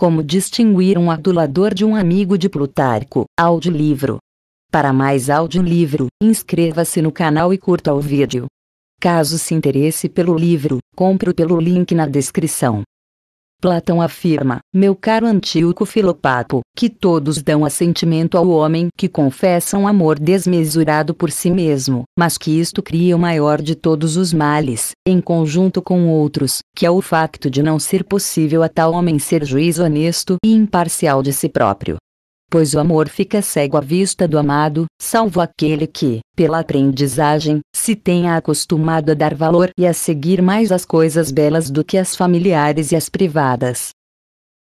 Como distinguir um adulador de um amigo de Plutarco, audiolivro. Para mais audiolivro, inscreva-se no canal e curta o vídeo. Caso se interesse pelo livro, compre pelo link na descrição. Platão afirma, meu caro Antíoco Filopapo, que todos dão assentimento ao homem que confessa um amor desmesurado por si mesmo, mas que isto cria o maior de todos os males, em conjunto com outros, que é o facto de não ser possível a tal homem ser juiz honesto e imparcial de si próprio, pois o amor fica cego à vista do amado, salvo aquele que, pela aprendizagem, se tenha acostumado a dar valor e a seguir mais as coisas belas do que as familiares e as privadas.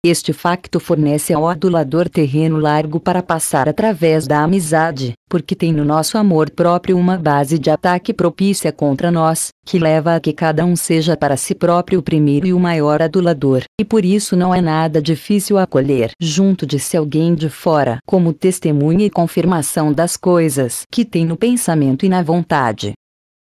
Este facto fornece ao adulador terreno largo para passar através da amizade, porque tem no nosso amor próprio uma base de ataque propícia contra nós, que leva a que cada um seja para si próprio o primeiro e o maior adulador, e por isso não é nada difícil acolher junto de si alguém de fora como testemunha e confirmação das coisas que tem no pensamento e na vontade.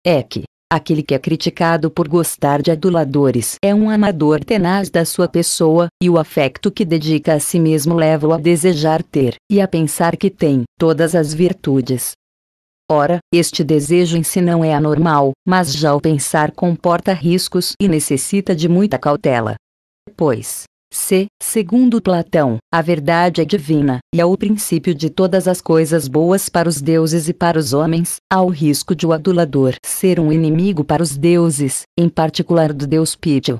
É que, Aquele que é criticado por gostar de aduladores é um amador tenaz da sua pessoa, e o afeto que dedica a si mesmo leva-o a desejar ter, e a pensar que tem, todas as virtudes. Ora, este desejo em si não é anormal, mas já o pensar comporta riscos e necessita de muita cautela. Pois, C, segundo Platão, a verdade é divina, e é o princípio de todas as coisas boas para os deuses e para os homens, ao risco de o adulador ser um inimigo para os deuses, em particular do deus Pítio.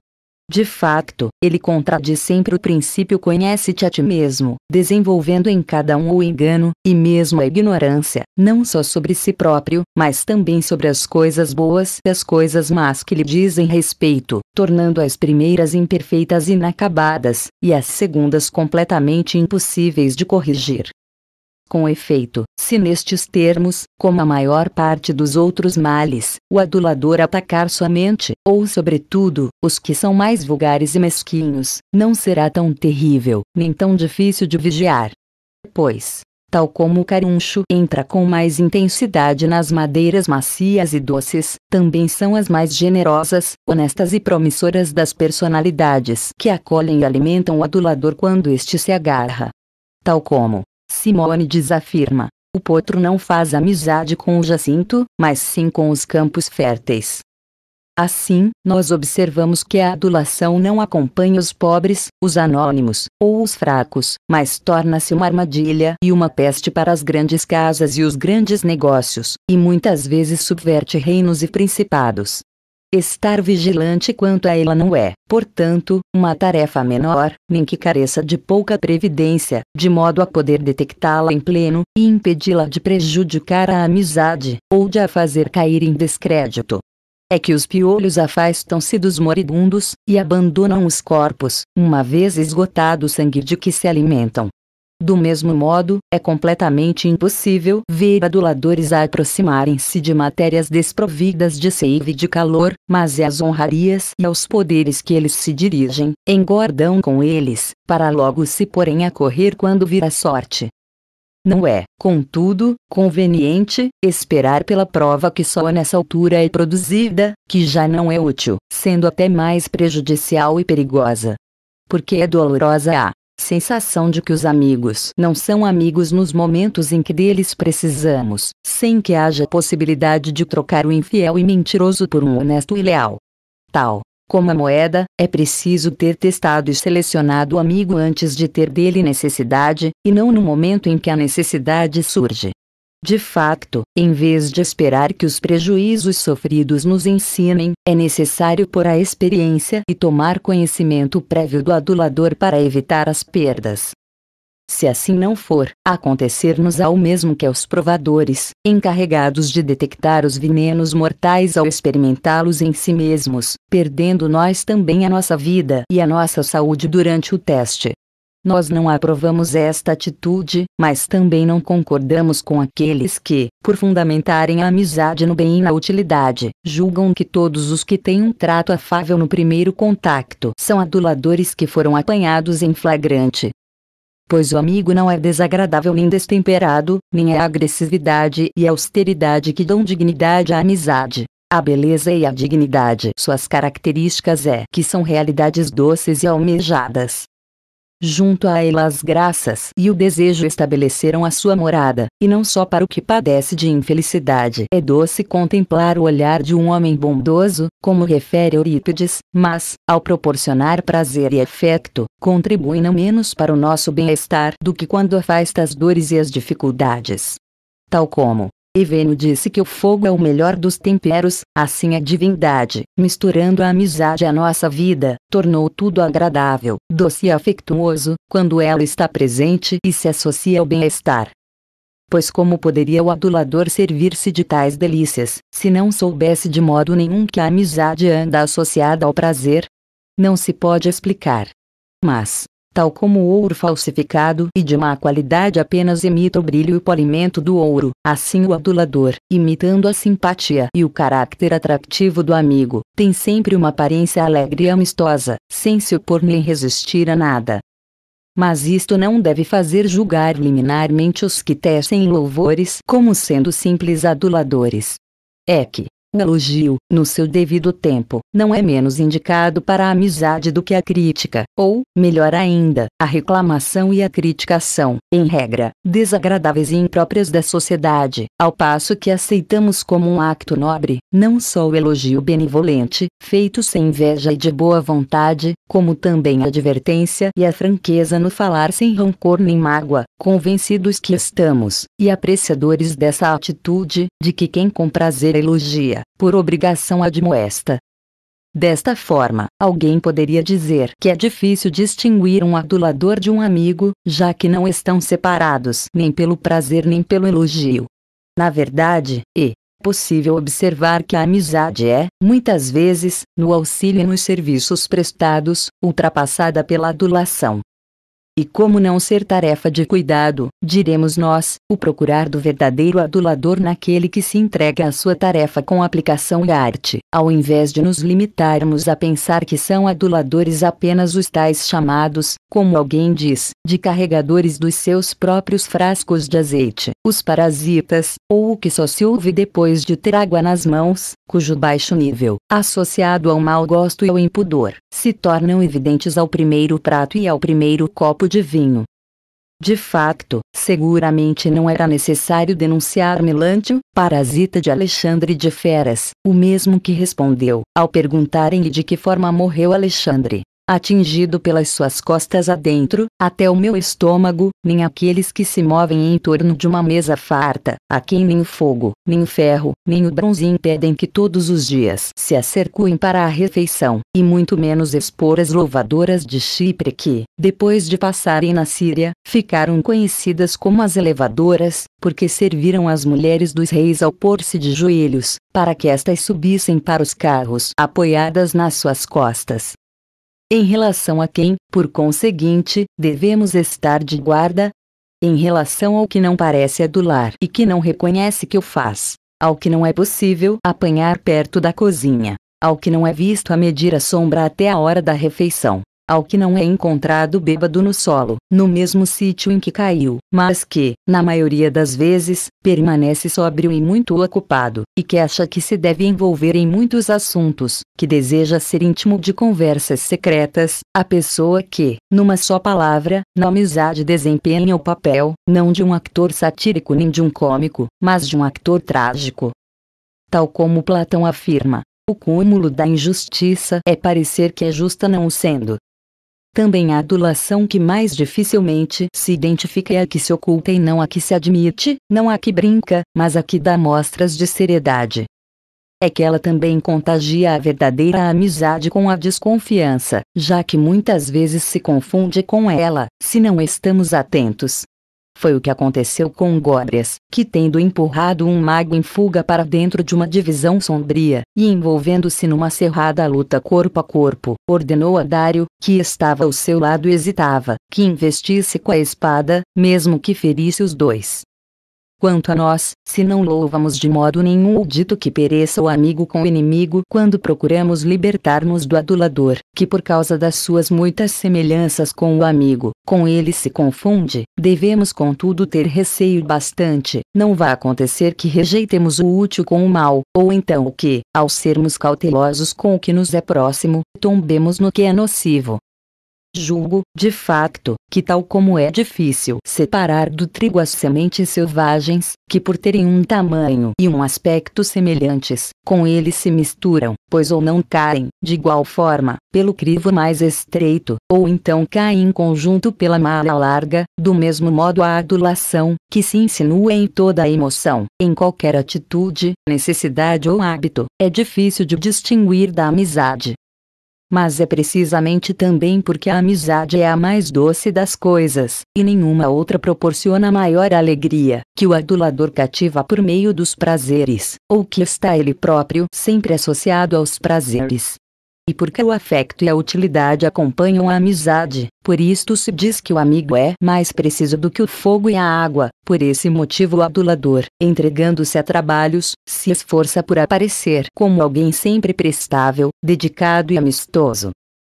De facto, ele contradiz sempre o princípio conhece-te a ti mesmo, desenvolvendo em cada um o engano, e mesmo a ignorância, não só sobre si próprio, mas também sobre as coisas boas e as coisas más que lhe dizem respeito, tornando as primeiras imperfeitas e inacabadas, e as segundas completamente impossíveis de corrigir. Com efeito, se nestes termos, como a maior parte dos outros males, o adulador atacar somente, ou sobretudo, os que são mais vulgares e mesquinhos, não será tão terrível, nem tão difícil de vigiar. Pois, tal como o caruncho entra com mais intensidade nas madeiras macias e doces, também são as mais generosas, honestas e promissoras das personalidades que acolhem e alimentam o adulador quando este se agarra. Tal como, Simone desafirma. O potro não faz amizade com o jacinto, mas sim com os campos férteis. Assim, nós observamos que a adulação não acompanha os pobres, os anônimos, ou os fracos, mas torna-se uma armadilha e uma peste para as grandes casas e os grandes negócios, e muitas vezes subverte reinos e principados. Estar vigilante quanto a ela não é, portanto, uma tarefa menor, nem que careça de pouca previdência, de modo a poder detectá-la em pleno e impedi-la de prejudicar a amizade ou de a fazer cair em descrédito. É que os piolhos afastam-se dos moribundos e abandonam os corpos, uma vez esgotado o sangue de que se alimentam. Do mesmo modo, é completamente impossível ver aduladores a aproximarem-se de matérias desprovidas de seiva e de calor, mas é às honrarias e aos poderes que eles se dirigem, engordam com eles, para logo se porem a correr quando vir a sorte. Não é, contudo, conveniente esperar pela prova que só nessa altura é produzida, que já não é útil, sendo até mais prejudicial e perigosa. Porque é dolorosa a sensação de que os amigos não são amigos nos momentos em que deles precisamos, sem que haja possibilidade de trocar o infiel e mentiroso por um honesto e leal. Tal como a moeda, é preciso ter testado e selecionado o amigo antes de ter dele necessidade, e não no momento em que a necessidade surge. De facto, em vez de esperar que os prejuízos sofridos nos ensinem, é necessário pôr a experiência e tomar conhecimento prévio do adulador para evitar as perdas. Se assim não for, acontecer-nos ao mesmo que aos provadores, encarregados de detectar os venenos mortais ao experimentá-los em si mesmos, perdendo nós também a nossa vida e a nossa saúde durante o teste. Nós não aprovamos esta atitude, mas também não concordamos com aqueles que, por fundamentarem a amizade no bem e na utilidade, julgam que todos os que têm um trato afável no primeiro contacto são aduladores que foram apanhados em flagrante. Pois o amigo não é desagradável nem destemperado, nem é a agressividade e a austeridade que dão dignidade à amizade. A beleza e a dignidade, suas características é que são realidades doces e almejadas, Junto a ela as graças e o desejo estabeleceram a sua morada, e não só para o que padece de infelicidade é doce contemplar o olhar de um homem bondoso, como refere Eurípides, mas, ao proporcionar prazer e afeto, contribui não menos para o nosso bem-estar do que quando afasta as dores e as dificuldades. Tal como, Eveno disse que o fogo é o melhor dos temperos, assim a é divindade, misturando a amizade à nossa vida, tornou tudo agradável, doce e afetuoso, quando ela está presente e se associa ao bem-estar. Pois como poderia o adulador servir-se de tais delícias, se não soubesse de modo nenhum que a amizade anda associada ao prazer? Não se pode explicar. Mas, tal como o ouro falsificado e de má qualidade apenas imita o brilho e o polimento do ouro, assim o adulador, imitando a simpatia e o caráter atrativo do amigo, tem sempre uma aparência alegre e amistosa, sem se opor nem resistir a nada. Mas isto não deve fazer julgar liminarmente os que tecem louvores como sendo simples aduladores. É que, elogio, no seu devido tempo, não é menos indicado para a amizade do que a crítica, ou, melhor ainda, a reclamação e a criticação, em regra, desagradáveis e impróprias da sociedade, ao passo que aceitamos como um acto nobre, não só o elogio benevolente, feito sem inveja e de boa vontade, como também a advertência e a franqueza no falar sem rancor nem mágoa, convencidos que estamos, e apreciadores dessa atitude, de que quem com prazer elogia, por obrigação admoesta. Desta forma, alguém poderia dizer que é difícil distinguir um adulador de um amigo, já que não estão separados nem pelo prazer nem pelo elogio. Na verdade, é possível observar que a amizade é, muitas vezes, no auxílio e nos serviços prestados, ultrapassada pela adulação. E como não ser tarefa de cuidado, diremos nós, o procurar do verdadeiro adulador naquele que se entrega à sua tarefa com aplicação da arte, ao invés de nos limitarmos a pensar que são aduladores apenas os tais chamados, como alguém diz, de carregadores dos seus próprios frascos de azeite os parasitas, ou o que só se ouve depois de ter água nas mãos, cujo baixo nível, associado ao mau gosto e ao impudor, se tornam evidentes ao primeiro prato e ao primeiro copo de vinho. De facto, seguramente não era necessário denunciar Melântio, parasita de Alexandre de Feras, o mesmo que respondeu, ao perguntarem de que forma morreu Alexandre, atingido pelas suas costas adentro, até o meu estômago, nem aqueles que se movem em torno de uma mesa farta, a quem nem o fogo, nem o ferro, nem o bronze impedem que todos os dias se acercuem para a refeição, e muito menos expor as louvadoras de Chipre que, depois de passarem na Síria, ficaram conhecidas como as elevadoras, porque serviram as mulheres dos reis ao pôr-se de joelhos, para que estas subissem para os carros apoiadas nas suas costas, em relação a quem, por conseguinte, devemos estar de guarda, em relação ao que não parece adular e que não reconhece que o faz, ao que não é possível apanhar perto da cozinha, ao que não é visto a medir a sombra até a hora da refeição, ao que não é encontrado bêbado no solo, no mesmo sítio em que caiu, mas que, na maioria das vezes, permanece sóbrio e muito ocupado, e que acha que se deve envolver em muitos assuntos, que deseja ser íntimo de conversas secretas, a pessoa que, numa só palavra, na amizade desempenha o papel, não de um actor satírico nem de um cômico, mas de um actor trágico. Tal como Platão afirma, o cúmulo da injustiça é parecer que é justa não o sendo. Também a adulação que mais dificilmente se identifica é a que se oculta e não a que se admite, não a que brinca, mas a que dá mostras de seriedade. É que ela também contagia a verdadeira amizade com a desconfiança, já que muitas vezes se confunde com ela, se não estamos atentos. Foi o que aconteceu com Górias, que tendo empurrado um mago em fuga para dentro de uma divisão sombria, e envolvendo-se numa cerrada luta corpo a corpo, ordenou a Dário, que estava ao seu lado e hesitava, que investisse com a espada, mesmo que ferisse os dois. Quanto a nós, se não louvamos de modo nenhum o dito que pereça o amigo com o inimigo quando procuramos libertar-nos do adulador, que por causa das suas muitas semelhanças com o amigo, com ele se confunde, devemos contudo ter receio bastante, não vá acontecer que rejeitemos o útil com o mal, ou então que, ao sermos cautelosos com o que nos é próximo, tombemos no que é nocivo. Julgo, de facto, que tal como é difícil separar do trigo as sementes selvagens, que por terem um tamanho e um aspecto semelhantes, com ele se misturam, pois ou não caem, de igual forma, pelo crivo mais estreito, ou então caem em conjunto pela mala larga, do mesmo modo a adulação, que se insinua em toda a emoção, em qualquer atitude, necessidade ou hábito, é difícil de distinguir da amizade, mas é precisamente também porque a amizade é a mais doce das coisas, e nenhuma outra proporciona maior alegria, que o adulador cativa por meio dos prazeres, ou que está ele próprio sempre associado aos prazeres e porque o afeto e a utilidade acompanham a amizade. Por isto se diz que o amigo é mais preciso do que o fogo e a água, por esse motivo o adulador, entregando-se a trabalhos, se esforça por aparecer como alguém sempre prestável, dedicado e amistoso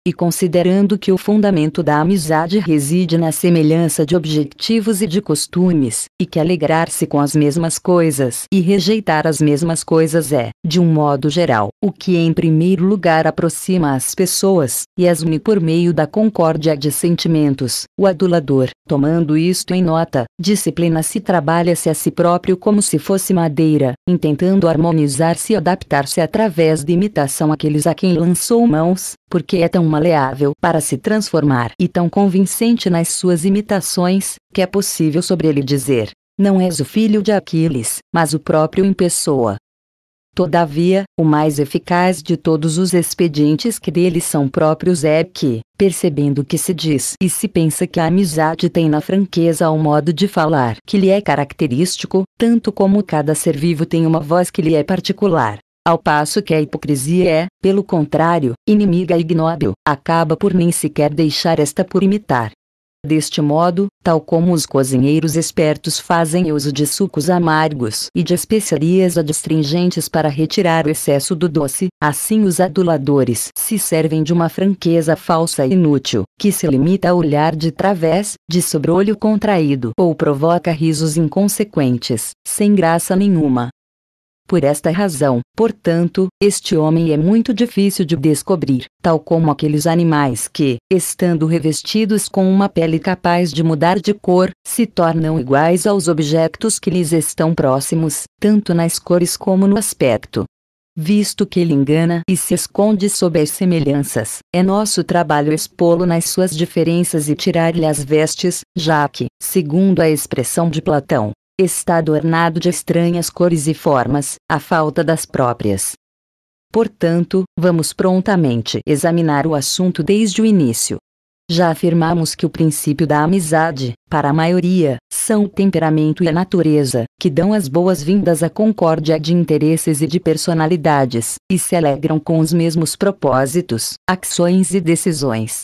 e considerando que o fundamento da amizade reside na semelhança de objetivos e de costumes, e que alegrar-se com as mesmas coisas e rejeitar as mesmas coisas é, de um modo geral, o que em primeiro lugar aproxima as pessoas, e as une por meio da concórdia de sentimentos, o adulador, tomando isto em nota, disciplina-se e trabalha-se a si próprio como se fosse madeira, intentando harmonizar-se e adaptar-se através de imitação àqueles a quem lançou mãos, porque é tão maleável para se transformar e tão convincente nas suas imitações, que é possível sobre ele dizer: Não és o filho de Aquiles, mas o próprio em pessoa. Todavia, o mais eficaz de todos os expedientes que dele são próprios é que, percebendo o que se diz e se pensa que a amizade tem na franqueza ao modo de falar que lhe é característico, tanto como cada ser vivo tem uma voz que lhe é particular, ao passo que a hipocrisia é, pelo contrário, inimiga e ignóbil, acaba por nem sequer deixar esta por imitar. Deste modo, tal como os cozinheiros espertos fazem uso de sucos amargos e de especiarias adstringentes para retirar o excesso do doce, assim os aduladores se servem de uma franqueza falsa e inútil, que se limita a olhar de través, de sobrolho contraído ou provoca risos inconsequentes, sem graça nenhuma. Por esta razão, portanto, este homem é muito difícil de descobrir, tal como aqueles animais que, estando revestidos com uma pele capaz de mudar de cor, se tornam iguais aos objetos que lhes estão próximos, tanto nas cores como no aspecto visto que ele engana e se esconde sob as semelhanças. É nosso trabalho expô-lo nas suas diferenças e tirar-lhe as vestes, já que, segundo a expressão de Platão, está adornado de estranhas cores e formas, à falta das próprias. Portanto, vamos prontamente examinar o assunto desde o início. Já afirmamos que o princípio da amizade, para a maioria, são o temperamento e a natureza, que dão as boas-vindas à concórdia de interesses e de personalidades, e se alegram com os mesmos propósitos, ações e decisões.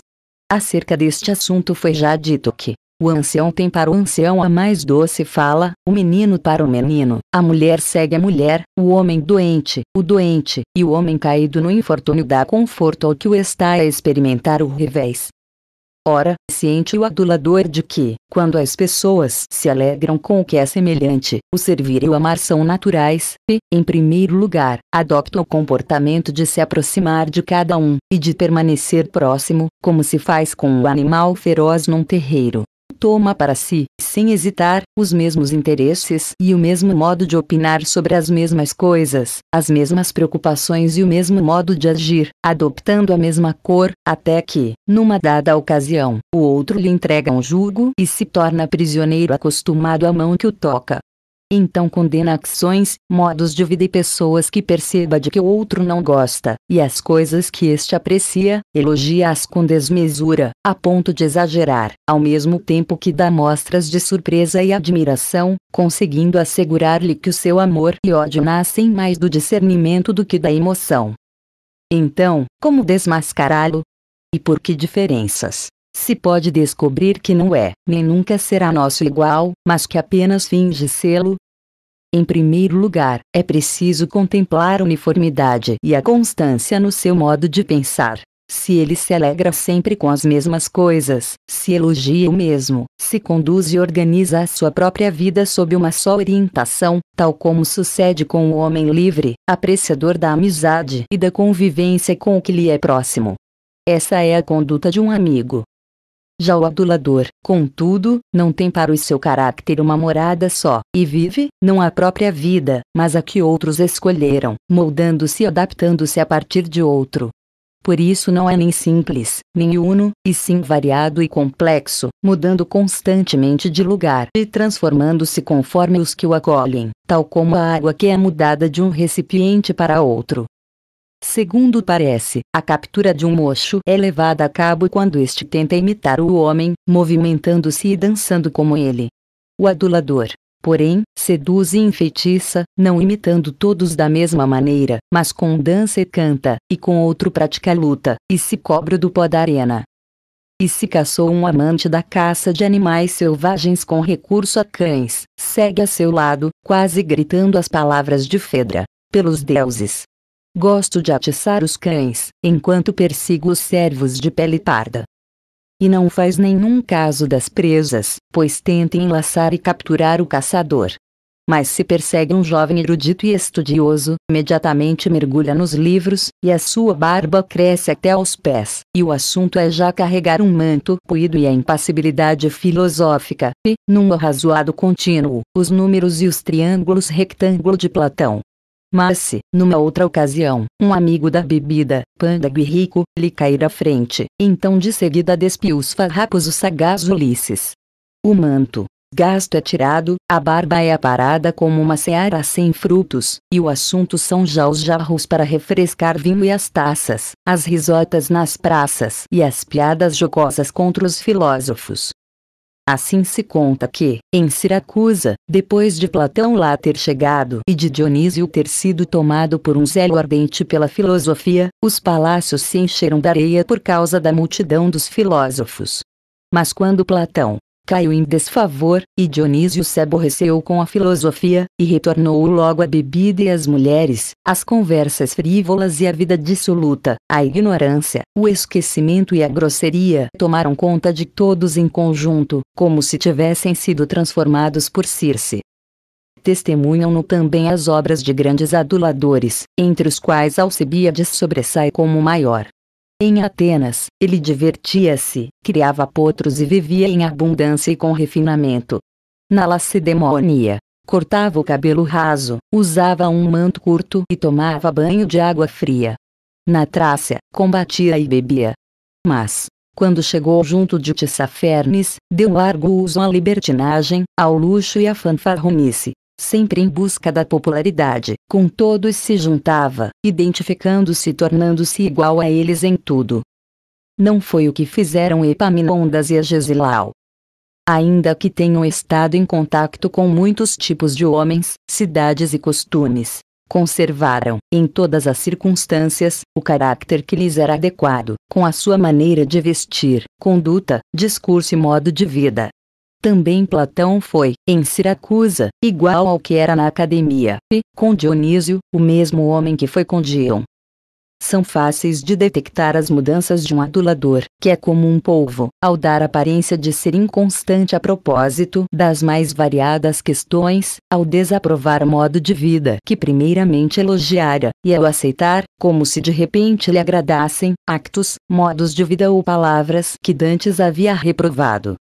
Acerca deste assunto foi já dito que, o ancião tem para o ancião a mais doce fala, o menino para o menino, a mulher segue a mulher, o homem doente, o doente, e o homem caído no infortúnio dá conforto ao que o está a experimentar o revés. Ora, ciente o adulador de que, quando as pessoas se alegram com o que é semelhante, o servir e o amar são naturais, e, em primeiro lugar, adopta o comportamento de se aproximar de cada um, e de permanecer próximo, como se faz com o animal feroz num terreiro, toma para si, sem hesitar, os mesmos interesses e o mesmo modo de opinar sobre as mesmas coisas, as mesmas preocupações e o mesmo modo de agir, adoptando a mesma cor, até que, numa dada ocasião, o outro lhe entrega um jugo e se torna prisioneiro acostumado à mão que o toca. Então condena ações, modos de vida e pessoas que perceba de que o outro não gosta, e as coisas que este aprecia, elogia-as com desmesura, a ponto de exagerar, ao mesmo tempo que dá mostras de surpresa e admiração, conseguindo assegurar-lhe que o seu amor e ódio nascem mais do discernimento do que da emoção. Então, como desmascará-lo? E por que diferenças? se pode descobrir que não é, nem nunca será nosso igual, mas que apenas finge sê-lo? Em primeiro lugar, é preciso contemplar a uniformidade e a constância no seu modo de pensar. Se ele se alegra sempre com as mesmas coisas, se elogia o mesmo, se conduz e organiza a sua própria vida sob uma só orientação, tal como sucede com o homem livre, apreciador da amizade e da convivência com o que lhe é próximo. Essa é a conduta de um amigo, já o adulador, contudo, não tem para o seu caráter uma morada só, e vive, não a própria vida, mas a que outros escolheram, moldando-se e adaptando-se a partir de outro. Por isso não é nem simples, nem uno, e sim variado e complexo, mudando constantemente de lugar e transformando-se conforme os que o acolhem, tal como a água que é mudada de um recipiente para outro. Segundo parece, a captura de um mocho é levada a cabo quando este tenta imitar o homem, movimentando-se e dançando como ele. O adulador, porém, seduz e enfeitiça, não imitando todos da mesma maneira, mas com um dança e canta, e com outro pratica luta, e se cobra do pó da arena. E se caçou um amante da caça de animais selvagens com recurso a cães, segue a seu lado, quase gritando as palavras de Fedra, pelos deuses, Gosto de atiçar os cães, enquanto persigo os servos de pele parda. E não faz nenhum caso das presas, pois tenta enlaçar e capturar o caçador. Mas se persegue um jovem erudito e estudioso, imediatamente mergulha nos livros, e a sua barba cresce até aos pés, e o assunto é já carregar um manto puído e a impassibilidade filosófica, e, num arrazoado contínuo, os números e os triângulos retângulo de Platão, mas se, numa outra ocasião, um amigo da bebida, Panda e rico, lhe cair à frente, então de seguida despiu os farrapos o sagaz Ulisses. O manto, gasto é tirado, a barba é aparada como uma seara sem frutos, e o assunto são já os jarros para refrescar vinho e as taças, as risotas nas praças e as piadas jocosas contra os filósofos, Assim se conta que, em Siracusa, depois de Platão lá ter chegado e de Dionísio ter sido tomado por um zelo ardente pela filosofia, os palácios se encheram da areia por causa da multidão dos filósofos. Mas quando Platão, caiu em desfavor, e Dionísio se aborreceu com a filosofia, e retornou logo à bebida e às mulheres, às conversas frívolas e à vida dissoluta. A ignorância, o esquecimento e a grosseria tomaram conta de todos em conjunto, como se tivessem sido transformados por Circe testemunham-no também as obras de grandes aduladores, entre os quais Alcibiades sobressai como o maior. Em Atenas, ele divertia-se, criava potros e vivia em abundância e com refinamento. Na Lacedemonia, cortava o cabelo raso, usava um manto curto e tomava banho de água fria. Na Trácia, combatia e bebia. Mas, quando chegou junto de Tissafernes, deu largo uso à libertinagem, ao luxo e à fanfarronice sempre em busca da popularidade, com todos se juntava, identificando-se e tornando-se igual a eles em tudo. Não foi o que fizeram Epaminondas e Agesilau. Ainda que tenham estado em contato com muitos tipos de homens, cidades e costumes, conservaram, em todas as circunstâncias, o caráter que lhes era adequado, com a sua maneira de vestir, conduta, discurso e modo de vida, também Platão foi, em Siracusa, igual ao que era na academia, e, com Dionísio, o mesmo homem que foi com Dion. São fáceis de detectar as mudanças de um adulador, que é como um polvo, ao dar aparência de ser inconstante a propósito das mais variadas questões, ao desaprovar modo de vida que primeiramente elogiara, e ao aceitar, como se de repente lhe agradassem, actos, modos de vida ou palavras que dantes havia reprovado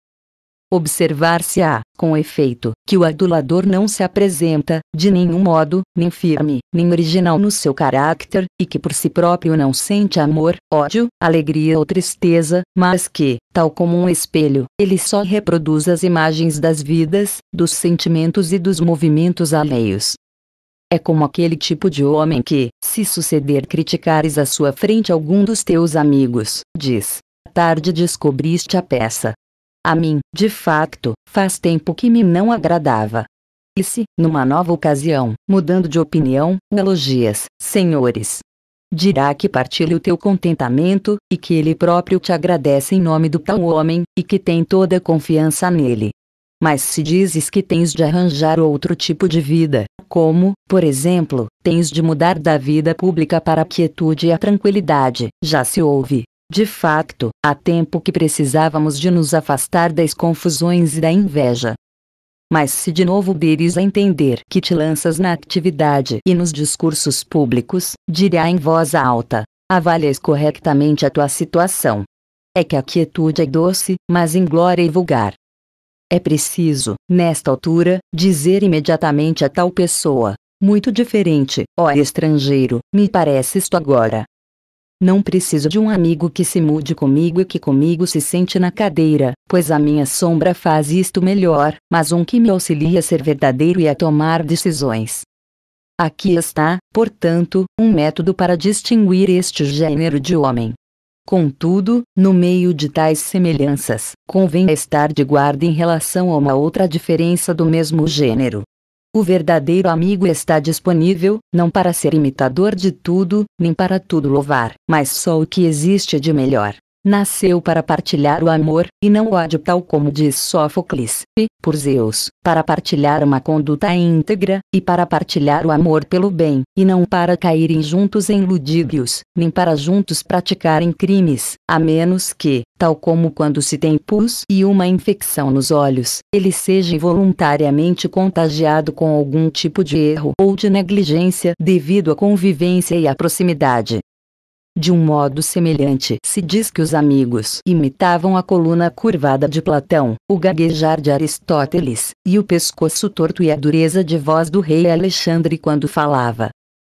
Observar-se-á, com efeito, que o adulador não se apresenta, de nenhum modo, nem firme, nem original no seu caráter, e que por si próprio não sente amor, ódio, alegria ou tristeza, mas que, tal como um espelho, ele só reproduz as imagens das vidas, dos sentimentos e dos movimentos alheios. É como aquele tipo de homem que, se suceder criticares à sua frente algum dos teus amigos, diz: Tarde descobriste a peça, a mim, de facto, faz tempo que me não agradava. E se, numa nova ocasião, mudando de opinião, elogias, senhores. Dirá que partilha o teu contentamento, e que ele próprio te agradece em nome do tal homem, e que tem toda a confiança nele. Mas se dizes que tens de arranjar outro tipo de vida, como, por exemplo, tens de mudar da vida pública para a quietude e a tranquilidade, já se ouve, de fato, há tempo que precisávamos de nos afastar das confusões e da inveja. Mas se de novo deres a entender que te lanças na atividade e nos discursos públicos, dirá em voz alta: avalias corretamente a tua situação. É que a quietude é doce, mas inglória e vulgar. É preciso, nesta altura, dizer imediatamente a tal pessoa: muito diferente, ó estrangeiro, me pareces tu agora. Não preciso de um amigo que se mude comigo e que comigo se sente na cadeira, pois a minha sombra faz isto melhor, mas um que me auxilie a ser verdadeiro e a tomar decisões. Aqui está, portanto, um método para distinguir este gênero de homem. Contudo, no meio de tais semelhanças, convém estar de guarda em relação a uma outra diferença do mesmo gênero, o verdadeiro amigo está disponível, não para ser imitador de tudo, nem para tudo louvar, mas só o que existe de melhor. Nasceu para partilhar o amor, e não o ódio tal como diz Sófocles, e, por Zeus, para partilhar uma conduta íntegra, e para partilhar o amor pelo bem, e não para caírem juntos em ludíbios, nem para juntos praticarem crimes, a menos que, tal como quando se tem pus e uma infecção nos olhos, ele seja involuntariamente contagiado com algum tipo de erro ou de negligência devido à convivência e à proximidade. De um modo semelhante, se diz que os amigos imitavam a coluna curvada de Platão, o gaguejar de Aristóteles, e o pescoço torto e a dureza de voz do rei Alexandre quando falava.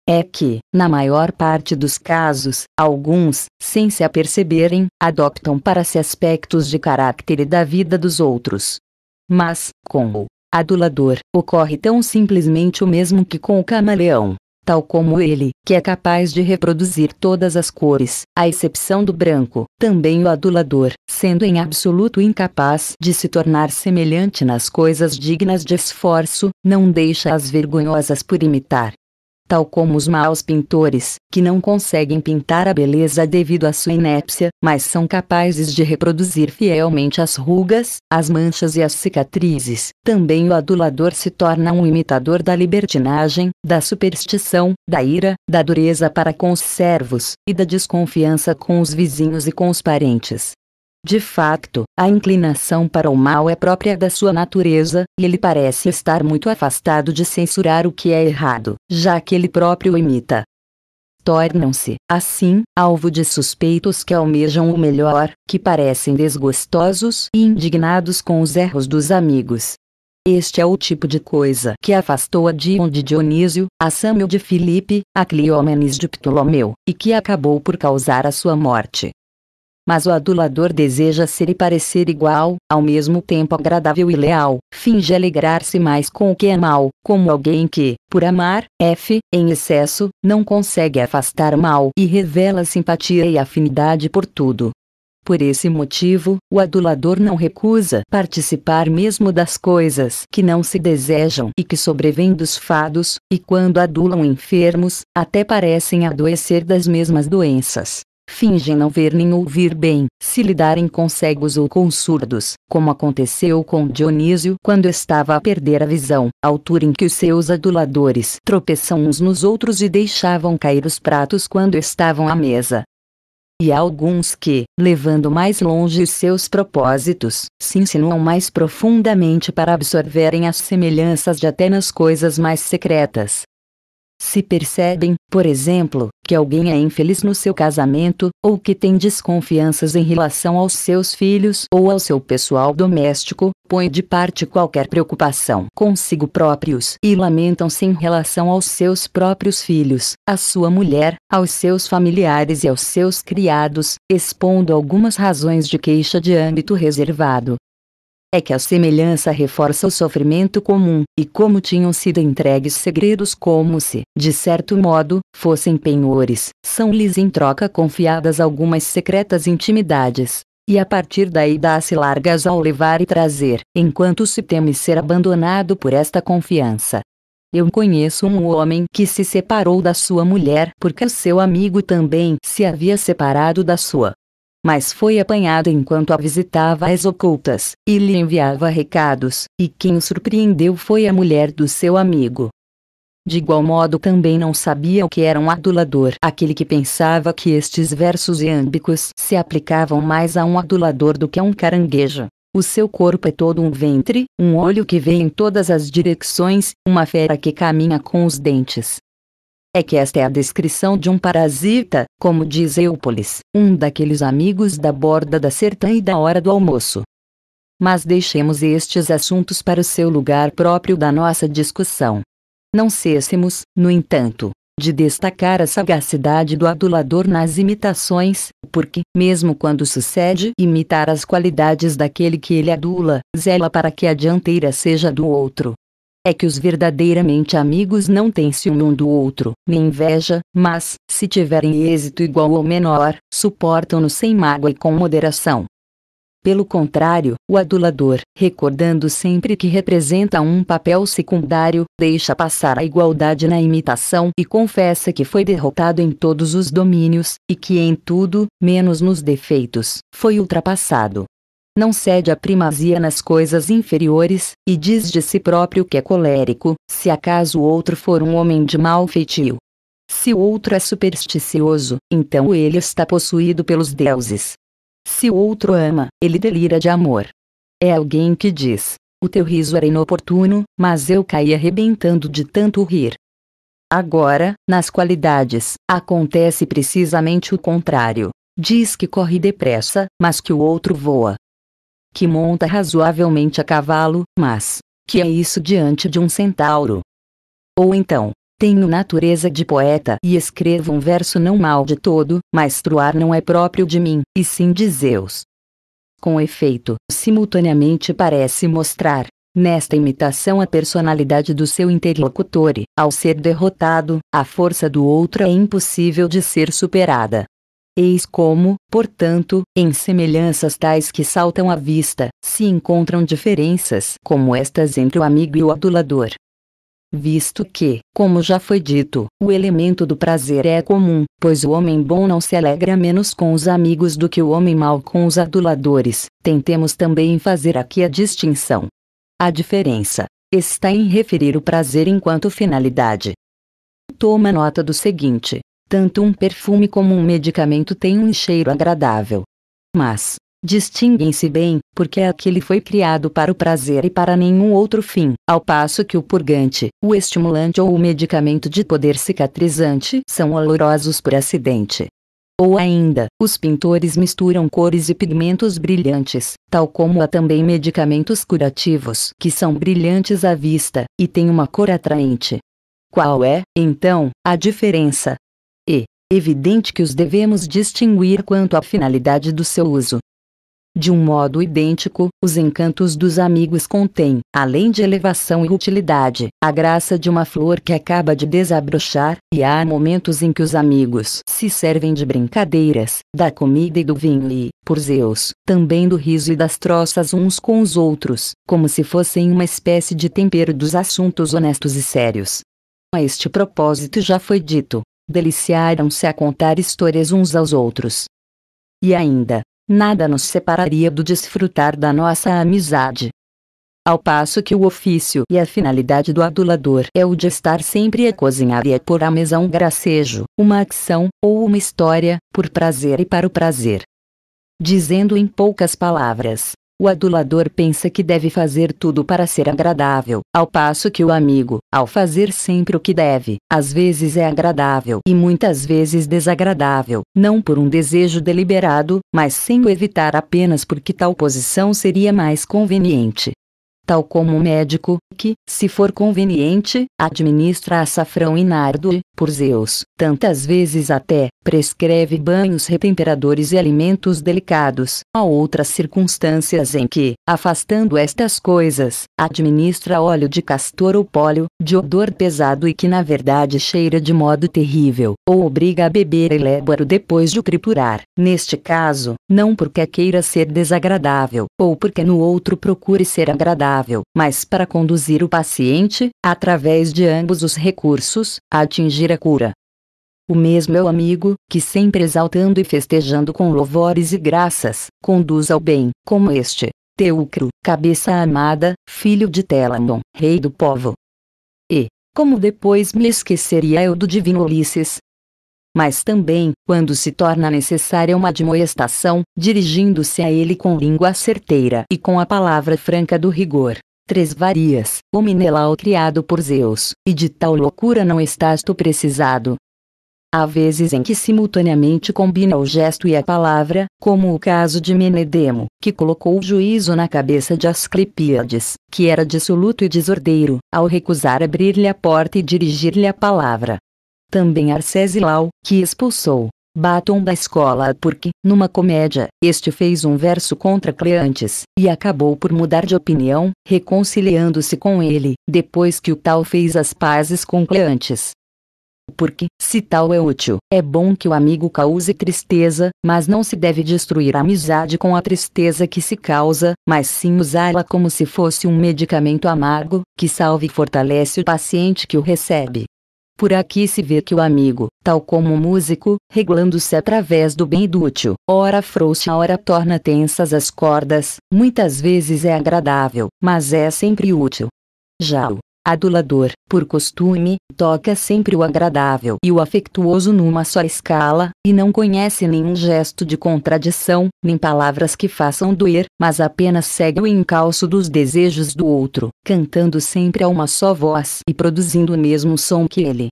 É que, na maior parte dos casos, alguns, sem se aperceberem, adoptam para si aspectos de caráter e da vida dos outros. Mas, com o adulador, ocorre tão simplesmente o mesmo que com o camaleão, tal como ele, que é capaz de reproduzir todas as cores, à exceção do branco, também o adulador, sendo em absoluto incapaz de se tornar semelhante nas coisas dignas de esforço, não deixa as vergonhosas por imitar, tal como os maus pintores, que não conseguem pintar a beleza devido à sua inépcia, mas são capazes de reproduzir fielmente as rugas, as manchas e as cicatrizes. Também o adulador se torna um imitador da libertinagem, da superstição, da ira, da dureza para com os servos, e da desconfiança com os vizinhos e com os parentes. De facto, a inclinação para o mal é própria da sua natureza, e ele parece estar muito afastado de censurar o que é errado, já que ele próprio imita. Tornam-se, assim, alvo de suspeitos que almejam o melhor, que parecem desgostosos e indignados com os erros dos amigos. Este é o tipo de coisa que afastou a Dion de Dionísio, a Sâmio de Filipe, a Cleomenes de Ptolomeu, e que acabou por causar a sua morte mas o adulador deseja ser e parecer igual, ao mesmo tempo agradável e leal, finge alegrar-se mais com o que é mal, como alguém que, por amar, é F, em excesso, não consegue afastar mal e revela simpatia e afinidade por tudo. Por esse motivo, o adulador não recusa participar mesmo das coisas que não se desejam e que sobrevêm dos fados, e quando adulam enfermos, até parecem adoecer das mesmas doenças fingem não ver nem ouvir bem, se lidarem com cegos ou com surdos, como aconteceu com Dionísio quando estava a perder a visão, altura em que os seus aduladores tropeçam uns nos outros e deixavam cair os pratos quando estavam à mesa. E há alguns que, levando mais longe os seus propósitos, se insinuam mais profundamente para absorverem as semelhanças de até nas coisas mais secretas, se percebem, por exemplo, que alguém é infeliz no seu casamento, ou que tem desconfianças em relação aos seus filhos ou ao seu pessoal doméstico, põe de parte qualquer preocupação consigo próprios e lamentam-se em relação aos seus próprios filhos, à sua mulher, aos seus familiares e aos seus criados, expondo algumas razões de queixa de âmbito reservado, é que a semelhança reforça o sofrimento comum, e como tinham sido entregues segredos como se, de certo modo, fossem penhores, são-lhes em troca confiadas algumas secretas intimidades. E a partir daí dá-se largas ao levar e trazer, enquanto se teme ser abandonado por esta confiança. Eu conheço um homem que se separou da sua mulher porque o seu amigo também se havia separado da sua mas foi apanhado enquanto a visitava às ocultas, e lhe enviava recados, e quem o surpreendeu foi a mulher do seu amigo. De igual modo também não sabia o que era um adulador, aquele que pensava que estes versos iâmbicos se aplicavam mais a um adulador do que a um caranguejo. O seu corpo é todo um ventre, um olho que vê em todas as direções, uma fera que caminha com os dentes, é que esta é a descrição de um parasita, como diz Eupolis, um daqueles amigos da borda da sertã e da hora do almoço. Mas deixemos estes assuntos para o seu lugar próprio da nossa discussão. Não cessemos, no entanto, de destacar a sagacidade do adulador nas imitações, porque, mesmo quando sucede imitar as qualidades daquele que ele adula, zela para que a dianteira seja do outro, é que os verdadeiramente amigos não têm ciúme um do outro, nem inveja, mas, se tiverem êxito igual ou menor, suportam-no sem mágoa e com moderação. Pelo contrário, o adulador, recordando sempre que representa um papel secundário, deixa passar a igualdade na imitação e confessa que foi derrotado em todos os domínios, e que em tudo, menos nos defeitos, foi ultrapassado não cede a primazia nas coisas inferiores, e diz de si próprio que é colérico, se acaso o outro for um homem de mau feitio. Se o outro é supersticioso, então ele está possuído pelos deuses. Se o outro ama, ele delira de amor. É alguém que diz: O teu riso era inoportuno, mas eu caí arrebentando de tanto rir. Agora, nas qualidades, acontece precisamente o contrário. Diz que corre depressa, mas que o outro voa que monta razoavelmente a cavalo, mas, que é isso diante de um centauro? Ou então, tenho natureza de poeta e escrevo um verso não mal de todo, mas truar não é próprio de mim, e sim de Zeus. Com efeito, simultaneamente parece mostrar, nesta imitação, a personalidade do seu interlocutor, e, ao ser derrotado, a força do outro é impossível de ser superada. Eis como, portanto, em semelhanças tais que saltam à vista, se encontram diferenças como estas entre o amigo e o adulador. Visto que, como já foi dito, o elemento do prazer é comum, pois o homem bom não se alegra menos com os amigos do que o homem mau com os aduladores, tentemos também fazer aqui a distinção. A diferença está em referir o prazer enquanto finalidade. Toma nota do seguinte: tanto um perfume como um medicamento têm um cheiro agradável. Mas, distinguem-se bem, porque aquele foi criado para o prazer e para nenhum outro fim, ao passo que o purgante, o estimulante ou o medicamento de poder cicatrizante são olorosos por acidente. Ou ainda, os pintores misturam cores e pigmentos brilhantes, tal como há também medicamentos curativos que são brilhantes à vista e têm uma cor atraente. Qual é, então, a diferença evidente que os devemos distinguir quanto à finalidade do seu uso. De um modo idêntico, os encantos dos amigos contêm, além de elevação e utilidade, a graça de uma flor que acaba de desabrochar, e há momentos em que os amigos se servem de brincadeiras, da comida e do vinho e, por Zeus, também do riso e das troças uns com os outros, como se fossem uma espécie de tempero dos assuntos honestos e sérios. A este propósito já foi dito, deliciaram-se a contar histórias uns aos outros. E ainda, nada nos separaria do desfrutar da nossa amizade. Ao passo que o ofício e a finalidade do adulador é o de estar sempre a cozinhar e a pôr à mesa um gracejo, uma ação, ou uma história, por prazer e para o prazer. Dizendo em poucas palavras, o adulador pensa que deve fazer tudo para ser agradável, ao passo que o amigo, ao fazer sempre o que deve, às vezes é agradável e muitas vezes desagradável, não por um desejo deliberado, mas sem o evitar apenas porque tal posição seria mais conveniente tal como o médico, que, se for conveniente, administra açafrão e nardo e, por Zeus, tantas vezes até, prescreve banhos retemperadores e alimentos delicados. Há outras circunstâncias em que, afastando estas coisas, administra óleo de castor ou pólio, de odor pesado e que na verdade cheira de modo terrível, ou obriga a beber eléboro depois de o tripurar. Neste caso, não porque queira ser desagradável, ou porque no outro procure ser agradável saudável, mas para conduzir o paciente, através de ambos os recursos, a atingir a cura. O mesmo é o amigo, que sempre exaltando e festejando com louvores e graças, conduz ao bem, como este, Teucro, cabeça amada, filho de Telamon, rei do povo. E, como depois me esqueceria eu do divino Ulisses, mas também, quando se torna necessária uma admoestação, dirigindo-se a ele com língua certeira e com a palavra franca do rigor. Três varias, o Minelau criado por Zeus, e de tal loucura não estás tu precisado. Há vezes em que simultaneamente combina o gesto e a palavra, como o caso de Menedemo, que colocou o juízo na cabeça de Asclepíades, que era dissoluto e desordeiro, ao recusar abrir-lhe a porta e dirigir-lhe a palavra também Arcezilau, que expulsou Baton da escola porque, numa comédia, este fez um verso contra Cleantes, e acabou por mudar de opinião, reconciliando-se com ele, depois que o tal fez as pazes com Cleantes. Porque, se tal é útil, é bom que o amigo cause tristeza, mas não se deve destruir a amizade com a tristeza que se causa, mas sim usá-la como se fosse um medicamento amargo, que salve e fortalece o paciente que o recebe. Por aqui se vê que o amigo, tal como o músico, regulando se através do bem e do útil, ora frouxa ora torna tensas as cordas, muitas vezes é agradável, mas é sempre útil. Já o adulador. Por costume, toca sempre o agradável e o afetuoso numa só escala, e não conhece nenhum gesto de contradição, nem palavras que façam doer, mas apenas segue o encalço dos desejos do outro, cantando sempre a uma só voz e produzindo o mesmo som que ele.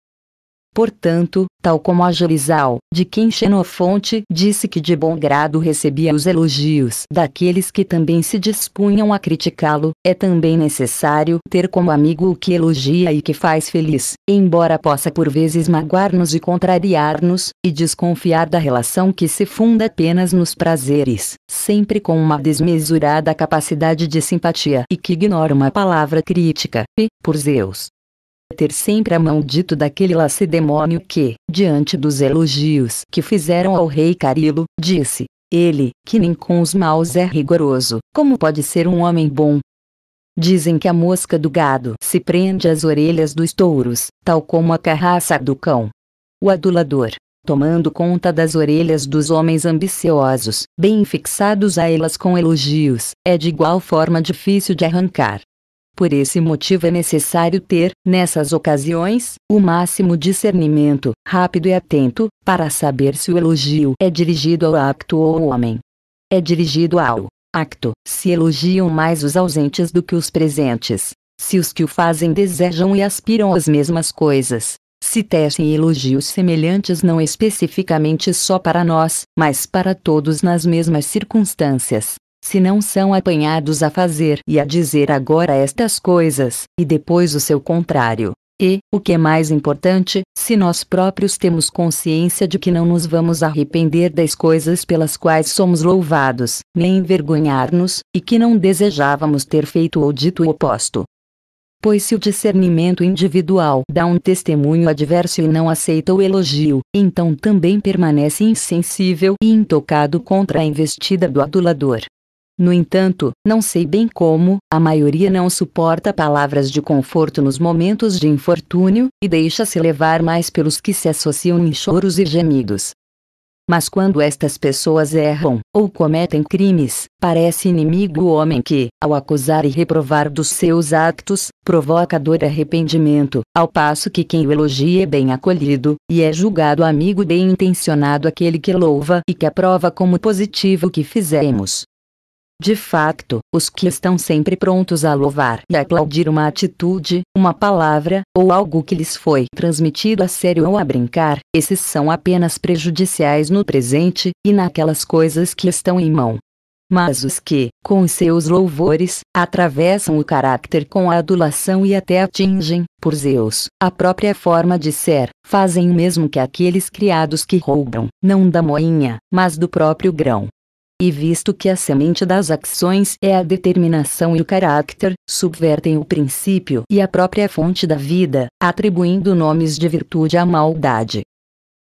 Portanto, tal como Agilizal, de quem Xenofonte disse que de bom grado recebia os elogios daqueles que também se dispunham a criticá-lo, é também necessário ter como amigo o que elogia e que faz feliz, embora possa por vezes magoar-nos e contrariar-nos, e desconfiar da relação que se funda apenas nos prazeres, sempre com uma desmesurada capacidade de simpatia e que ignora uma palavra crítica, e, por Zeus, ter sempre a mão dito daquele lacedemônio que, diante dos elogios que fizeram ao rei Carilo, disse, ele, que nem com os maus é rigoroso, como pode ser um homem bom? Dizem que a mosca do gado se prende às orelhas dos touros, tal como a carraça do cão. O adulador, tomando conta das orelhas dos homens ambiciosos, bem fixados a elas com elogios, é de igual forma difícil de arrancar. Por esse motivo é necessário ter, nessas ocasiões, o máximo discernimento, rápido e atento, para saber se o elogio é dirigido ao acto ou ao homem. É dirigido ao acto, se elogiam mais os ausentes do que os presentes. Se os que o fazem desejam e aspiram às mesmas coisas, se tecem elogios semelhantes não especificamente só para nós, mas para todos nas mesmas circunstâncias, se não são apanhados a fazer e a dizer agora estas coisas, e depois o seu contrário. E, o que é mais importante, se nós próprios temos consciência de que não nos vamos arrepender das coisas pelas quais somos louvados, nem envergonhar-nos, e que não desejávamos ter feito ou dito o oposto. Pois se o discernimento individual dá um testemunho adverso e não aceita o elogio, então também permanece insensível e intocado contra a investida do adulador. No entanto, não sei bem como, a maioria não suporta palavras de conforto nos momentos de infortúnio, e deixa-se levar mais pelos que se associam em choros e gemidos. Mas quando estas pessoas erram, ou cometem crimes, parece inimigo o homem que, ao acusar e reprovar dos seus actos, provoca dor e arrependimento, ao passo que quem o elogia é bem acolhido, e é julgado amigo bem intencionado aquele que louva e que aprova como positivo o que fizemos. De facto, os que estão sempre prontos a louvar e a aplaudir uma atitude, uma palavra, ou algo que lhes foi transmitido a sério ou a brincar, esses são apenas prejudiciais no presente e naquelas coisas que estão em mão. Mas os que, com seus louvores, atravessam o caráter com a adulação e até atingem, por Zeus, a própria forma de ser, fazem o mesmo que aqueles criados que roubam, não da moinha, mas do próprio grão. E visto que a semente das ações é a determinação e o caráter, subvertem o princípio e a própria fonte da vida, atribuindo nomes de virtude à maldade.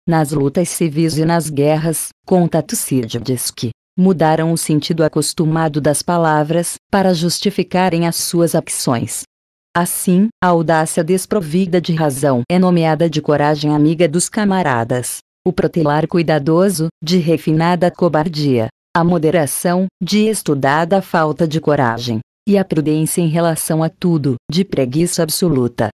Nas lutas civis e nas guerras, conta Tucídides que mudaram o sentido acostumado das palavras para justificarem as suas ações. Assim, a audácia desprovida de razão é nomeada de coragem amiga dos camaradas, o protelar cuidadoso, de refinada cobardia a moderação, de estudada falta de coragem, e a prudência em relação a tudo, de preguiça absoluta.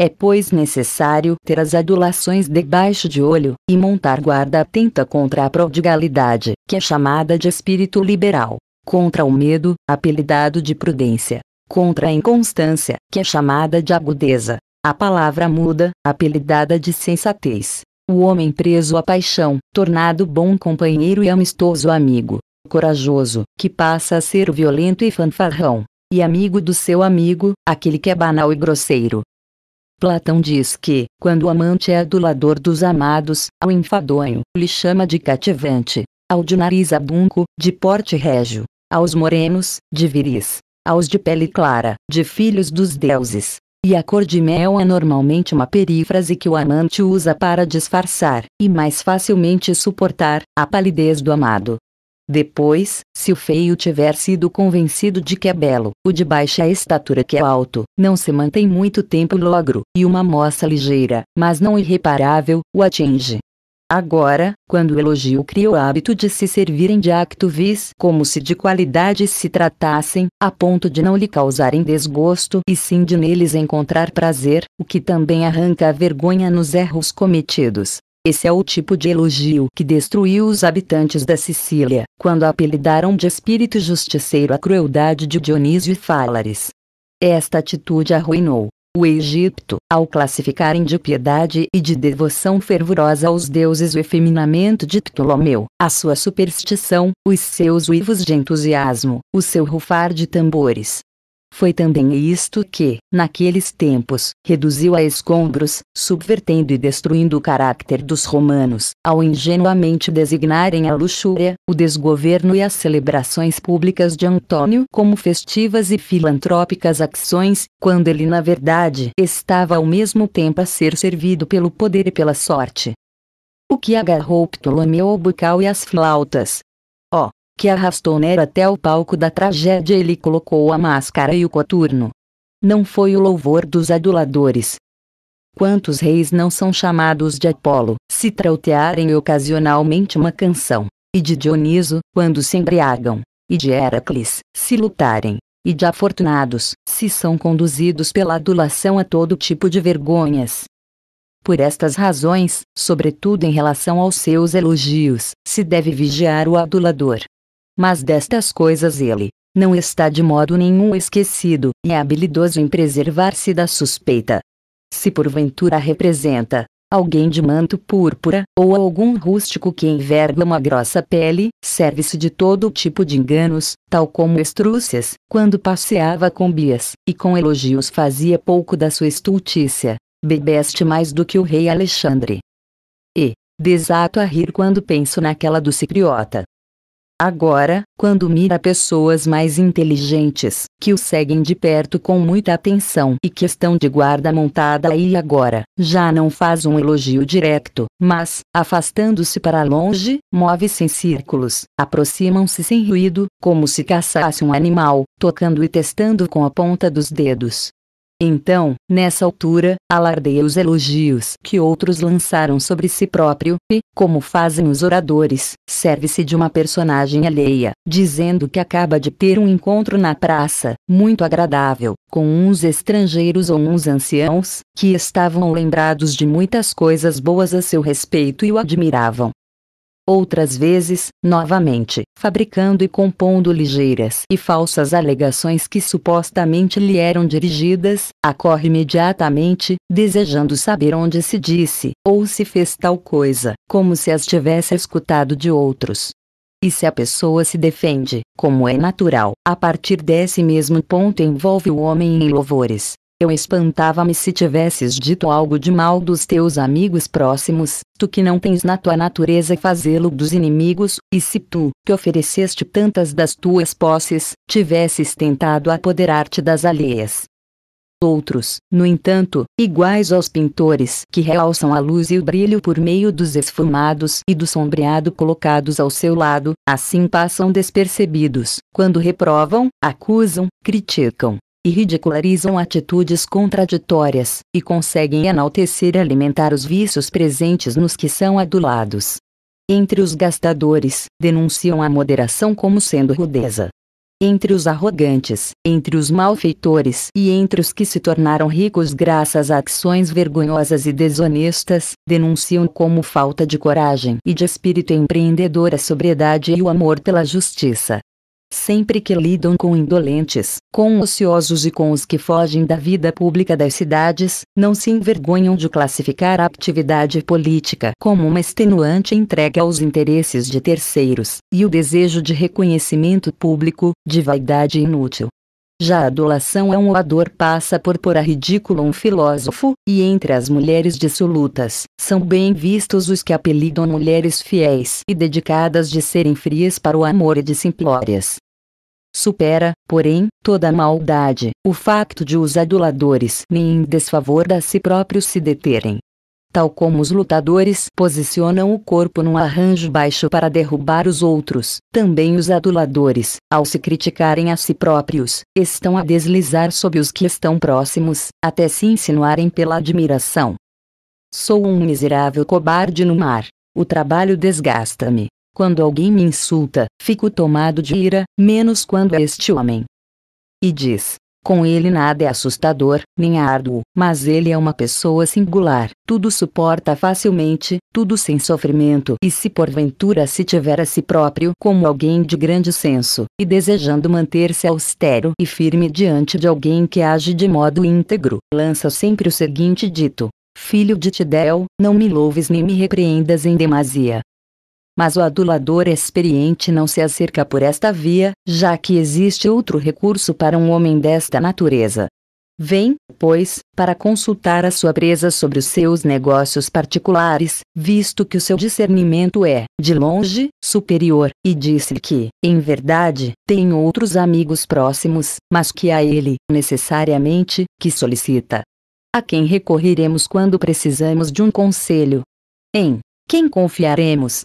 É, pois, necessário ter as adulações debaixo de olho, e montar guarda atenta contra a prodigalidade, que é chamada de espírito liberal, contra o medo, apelidado de prudência, contra a inconstância, que é chamada de agudeza, a palavra muda, apelidada de sensatez, o homem preso à paixão, tornado bom companheiro e amistoso amigo, corajoso, que passa a ser violento e fanfarrão, e amigo do seu amigo, aquele que é banal e grosseiro. Platão diz que, quando o amante é adulador dos amados, ao enfadonho lhe chama de cativante, ao de nariz abunco, de porte régio, aos morenos, de viris, aos de pele clara, de filhos dos deuses, e a cor de mel é normalmente uma perífrase que o amante usa para disfarçar, e mais facilmente suportar, a palidez do amado. Depois, se o feio tiver sido convencido de que é belo, o de baixa estatura que é alto, não se mantém muito tempo logro, e uma moça ligeira, mas não irreparável, o atinge. Agora, quando o elogio cria o hábito de se servirem de acto vis como se de qualidades se tratassem, a ponto de não lhe causarem desgosto e sim de neles encontrar prazer, o que também arranca a vergonha nos erros cometidos. Esse é o tipo de elogio que destruiu os habitantes da Sicília, quando apelidaram de espírito justiceiro a crueldade de Dionísio e Fálares. Esta atitude arruinou, o Egito, ao classificarem de piedade e de devoção fervorosa aos deuses o efeminamento de Ptolomeu, a sua superstição, os seus uivos de entusiasmo, o seu rufar de tambores, foi também isto que, naqueles tempos, reduziu a escombros, subvertendo e destruindo o caráter dos romanos, ao ingenuamente designarem a luxúria, o desgoverno e as celebrações públicas de Antônio como festivas e filantrópicas ações, quando ele na verdade estava ao mesmo tempo a ser servido pelo poder e pela sorte. O que agarrou Ptolomeu ao bucal e às flautas, que arrastou Nero até o palco da tragédia ele colocou a máscara e o coturno. Não foi o louvor dos aduladores. Quantos reis não são chamados de Apolo, se trautearem ocasionalmente uma canção, e de Dioniso, quando se embriagam, e de Heracles, se lutarem, e de afortunados, se são conduzidos pela adulação a todo tipo de vergonhas. Por estas razões, sobretudo em relação aos seus elogios, se deve vigiar o adulador, mas destas coisas ele não está de modo nenhum esquecido e é habilidoso em preservar-se da suspeita. Se porventura representa alguém de manto púrpura ou algum rústico que enverga uma grossa pele, serve-se de todo tipo de enganos, tal como Estrúcias, quando passeava com Bias, e com elogios fazia pouco da sua estultícia, bebeste mais do que o rei Alexandre. E, desato a rir quando penso naquela do cipriota, Agora, quando mira pessoas mais inteligentes, que o seguem de perto com muita atenção e que estão de guarda montada aí agora, já não faz um elogio direto, mas, afastando-se para longe, move-se em círculos, aproximam-se sem ruído, como se caçasse um animal, tocando e testando com a ponta dos dedos, então, nessa altura, alardeia os elogios que outros lançaram sobre si próprio, e, como fazem os oradores, serve-se de uma personagem alheia, dizendo que acaba de ter um encontro na praça, muito agradável, com uns estrangeiros ou uns anciãos, que estavam lembrados de muitas coisas boas a seu respeito e o admiravam outras vezes, novamente, fabricando e compondo ligeiras e falsas alegações que supostamente lhe eram dirigidas, acorre imediatamente, desejando saber onde se disse ou se fez tal coisa, como se as tivesse escutado de outros. E se a pessoa se defende, como é natural, a partir desse mesmo ponto envolve o homem em louvores, eu espantava-me se tivesses dito algo de mal dos teus amigos próximos, tu que não tens na tua natureza fazê-lo dos inimigos, e se tu, que ofereceste tantas das tuas posses, tivesses tentado apoderar-te das alheias. Outros, no entanto, iguais aos pintores que realçam a luz e o brilho por meio dos esfumados e do sombreado colocados ao seu lado, assim passam despercebidos, quando reprovam, acusam, criticam, e ridicularizam atitudes contraditórias, e conseguem enaltecer e alimentar os vícios presentes nos que são adulados. Entre os gastadores, denunciam a moderação como sendo rudeza. Entre os arrogantes, entre os malfeitores e entre os que se tornaram ricos graças a ações vergonhosas e desonestas, denunciam como falta de coragem e de espírito empreendedor a sobriedade e o amor pela justiça sempre que lidam com indolentes, com ociosos e com os que fogem da vida pública das cidades, não se envergonham de classificar a atividade política como uma extenuante entrega aos interesses de terceiros, e o desejo de reconhecimento público, de vaidade inútil, já a adulação a é um orador passa por pôr a ridículo um filósofo, e entre as mulheres dissolutas, são bem vistos os que apelidam mulheres fiéis e dedicadas de serem frias para o amor e de simplórias. Supera, porém, toda a maldade, o facto de os aduladores nem em desfavor da si próprios se deterem, tal como os lutadores posicionam o corpo num arranjo baixo para derrubar os outros, também os aduladores, ao se criticarem a si próprios, estão a deslizar sob os que estão próximos, até se insinuarem pela admiração. Sou um miserável cobarde no mar. O trabalho desgasta-me. Quando alguém me insulta, fico tomado de ira, menos quando é este homem. E diz: com ele nada é assustador, nem é árduo, mas ele é uma pessoa singular, tudo suporta facilmente, tudo sem sofrimento e se porventura se tiver a si próprio como alguém de grande senso, e desejando manter-se austero e firme diante de alguém que age de modo íntegro, lança sempre o seguinte dito, Filho de Tidel, não me louves nem me repreendas em demasia, mas o adulador experiente não se acerca por esta via, já que existe outro recurso para um homem desta natureza. Vem, pois, para consultar a sua presa sobre os seus negócios particulares, visto que o seu discernimento é, de longe, superior, e disse que, em verdade, tem outros amigos próximos, mas que a ele, necessariamente, que solicita. A quem recorreremos quando precisamos de um conselho? Em quem confiaremos?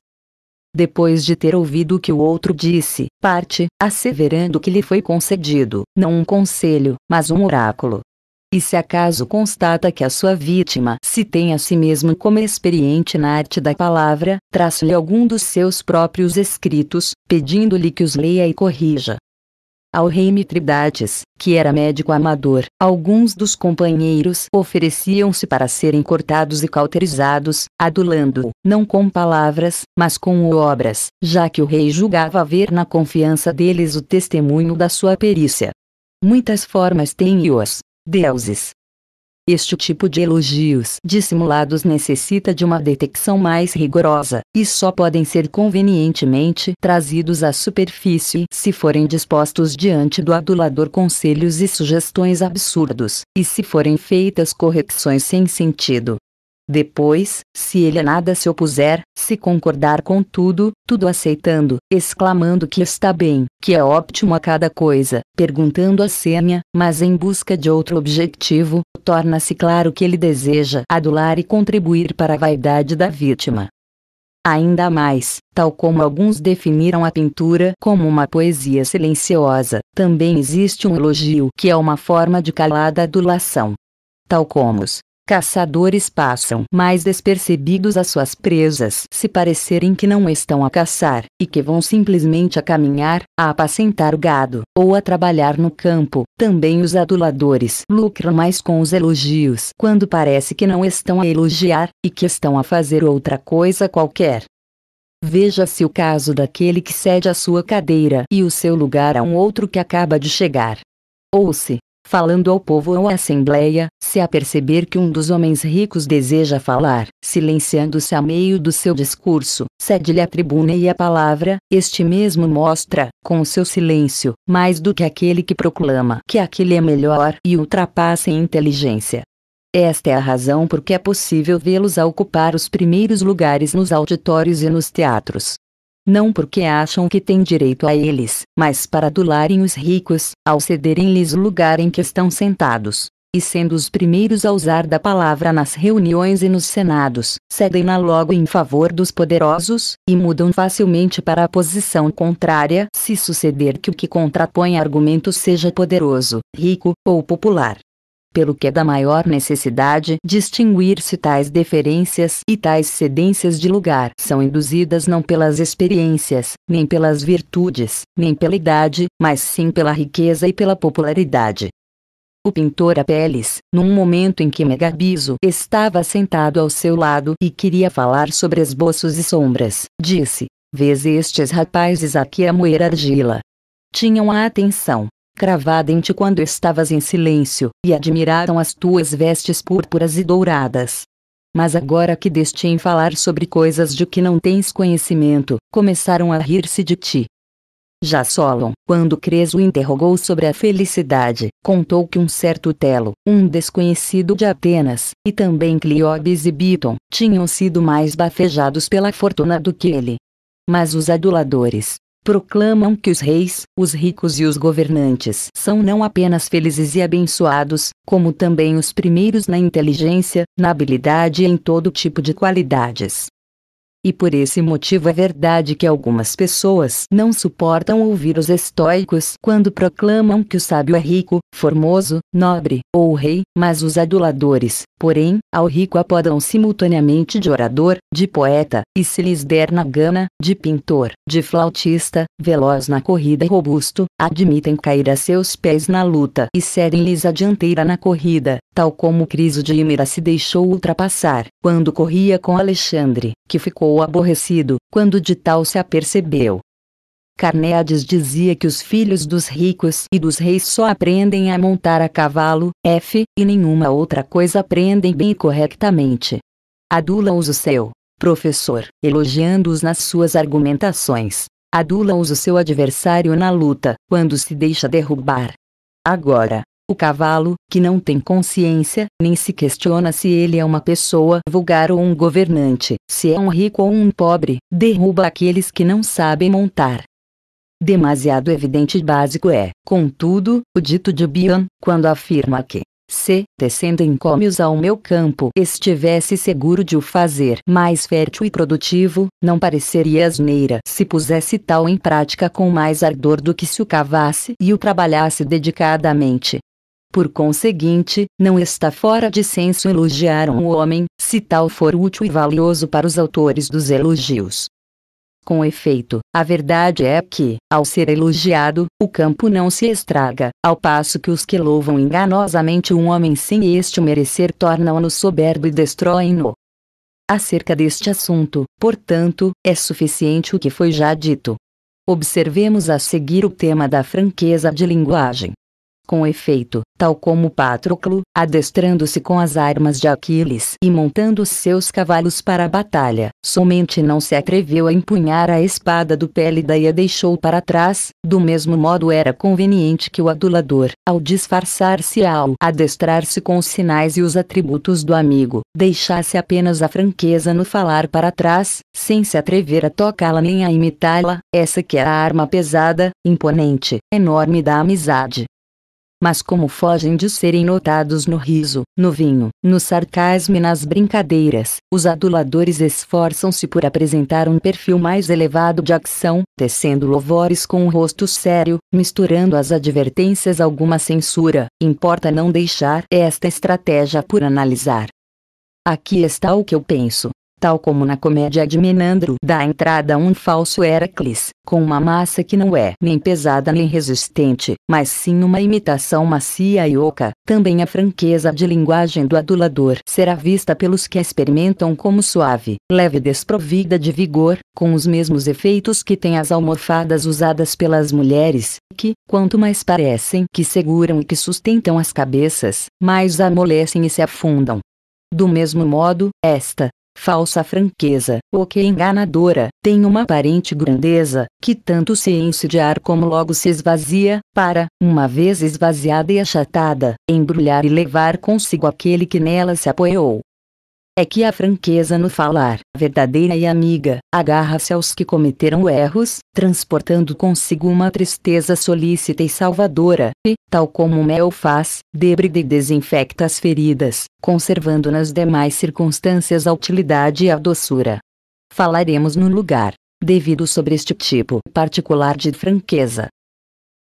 depois de ter ouvido o que o outro disse, parte, asseverando que lhe foi concedido, não um conselho, mas um oráculo. E se acaso constata que a sua vítima se tem a si mesmo como experiente na arte da palavra, traça-lhe algum dos seus próprios escritos, pedindo-lhe que os leia e corrija ao rei Mitridates, que era médico amador. Alguns dos companheiros ofereciam-se para serem cortados e cauterizados, adulando-o, não com palavras, mas com obras, já que o rei julgava haver na confiança deles o testemunho da sua perícia. Muitas formas têm os deuses, este tipo de elogios dissimulados necessita de uma detecção mais rigorosa, e só podem ser convenientemente trazidos à superfície se forem dispostos diante do adulador conselhos e sugestões absurdos, e se forem feitas correções sem sentido. Depois, se ele a nada se opuser, se concordar com tudo, tudo aceitando, exclamando que está bem, que é óptimo a cada coisa, perguntando a senha, mas em busca de outro objetivo, torna-se claro que ele deseja adular e contribuir para a vaidade da vítima. Ainda mais, tal como alguns definiram a pintura como uma poesia silenciosa, também existe um elogio que é uma forma de calada adulação. Tal como os Caçadores passam mais despercebidos às suas presas se parecerem que não estão a caçar, e que vão simplesmente a caminhar, a apacentar o gado, ou a trabalhar no campo. Também os aduladores lucram mais com os elogios quando parece que não estão a elogiar, e que estão a fazer outra coisa qualquer. Veja-se o caso daquele que cede a sua cadeira e o seu lugar a um outro que acaba de chegar. Ou se, falando ao povo ou à assembleia, se aperceber que um dos homens ricos deseja falar, silenciando-se a meio do seu discurso, cede-lhe a tribuna e a palavra, este mesmo mostra, com o seu silêncio, mais do que aquele que proclama que aquele é melhor e ultrapassa em inteligência. Esta é a razão por que é possível vê-los ocupar os primeiros lugares nos auditórios e nos teatros não porque acham que têm direito a eles, mas para adularem os ricos, ao cederem-lhes o lugar em que estão sentados. E sendo os primeiros a usar da palavra nas reuniões e nos senados, cedem-na logo em favor dos poderosos, e mudam facilmente para a posição contrária se suceder que o que contrapõe argumento seja poderoso, rico ou popular pelo que é da maior necessidade distinguir se tais deferências e tais cedências de lugar são induzidas não pelas experiências, nem pelas virtudes, nem pela idade, mas sim pela riqueza e pela popularidade. O pintor Apeles, num momento em que Megabiso estava sentado ao seu lado e queria falar sobre esboços e sombras, disse: Vês estes rapazes aqui a moer argila. Tinham a atenção, cravada em ti quando estavas em silêncio, e admiraram as tuas vestes púrpuras e douradas. Mas agora que deste em falar sobre coisas de que não tens conhecimento, começaram a rir-se de ti. Já Solon, quando Creso interrogou sobre a felicidade, contou que um certo Telo, um desconhecido de Atenas, e também Cleobis e Biton, tinham sido mais bafejados pela fortuna do que ele. Mas os aduladores, proclamam que os reis, os ricos e os governantes são não apenas felizes e abençoados, como também os primeiros na inteligência, na habilidade e em todo tipo de qualidades. E por esse motivo é verdade que algumas pessoas não suportam ouvir os estoicos quando proclamam que o sábio é rico, formoso, nobre, ou rei, mas os aduladores, porém, ao rico apodam simultaneamente de orador, de poeta, e se lhes der na gana, de pintor, de flautista, veloz na corrida e robusto, admitem cair a seus pés na luta e cedem-lhes a dianteira na corrida, tal como Criso de Himera se deixou ultrapassar, quando corria com Alexandre, que ficou ficou aborrecido, quando de tal se apercebeu. Carneades dizia que os filhos dos ricos e dos reis só aprendem a montar a cavalo, F, e nenhuma outra coisa aprendem bem e corretamente. Adula-os o seu professor, elogiando-os nas suas argumentações. Adula-os o seu adversário na luta, quando se deixa derrubar. Agora, o cavalo, que não tem consciência, nem se questiona se ele é uma pessoa vulgar ou um governante, se é um rico ou um pobre, derruba aqueles que não sabem montar. Demasiado evidente e básico é, contudo, o dito de Bion, quando afirma que se, descendo encômios ao meu campo, estivesse seguro de o fazer mais fértil e produtivo, não pareceria asneira se pusesse tal em prática com mais ardor do que se o cavasse e o trabalhasse dedicadamente. Por conseguinte, não está fora de senso elogiar um homem, se tal for útil e valioso para os autores dos elogios. Com efeito, a verdade é que, ao ser elogiado, o campo não se estraga, ao passo que os que louvam enganosamente um homem sem este merecer tornam-no soberbo e destroem-no. Acerca deste assunto, portanto, é suficiente o que foi já dito. Observemos a seguir o tema da franqueza de linguagem. Com efeito, tal como Patroclo, adestrando-se com as armas de Aquiles e montando seus cavalos para a batalha, somente não se atreveu a empunhar a espada do Pélida e a deixou para trás, do mesmo modo era conveniente que o adulador, ao disfarçar-se ao adestrar-se com os sinais e os atributos do amigo, deixasse apenas a franqueza no falar para trás, sem se atrever a tocá-la nem a imitá-la, essa que é a arma pesada, imponente, enorme da amizade mas como fogem de serem notados no riso, no vinho, no sarcasmo e nas brincadeiras, os aduladores esforçam-se por apresentar um perfil mais elevado de ação, tecendo louvores com um rosto sério, misturando as advertências alguma censura, importa não deixar esta estratégia por analisar. Aqui está o que eu penso, tal como na comédia de Menandro dá entrada a um falso Heracles, com uma massa que não é nem pesada nem resistente, mas sim uma imitação macia e oca, também a franqueza de linguagem do adulador será vista pelos que a experimentam como suave, leve e desprovida de vigor, com os mesmos efeitos que têm as almofadas usadas pelas mulheres, que, quanto mais parecem que seguram e que sustentam as cabeças, mais amolecem e se afundam. Do mesmo modo, esta, falsa franqueza, o que é enganadora, tem uma aparente grandeza, que tanto se enche de ar como logo se esvazia, para, uma vez esvaziada e achatada, embrulhar e levar consigo aquele que nela se apoiou é que a franqueza no falar, verdadeira e amiga, agarra-se aos que cometeram erros, transportando consigo uma tristeza solícita e salvadora, e, tal como o mel faz, debrida e desinfecta as feridas, conservando nas demais circunstâncias a utilidade e a doçura. Falaremos no lugar devido sobre este tipo particular de franqueza.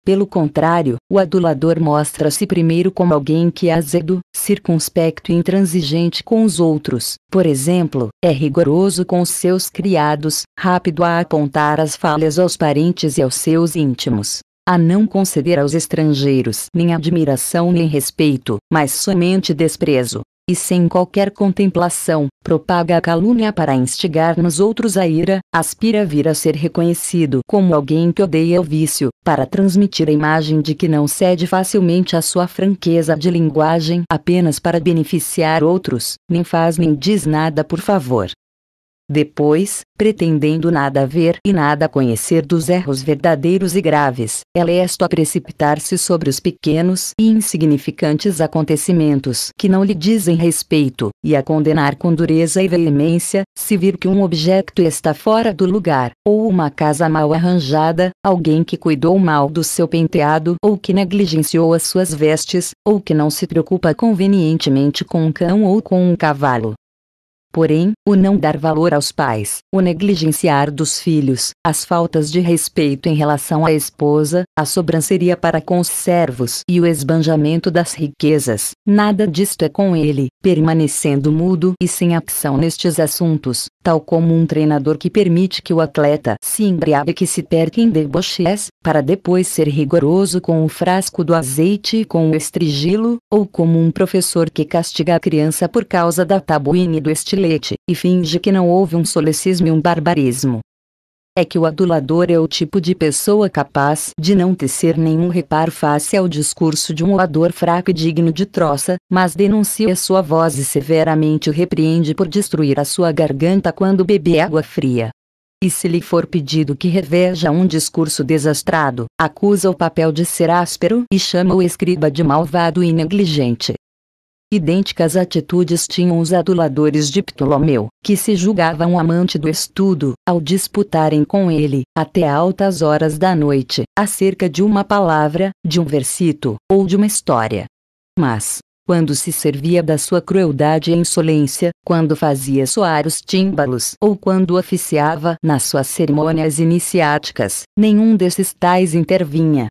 Pelo contrário, o adulador mostra-se primeiro como alguém que é azedo, circunspecto e intransigente com os outros. Por exemplo, é rigoroso com os seus criados, rápido a apontar as falhas aos parentes e aos seus íntimos. A não conceder aos estrangeiros nem admiração nem respeito, mas somente desprezo e sem qualquer contemplação, propaga a calúnia para instigar nos outros a ira, aspira a vir a ser reconhecido como alguém que odeia o vício, para transmitir a imagem de que não cede facilmente à sua franqueza de linguagem apenas para beneficiar outros, nem faz nem diz nada por favor depois, pretendendo nada ver e nada conhecer dos erros verdadeiros e graves, ela é a precipitar-se sobre os pequenos e insignificantes acontecimentos que não lhe dizem respeito, e a condenar com dureza e veemência, se vir que um objeto está fora do lugar, ou uma casa mal arranjada, alguém que cuidou mal do seu penteado ou que negligenciou as suas vestes, ou que não se preocupa convenientemente com um cão ou com um cavalo, Porém, o não dar valor aos pais, o negligenciar dos filhos, as faltas de respeito em relação à esposa, a sobranceria para com os servos e o esbanjamento das riquezas, nada disto é com ele, permanecendo mudo e sem ação nestes assuntos, tal como um treinador que permite que o atleta se embriague e que se perca em deboches, para depois ser rigoroso com o frasco do azeite e com o estrigilo, ou como um professor que castiga a criança por causa da e do estilo e finge que não houve um solecismo e um barbarismo. É que o adulador é o tipo de pessoa capaz de não tecer nenhum reparo face ao discurso de um orador fraco e digno de troça, mas denuncia sua voz e severamente o repreende por destruir a sua garganta quando bebe água fria e se lhe for pedido que reveja um discurso desastrado, acusa o papel de ser áspero e chama o escriba de malvado e negligente. Idênticas atitudes tinham os aduladores de Ptolomeu, que se julgava um amante do estudo, ao disputarem com ele, até altas horas da noite, acerca de uma palavra, de um versito ou de uma história. Mas, quando se servia da sua crueldade e insolência, quando fazia soar os tímbalos ou quando oficiava nas suas cerimônias iniciáticas, nenhum desses tais intervinha,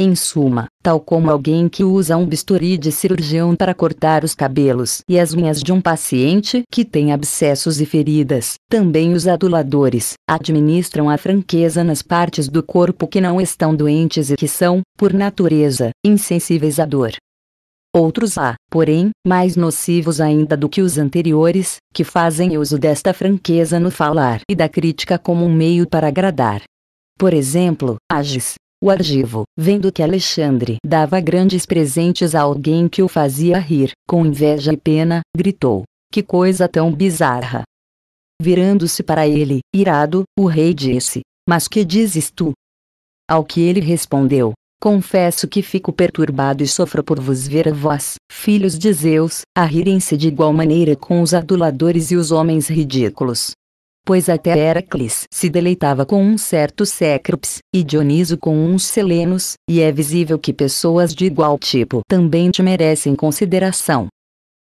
em suma, tal como alguém que usa um bisturi de cirurgião para cortar os cabelos e as unhas de um paciente que tem abscessos e feridas, também os aduladores administram a franqueza nas partes do corpo que não estão doentes e que são, por natureza, insensíveis à dor. Outros há, porém, mais nocivos ainda do que os anteriores, que fazem uso desta franqueza no falar e da crítica como um meio para agradar. Por exemplo, Agis, o argivo, vendo que Alexandre dava grandes presentes a alguém que o fazia rir, com inveja e pena, gritou: Que coisa tão bizarra! Virando-se para ele, irado, o rei disse: Mas que dizes tu? Ao que ele respondeu: Confesso que fico perturbado e sofro por vos ver a vós, filhos de Zeus, a rirem-se de igual maneira com os aduladores e os homens ridículos pois até Heracles se deleitava com um certo Cécrops, e Dioniso com uns Selenos, e é visível que pessoas de igual tipo também te merecem consideração.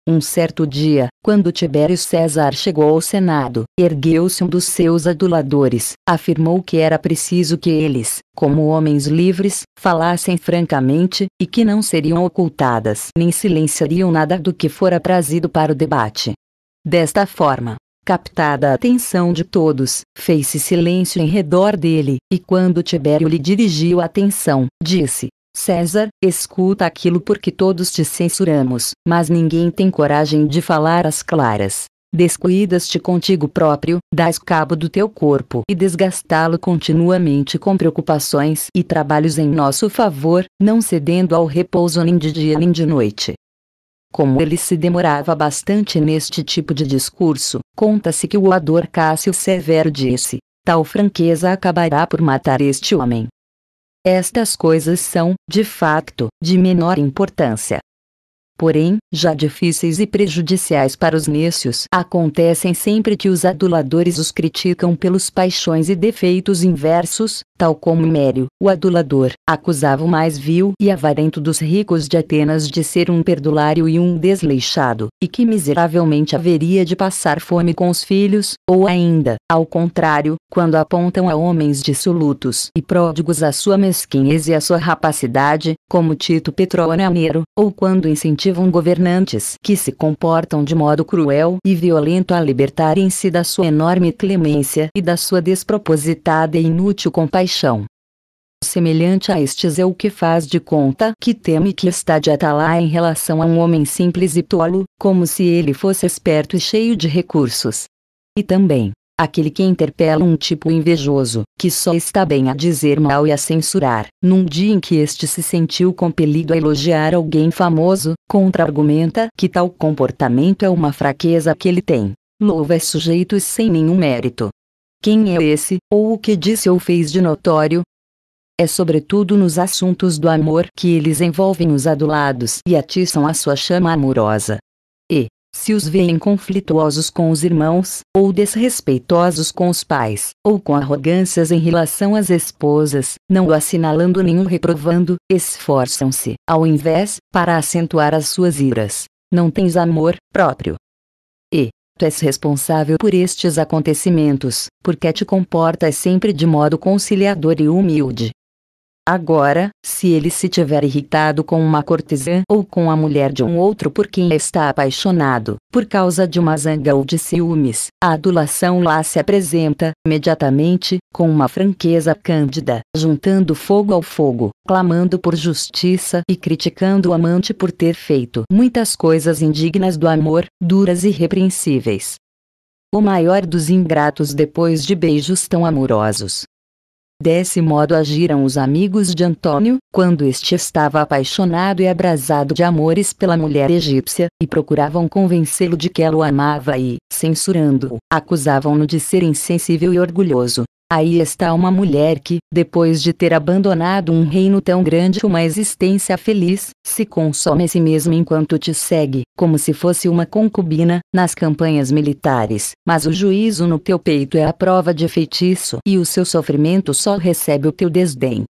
Um certo dia, quando Tibério César chegou ao Senado, ergueu-se um dos seus aduladores, afirmou que era preciso que eles, como homens livres, falassem francamente, e que não seriam ocultadas nem silenciariam nada do que fora trazido para o debate. Desta forma, captada a atenção de todos, fez-se silêncio em redor dele, e quando Tibério lhe dirigiu a atenção, disse: César, escuta aquilo porque todos te censuramos, mas ninguém tem coragem de falar às claras. Descuidas-te contigo próprio, dás cabo do teu corpo e desgastá-lo continuamente com preocupações e trabalhos em nosso favor, não cedendo ao repouso nem de dia nem de noite. Como ele se demorava bastante neste tipo de discurso, conta-se que o orador Cássio Severo disse: Tal franqueza acabará por matar este homem. Estas coisas são, de facto, de menor importância, porém, já difíceis e prejudiciais para os necios, acontecem sempre que os aduladores os criticam pelos paixões e defeitos inversos, tal como Mério, o adulador, acusava o mais vil e avarento dos ricos de Atenas de ser um perdulário e um desleixado, e que miseravelmente haveria de passar fome com os filhos, ou ainda, ao contrário, quando apontam a homens dissolutos e pródigos a sua mesquinhez e a sua rapacidade, como Tito Petronaneiro, ou quando incentivam incentivam governantes que se comportam de modo cruel e violento a libertarem-se da sua enorme clemência e da sua despropositada e inútil compaixão. Semelhante a estes é o que faz de conta que teme que está de atalá em relação a um homem simples e tolo, como se ele fosse esperto e cheio de recursos. E também, aquele que interpela um tipo invejoso, que só está bem a dizer mal e a censurar. Num dia em que este se sentiu compelido a elogiar alguém famoso, contra-argumenta que tal comportamento é uma fraqueza que ele tem. Louva sujeitos sem nenhum mérito. Quem é esse, ou o que disse ou fez de notório? É sobretudo nos assuntos do amor que eles envolvem os adulados e atiçam a sua chama amorosa se os veem conflituosos com os irmãos, ou desrespeitosos com os pais, ou com arrogâncias em relação às esposas, não o assinalando nem o reprovando, esforçam-se, ao invés, para acentuar as suas iras. Não tens amor próprio. E, tu és responsável por estes acontecimentos, porque te comportas sempre de modo conciliador e humilde, Agora, se ele se tiver irritado com uma cortesã ou com a mulher de um outro por quem está apaixonado, por causa de uma zanga ou de ciúmes, a adulação lá se apresenta, imediatamente, com uma franqueza cândida, juntando fogo ao fogo, clamando por justiça e criticando o amante por ter feito muitas coisas indignas do amor, duras e repreensíveis. O maior dos ingratos depois de beijos tão amorosos, Desse modo agiram os amigos de Antônio, quando este estava apaixonado e abrasado de amores pela mulher egípcia, e procuravam convencê-lo de que ela o amava e, censurando-o, acusavam-no de ser insensível e orgulhoso. Aí está uma mulher que, depois de ter abandonado um reino tão grande uma existência feliz, se consome a si mesma enquanto te segue, como se fosse uma concubina, nas campanhas militares. Mas o juízo no teu peito é a prova de feitiço e o seu sofrimento só recebe o teu desdém.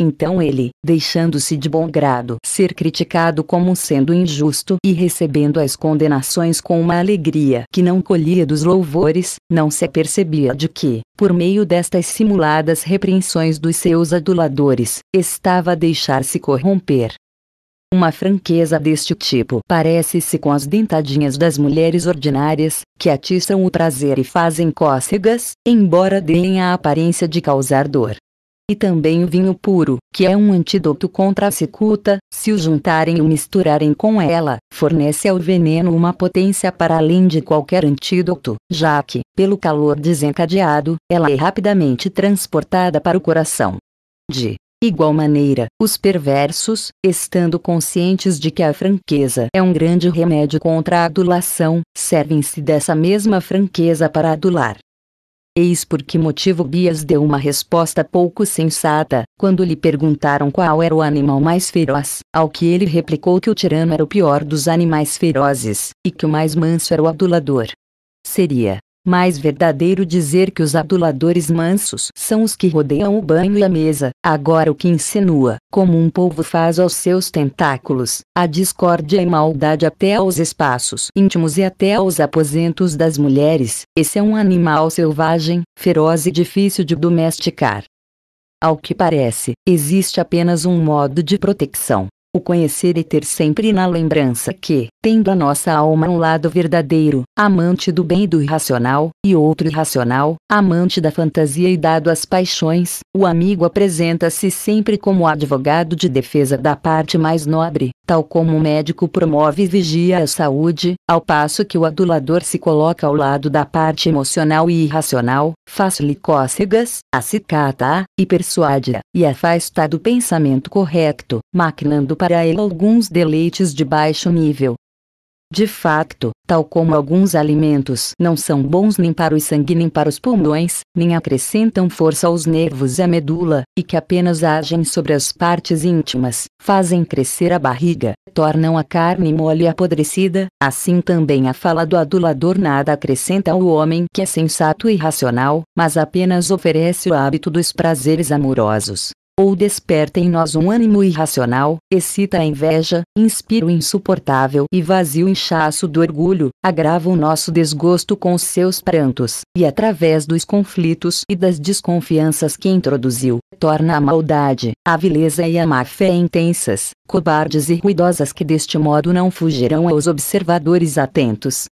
Então ele, deixando-se de bom grado ser criticado como sendo injusto e recebendo as condenações com uma alegria que não colhia dos louvores, não se apercebia de que, por meio destas simuladas repreensões dos seus aduladores, estava a deixar-se corromper. Uma franqueza deste tipo parece-se com as dentadinhas das mulheres ordinárias, que atiçam o prazer e fazem cócegas, embora deem a aparência de causar dor e também o vinho puro, que é um antídoto contra a cicuta, se o juntarem e o misturarem com ela, fornece ao veneno uma potência para além de qualquer antídoto, já que, pelo calor desencadeado, ela é rapidamente transportada para o coração. De igual maneira, os perversos, estando conscientes de que a franqueza é um grande remédio contra a adulação, servem-se dessa mesma franqueza para adular Eis por que motivo Bias deu uma resposta pouco sensata, quando lhe perguntaram qual era o animal mais feroz, ao que ele replicou que o tirano era o pior dos animais ferozes, e que o mais manso era o adulador. Seria, mais verdadeiro dizer que os aduladores mansos são os que rodeiam o banho e a mesa. Agora o que insinua, como um povo faz aos seus tentáculos, a discórdia e maldade até aos espaços íntimos e até aos aposentos das mulheres. Esse é um animal selvagem, feroz e difícil de domesticar. Ao que parece, existe apenas um modo de proteção, o conhecer e ter sempre na lembrança que, tendo a nossa alma um lado verdadeiro, amante do bem e do irracional, e outro irracional, amante da fantasia e dado às paixões, o amigo apresenta-se sempre como advogado de defesa da parte mais nobre, tal como o médico promove e vigia a saúde, ao passo que o adulador se coloca ao lado da parte emocional e irracional, faz-lhe cócegas, acicata-a, e persuade-a, e afasta do pensamento correto, maquinando para ele alguns deleites de baixo nível, de facto, tal como alguns alimentos não são bons nem para o sangue nem para os pulmões, nem acrescentam força aos nervos e à medula, e que apenas agem sobre as partes íntimas, fazem crescer a barriga, tornam a carne mole e apodrecida, assim também a fala do adulador nada acrescenta ao homem que é sensato e racional, mas apenas oferece o hábito dos prazeres amorosos ou desperta em nós um ânimo irracional, excita a inveja, inspira o insuportável e vazio inchaço do orgulho, agrava o nosso desgosto com os seus prantos, e através dos conflitos e das desconfianças que introduziu, torna a maldade, a vileza e a má-fé intensas, cobardes e ruidosas que deste modo não fugirão aos observadores atentos,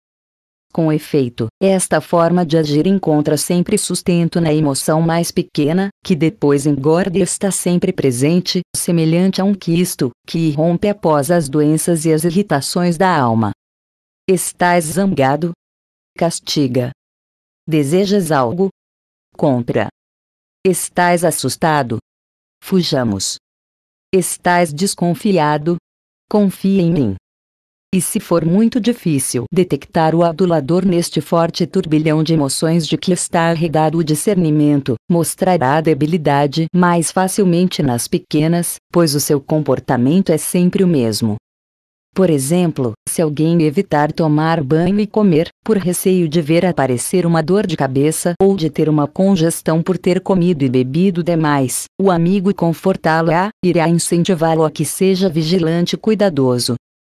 com efeito, esta forma de agir encontra sempre sustento na emoção mais pequena, que depois engorda e está sempre presente, semelhante a um quisto, que irrompe após as doenças e as irritações da alma. Estás zangado? Castiga. Desejas algo? Compra. Estás assustado? Fujamos. Estás desconfiado? Confia em mim. E se for muito difícil detectar o adulador neste forte turbilhão de emoções de que está arredado o discernimento, mostrará a debilidade mais facilmente nas pequenas, pois o seu comportamento é sempre o mesmo. Por exemplo, se alguém evitar tomar banho e comer, por receio de ver aparecer uma dor de cabeça ou de ter uma congestão por ter comido e bebido demais, o amigo confortá-lo-á, irá incentivá-lo a que seja vigilante e cuidadoso,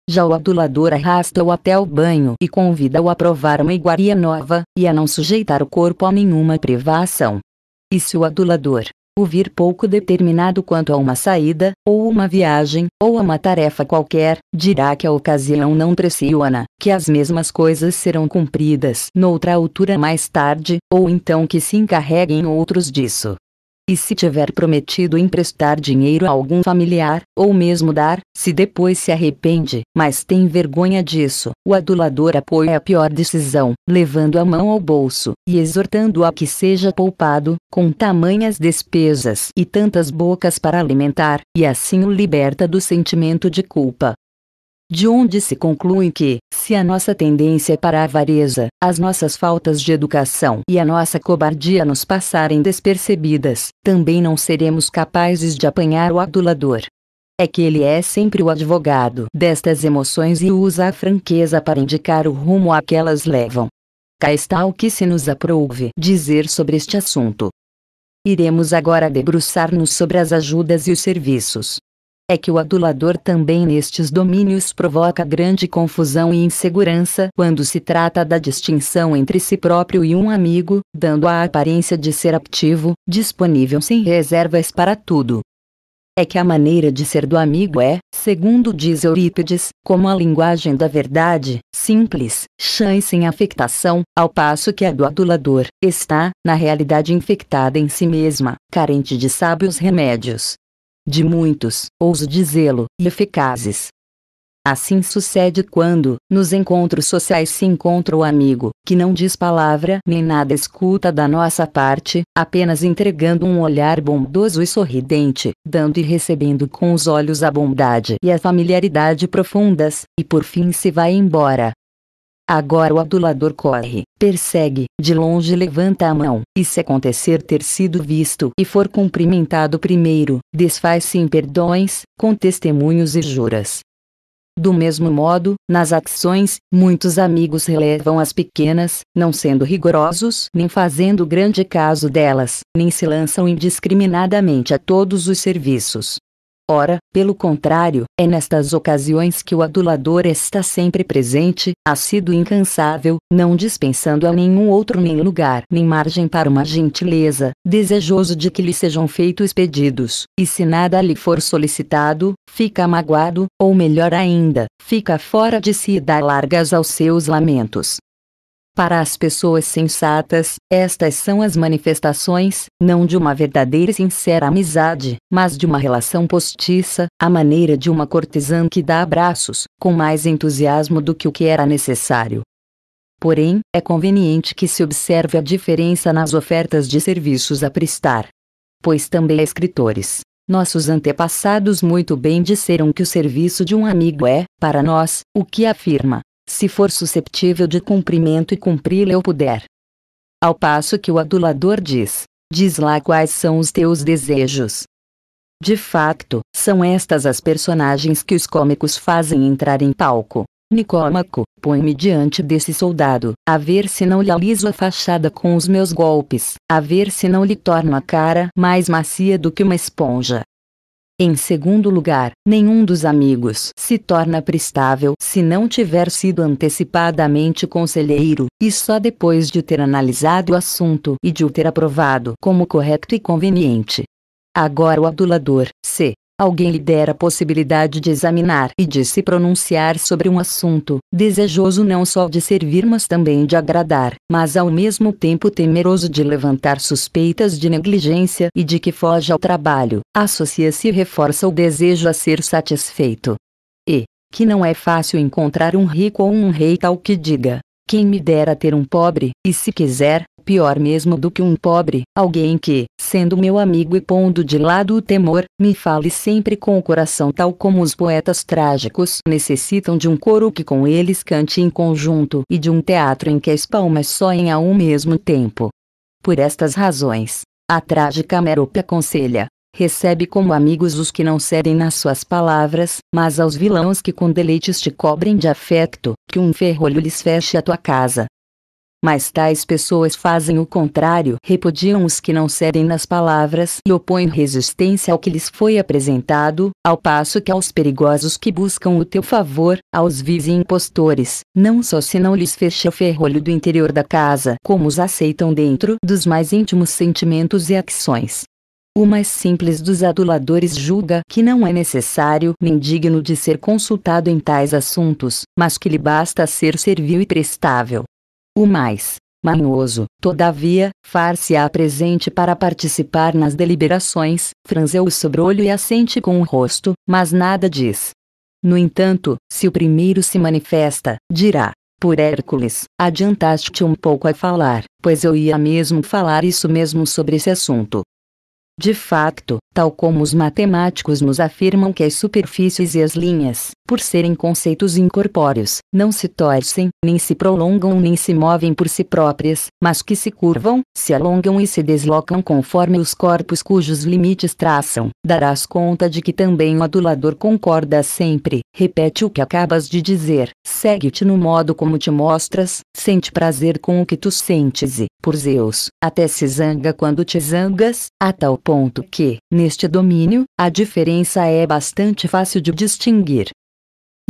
já o adulador arrasta-o até o banho e convida-o a provar uma iguaria nova, e a não sujeitar o corpo a nenhuma privação. E se o adulador ouvir pouco determinado quanto a uma saída, ou uma viagem, ou a uma tarefa qualquer, dirá que a ocasião não pressiona, que as mesmas coisas serão cumpridas noutra altura mais tarde, ou então que se encarreguem outros disso. E se tiver prometido emprestar dinheiro a algum familiar, ou mesmo dar, se depois se arrepende, mas tem vergonha disso, o adulador apoia a pior decisão, levando a mão ao bolso e exortando a que seja poupado, com tamanhas despesas e tantas bocas para alimentar, e assim o liberta do sentimento de culpa, de onde se conclui que, se a nossa tendência é para a avareza, as nossas faltas de educação e a nossa cobardia nos passarem despercebidas, também não seremos capazes de apanhar o adulador. É que ele é sempre o advogado destas emoções e usa a franqueza para indicar o rumo a que elas levam. Cá está o que se nos aprouve dizer sobre este assunto. Iremos agora debruçar-nos sobre as ajudas e os serviços é que o adulador também nestes domínios provoca grande confusão e insegurança quando se trata da distinção entre si próprio e um amigo, dando a aparência de ser ativo, disponível sem reservas para tudo. É que a maneira de ser do amigo é, segundo diz Eurípides, como a linguagem da verdade, simples, chã e sem afectação, ao passo que a do adulador está, na realidade, infectada em si mesma, carente de sábios remédios de muitos, ouso dizê-lo, e eficazes. Assim sucede quando, nos encontros sociais se encontra o amigo, que não diz palavra nem nada escuta da nossa parte, apenas entregando um olhar bondoso e sorridente, dando e recebendo com os olhos a bondade e a familiaridade profundas, e por fim se vai embora, Agora o adulador corre, persegue, de longe levanta a mão, e se acontecer ter sido visto e for cumprimentado primeiro, desfaz-se em perdões, com testemunhos e juras. Do mesmo modo, nas ações, muitos amigos relevam as pequenas, não sendo rigorosos nem fazendo grande caso delas, nem se lançam indiscriminadamente a todos os serviços. Ora, pelo contrário, é nestas ocasiões que o adulador está sempre presente, assíduo incansável, não dispensando a nenhum outro nem lugar nem margem para uma gentileza, desejoso de que lhe sejam feitos pedidos, e se nada lhe for solicitado, fica magoado, ou melhor ainda, fica fora de si e dá largas aos seus lamentos. Para as pessoas sensatas, estas são as manifestações, não de uma verdadeira e sincera amizade, mas de uma relação postiça, a maneira de uma cortesã que dá abraços, com mais entusiasmo do que o que era necessário. Porém, é conveniente que se observe a diferença nas ofertas de serviços a prestar. Pois também escritores, nossos antepassados muito bem disseram que o serviço de um amigo é, para nós, o que afirma, se for susceptível de cumprimento e cumpri-lo eu puder. Ao passo que o adulador diz: diz lá quais são os teus desejos. De facto, são estas as personagens que os cômicos fazem entrar em palco. Nicômaco, põe-me diante desse soldado, a ver se não lhe aliso a fachada com os meus golpes, a ver se não lhe torno a cara mais macia do que uma esponja, em segundo lugar, nenhum dos amigos se torna prestável se não tiver sido antecipadamente conselheiro, e só depois de ter analisado o assunto e de o ter aprovado como correto e conveniente. Agora o adulador, C. Alguém lhe dera a possibilidade de examinar e de se pronunciar sobre um assunto, desejoso não só de servir mas também de agradar, mas ao mesmo tempo temeroso de levantar suspeitas de negligência e de que foge ao trabalho, associa-se e reforça o desejo a ser satisfeito. E, que não é fácil encontrar um rico ou um rei tal que diga, quem me dera ter um pobre, e se quiser, pior mesmo do que um pobre, alguém que, sendo meu amigo e pondo de lado o temor, me fale sempre com o coração tal como os poetas trágicos necessitam de um coro que com eles cante em conjunto e de um teatro em que as palmas soem a um mesmo tempo. Por estas razões, a trágica Merope aconselha, recebe como amigos os que não cedem nas suas palavras, mas aos vilãos que com deleites te cobrem de afeto, que um ferrolho lhes feche a tua casa, mas tais pessoas fazem o contrário, repudiam os que não cedem nas palavras e opõem resistência ao que lhes foi apresentado, ao passo que aos perigosos que buscam o teu favor, aos vis e impostores, não só se não lhes fecha o ferrolho do interior da casa, como os aceitam dentro dos mais íntimos sentimentos e ações. O mais simples dos aduladores julga que não é necessário nem digno de ser consultado em tais assuntos, mas que lhe basta ser servil e prestável. O mais manhoso, todavia, far-se-á presente para participar nas deliberações, franzeu o sobrolho e assente com o rosto, mas nada diz. No entanto, se o primeiro se manifesta, dirá: Por Hércules, adiantaste-te um pouco a falar, pois eu ia mesmo falar isso mesmo sobre esse assunto. De facto, tal como os matemáticos nos afirmam que as superfícies e as linhas, por serem conceitos incorpóreos, não se torcem, nem se prolongam nem se movem por si próprias, mas que se curvam, se alongam e se deslocam conforme os corpos cujos limites traçam, darás conta de que também o adulador concorda sempre, repete o que acabas de dizer, segue-te no modo como te mostras, sente prazer com o que tu sentes e, por Zeus, até se zanga quando te zangas, a tal ponto que, neste domínio, a diferença é bastante fácil de distinguir.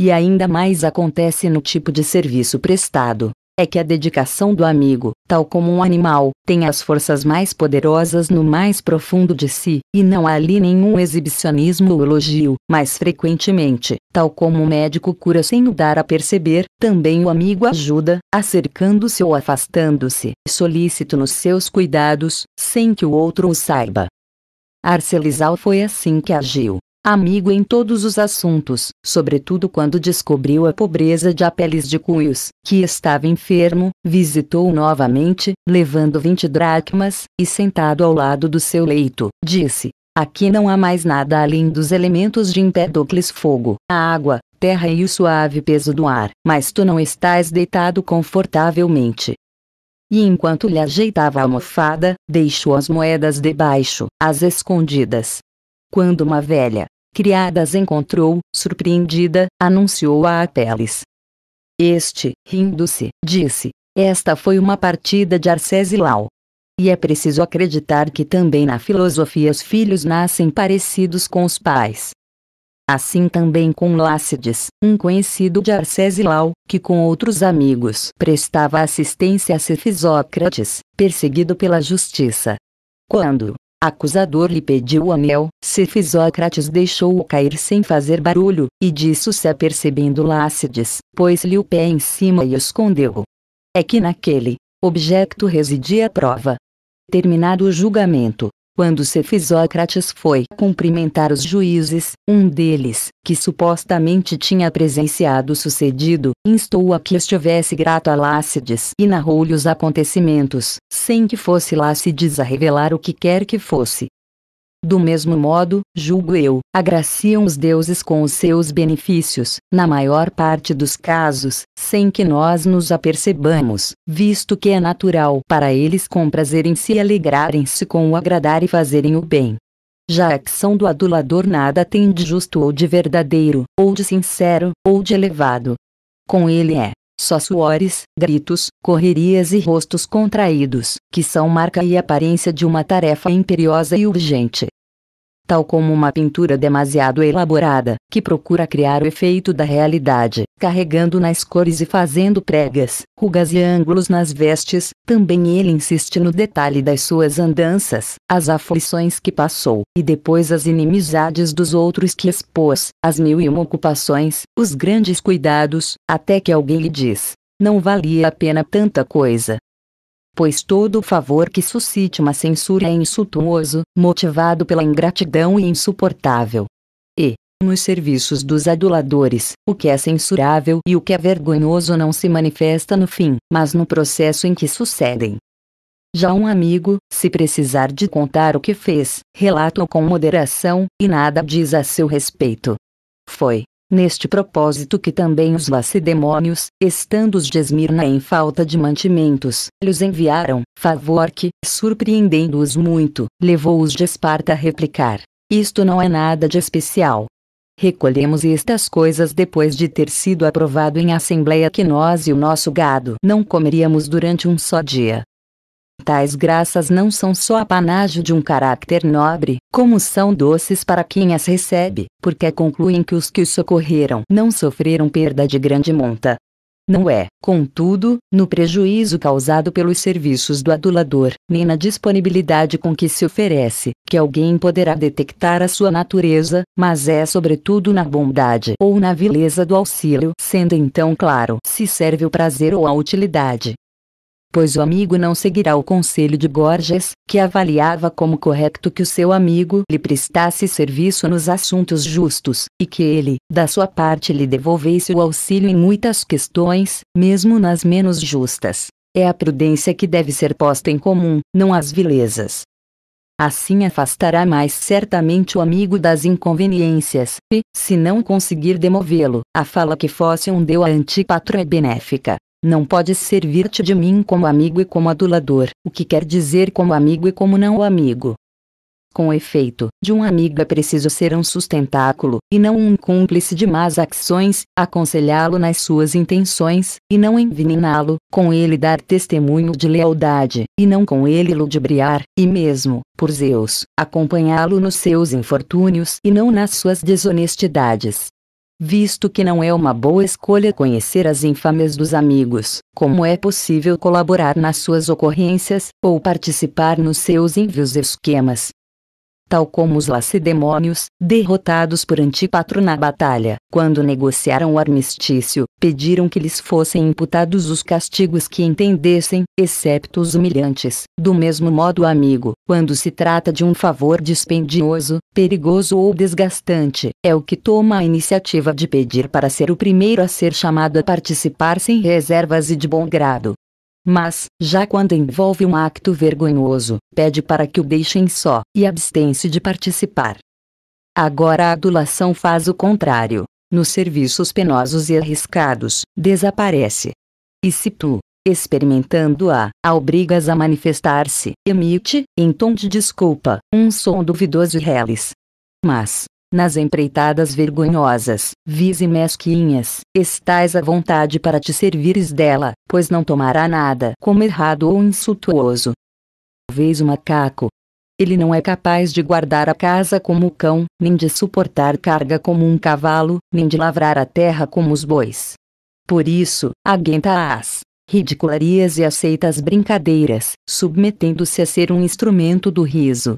E ainda mais acontece no tipo de serviço prestado, é que a dedicação do amigo, tal como um animal, tem as forças mais poderosas no mais profundo de si, e não há ali nenhum exibicionismo ou elogio, mas frequentemente, tal como o médico cura sem o dar a perceber, também o amigo ajuda, acercando-se ou afastando-se, solícito nos seus cuidados, sem que o outro o saiba. Arcelizal foi assim que agiu amigo em todos os assuntos, sobretudo quando descobriu a pobreza de Apeles de Cuios, que estava enfermo, visitou novamente, levando vinte dracmas, e sentado ao lado do seu leito, disse: Aqui não há mais nada além dos elementos de Empédocles fogo, a água, terra e o suave peso do ar, mas tu não estás deitado confortavelmente. E enquanto lhe ajeitava a almofada, deixou as moedas debaixo, as escondidas. Quando uma velha, criadas encontrou, surpreendida, anunciou a Apeles. Este, rindo-se, disse: Esta foi uma partida de Arcesilal. E é preciso acreditar que também na filosofia os filhos nascem parecidos com os pais. Assim também com Lácides, um conhecido de Arcesilal, que com outros amigos prestava assistência a Cefisócrates, perseguido pela justiça. Quando, acusador lhe pediu o anel, Cefisócrates deixou-o cair sem fazer barulho, e disso se apercebendo Lácides, pôs-lhe o pé em cima e escondeu-o. É que naquele objeto residia a prova. Terminado o julgamento, quando Cefisócrates foi cumprimentar os juízes, um deles, que supostamente tinha presenciado o sucedido, instou a que estivesse grato a Lácides e narrou-lhe os acontecimentos, sem que fosse Lácides a revelar o que quer que fosse. Do mesmo modo, julgo eu, agraciam os deuses com os seus benefícios, na maior parte dos casos, sem que nós nos apercebamos, visto que é natural para eles com prazer em se alegrarem-se com o agradar e fazerem o bem. Já a ação do adulador nada tem de justo ou de verdadeiro, ou de sincero, ou de elevado. Com ele é só suores, gritos, correrias e rostos contraídos, que são marca e aparência de uma tarefa imperiosa e urgente tal como uma pintura demasiado elaborada, que procura criar o efeito da realidade, carregando nas cores e fazendo pregas, rugas e ângulos nas vestes. Também ele insiste no detalhe das suas andanças, as aflições que passou, e depois as inimizades dos outros que expôs, as mil e uma ocupações, os grandes cuidados, até que alguém lhe diz: não valia a pena tanta coisa pois todo favor que suscite uma censura é insultuoso, motivado pela ingratidão e insuportável. E, nos serviços dos aduladores, o que é censurável e o que é vergonhoso não se manifesta no fim, mas no processo em que sucedem. Já um amigo, se precisar de contar o que fez, relata-o com moderação, e nada diz a seu respeito. Foi, Neste propósito que também os lacedemônios, estando os de Esmirna em falta de mantimentos, lhes enviaram, favor que, surpreendendo-os muito, levou-os de Esparta a replicar. Isto não é nada de especial. Recolhemos estas coisas depois de ter sido aprovado em assembleia que nós e o nosso gado não comeríamos durante um só dia, Tais graças não são só apanágio de um caráter nobre, como são doces para quem as recebe, porque concluem que os que os socorreram não sofreram perda de grande monta. Não é, contudo, no prejuízo causado pelos serviços do adulador, nem na disponibilidade com que se oferece, que alguém poderá detectar a sua natureza, mas é sobretudo na bondade ou na vileza do auxílio, sendo então claro se serve o prazer ou a utilidade, pois o amigo não seguirá o conselho de Gorgias, que avaliava como correto que o seu amigo lhe prestasse serviço nos assuntos justos, e que ele, da sua parte, lhe devolvesse o auxílio em muitas questões, mesmo nas menos justas. É a prudência que deve ser posta em comum, não as vilezas. Assim afastará mais certamente o amigo das inconveniências, e, se não conseguir demovê-lo, a fala que um deu a Antípatro é benéfica. Não podes servir-te de mim como amigo e como adulador, o que quer dizer como amigo e como não amigo. Com efeito, de um amigo é preciso ser um sustentáculo, e não um cúmplice de más ações, aconselhá-lo nas suas intenções, e não envenená-lo, com ele dar testemunho de lealdade, e não com ele ludibriar, e mesmo, por Zeus, acompanhá-lo nos seus infortúnios e não nas suas desonestidades visto que não é uma boa escolha conhecer as infâmias dos amigos, como é possível colaborar nas suas ocorrências, ou participar nos seus envios esquemas, tal como os lacedemônios, derrotados por Antipatro na batalha, quando negociaram o armistício, pediram que lhes fossem imputados os castigos que entendessem, excepto os humilhantes. Do mesmo modo, amigo, quando se trata de um favor dispendioso, perigoso ou desgastante, é o que toma a iniciativa de pedir para ser o primeiro a ser chamado a participar sem reservas e de bom grado. Mas, já quando envolve um acto vergonhoso, pede para que o deixem só e abstém-se de participar. Agora a adulação faz o contrário. Nos serviços penosos e arriscados, desaparece. E se tu, experimentando-a, a obrigas a manifestar-se, emite, em tom de desculpa, um som duvidoso e reles. Mas, nas empreitadas vergonhosas, vis e mesquinhas, estás à vontade para te servires dela, pois não tomará nada como errado ou insultuoso. Talvez o macaco. Ele não é capaz de guardar a casa como o cão, nem de suportar carga como um cavalo, nem de lavrar a terra como os bois. Por isso, aguenta-as, ridicularias e aceita as brincadeiras, submetendo-se a ser um instrumento do riso,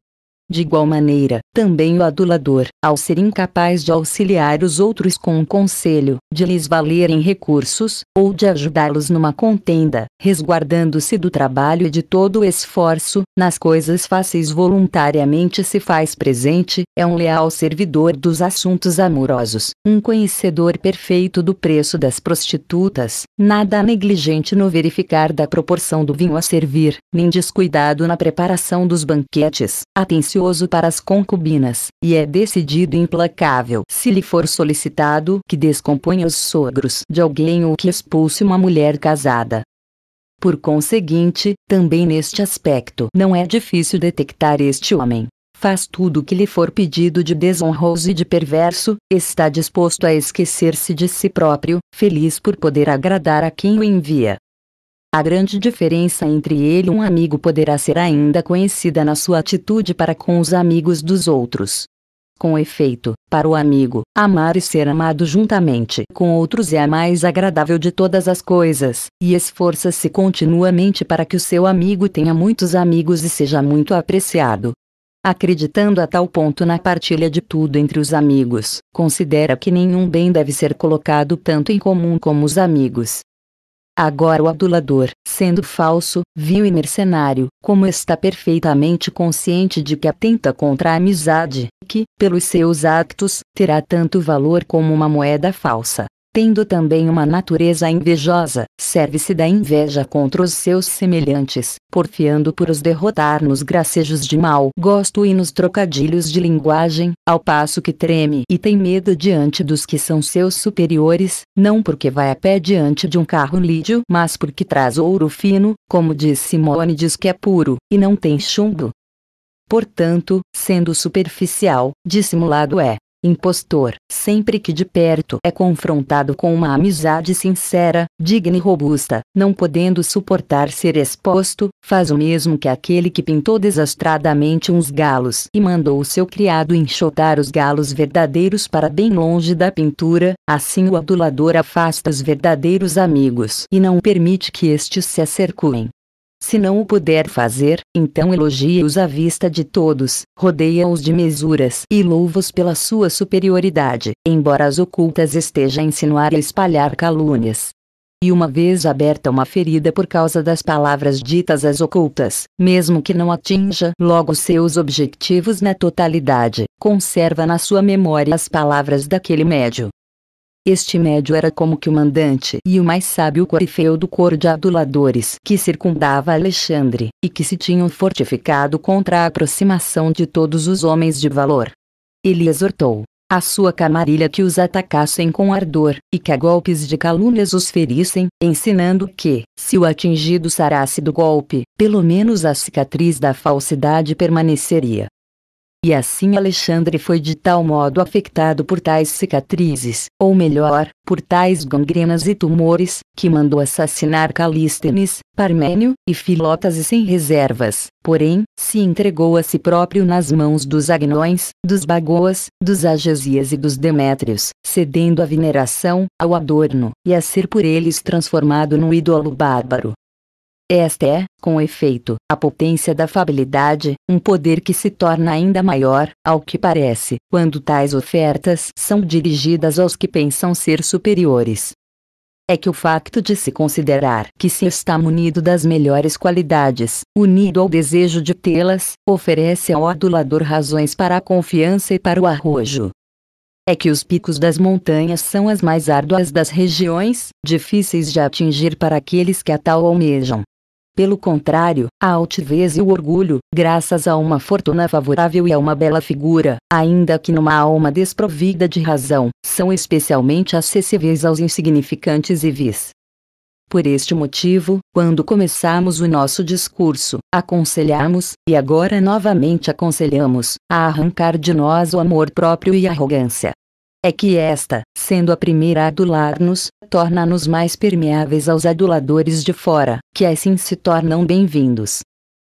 de igual maneira, também o adulador, ao ser incapaz de auxiliar os outros com um conselho, de lhes valerem recursos, ou de ajudá-los numa contenda, resguardando-se do trabalho e de todo o esforço, nas coisas fáceis voluntariamente se faz presente, é um leal servidor dos assuntos amorosos, um conhecedor perfeito do preço das prostitutas, nada negligente no verificar da proporção do vinho a servir, nem descuidado na preparação dos banquetes, atencioso malicioso para as concubinas, e é decidido e implacável se lhe for solicitado que descomponha os sogros de alguém ou que expulse uma mulher casada. Por conseguinte, também neste aspecto não é difícil detectar este homem. Faz tudo o que lhe for pedido de desonroso e de perverso, está disposto a esquecer-se de si próprio, feliz por poder agradar a quem o envia, a grande diferença entre ele e um amigo poderá ser ainda conhecida na sua atitude para com os amigos dos outros. Com efeito, para o amigo, amar e ser amado juntamente com outros é a mais agradável de todas as coisas, e esforça-se continuamente para que o seu amigo tenha muitos amigos e seja muito apreciado. Acreditando a tal ponto na partilha de tudo entre os amigos, considera que nenhum bem deve ser colocado tanto em comum como os amigos, Agora o adulador, sendo falso, vil e mercenário, como está perfeitamente consciente de que atenta contra a amizade, que, pelos seus actos, terá tanto valor como uma moeda falsa, Tendo também uma natureza invejosa, serve-se da inveja contra os seus semelhantes, porfiando por os derrotar nos gracejos de mau gosto e nos trocadilhos de linguagem, ao passo que treme e tem medo diante dos que são seus superiores, não porque vai a pé diante de um carro lídio, mas porque traz ouro fino, como diz Simone diz que é puro, e não tem chumbo. Portanto, sendo superficial, dissimulado é, Impostor, sempre que de perto é confrontado com uma amizade sincera, digna e robusta, não podendo suportar ser exposto, faz o mesmo que aquele que pintou desastradamente uns galos e mandou o seu criado enxotar os galos verdadeiros para bem longe da pintura, assim o adulador afasta os verdadeiros amigos e não permite que estes se acercuem. Se não o puder fazer, então elogie-os à vista de todos, rodeia-os de mesuras e louva-os pela sua superioridade, embora as ocultas esteja a insinuar e espalhar calúnias. E uma vez aberta uma ferida por causa das palavras ditas às ocultas, mesmo que não atinja logo seus objetivos na totalidade, conserva na sua memória as palavras daquele médio, este médio era como que o mandante e o mais sábio corifeu do coro de aduladores que circundava Alexandre, e que se tinham fortificado contra a aproximação de todos os homens de valor. Ele exortou a sua camarilha que os atacassem com ardor, e que a golpes de calúnias os ferissem, ensinando que, se o atingido sarasse do golpe, pelo menos a cicatriz da falsidade permaneceria, e assim Alexandre foi de tal modo afectado por tais cicatrizes, ou melhor, por tais gangrenas e tumores, que mandou assassinar Calístenes, Parmênio e Filótase sem reservas, porém, se entregou a si próprio nas mãos dos agnões, dos bagoas, dos agesias e dos demétrios, cedendo à veneração, ao adorno, e a ser por eles transformado no ídolo bárbaro. Esta é, com efeito, a potência da fabilidade, um poder que se torna ainda maior, ao que parece, quando tais ofertas são dirigidas aos que pensam ser superiores. É que o facto de se considerar que se está munido das melhores qualidades, unido ao desejo de tê-las, oferece ao adulador razões para a confiança e para o arrojo é que os picos das montanhas são as mais árduas das regiões, difíceis de atingir para aqueles que a tal almejam, pelo contrário, a altivez e o orgulho, graças a uma fortuna favorável e a uma bela figura, ainda que numa alma desprovida de razão, são especialmente acessíveis aos insignificantes e vis. Por este motivo, quando começamos o nosso discurso, aconselhamos, e agora novamente aconselhamos, a arrancar de nós o amor próprio e a arrogância, é que esta, sendo a primeira a adular-nos, torna-nos mais permeáveis aos aduladores de fora, que assim se tornam bem-vindos.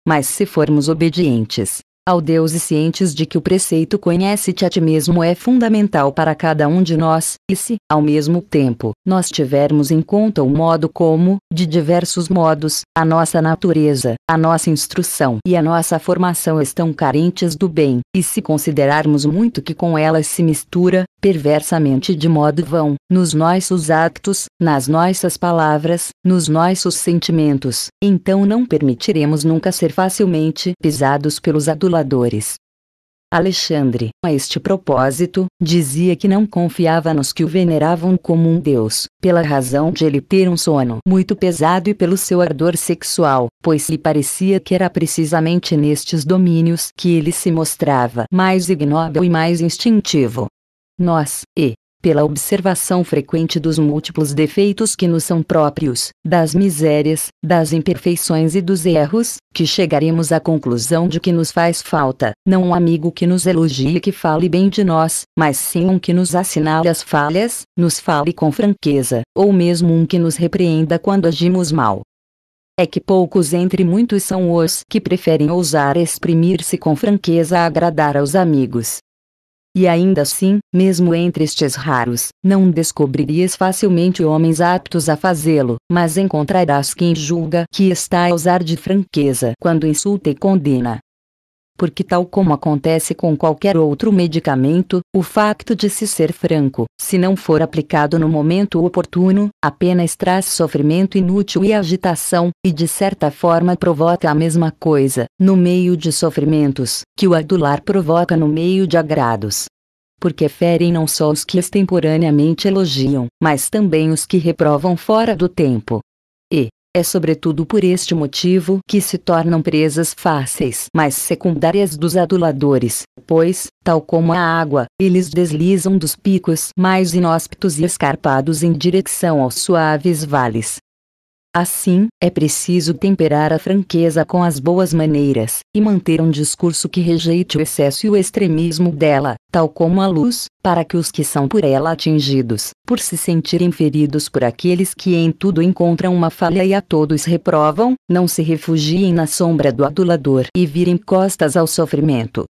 Mas se formos obedientes ao Deus e cientes de que o preceito conhece-te a ti mesmo é fundamental para cada um de nós, e se, ao mesmo tempo, nós tivermos em conta o modo como, de diversos modos, a nossa natureza, a nossa instrução e a nossa formação estão carentes do bem, e se considerarmos muito que com elas se mistura, perversamente de modo vão, nos nossos actos, nas nossas palavras, nos nossos sentimentos, então não permitiremos nunca ser facilmente pisados pelos aduladores. Alexandre, a este propósito, dizia que não confiava nos que o veneravam como um deus, pela razão de ele ter um sono muito pesado e pelo seu ardor sexual, pois lhe parecia que era precisamente nestes domínios que ele se mostrava mais ignóbil e mais instintivo nós, e, pela observação frequente dos múltiplos defeitos que nos são próprios, das misérias, das imperfeições e dos erros, que chegaremos à conclusão de que nos faz falta, não um amigo que nos elogie e que fale bem de nós, mas sim um que nos assinale as falhas, nos fale com franqueza, ou mesmo um que nos repreenda quando agimos mal. É que poucos entre muitos são os que preferem ousar exprimir-se com franqueza a agradar aos amigos, e ainda assim, mesmo entre estes raros, não descobririas facilmente homens aptos a fazê-lo, mas encontrarás quem julga que está a usar de franqueza quando insulta e condena, porque tal como acontece com qualquer outro medicamento, o facto de se ser franco, se não for aplicado no momento oportuno, apenas traz sofrimento inútil e agitação, e de certa forma provoca a mesma coisa, no meio de sofrimentos, que o adular provoca no meio de agrados. Porque ferem não só os que extemporaneamente elogiam, mas também os que reprovam fora do tempo. É sobretudo por este motivo que se tornam presas fáceis, mas secundárias dos aduladores, pois, tal como a água, eles deslizam dos picos mais inóspitos e escarpados em direção aos suaves vales, Assim, é preciso temperar a franqueza com as boas maneiras, e manter um discurso que rejeite o excesso e o extremismo dela, tal como a luz, para que os que são por ela atingidos, por se sentirem feridos por aqueles que em tudo encontram uma falha e a todos reprovam, não se refugiem na sombra do adulador e virem costas ao sofrimento.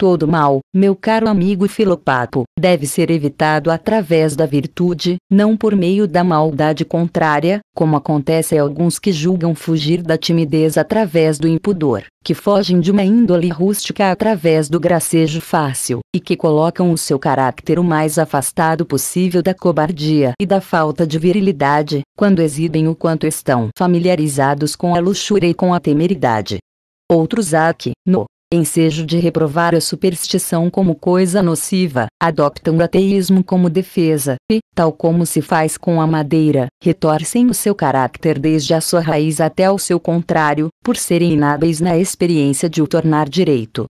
Todo mal, meu caro amigo Filopapo, deve ser evitado através da virtude, não por meio da maldade contrária, como acontece a alguns que julgam fugir da timidez através do impudor, que fogem de uma índole rústica através do gracejo fácil, e que colocam o seu caráter o mais afastado possível da cobardia e da falta de virilidade, quando exibem o quanto estão familiarizados com a luxúria e com a temeridade. Outros há que, no ensejo de reprovar a superstição como coisa nociva, adoptam o ateísmo como defesa, e, tal como se faz com a madeira, retorcem o seu caráter desde a sua raiz até o seu contrário, por serem inábeis na experiência de o tornar direito.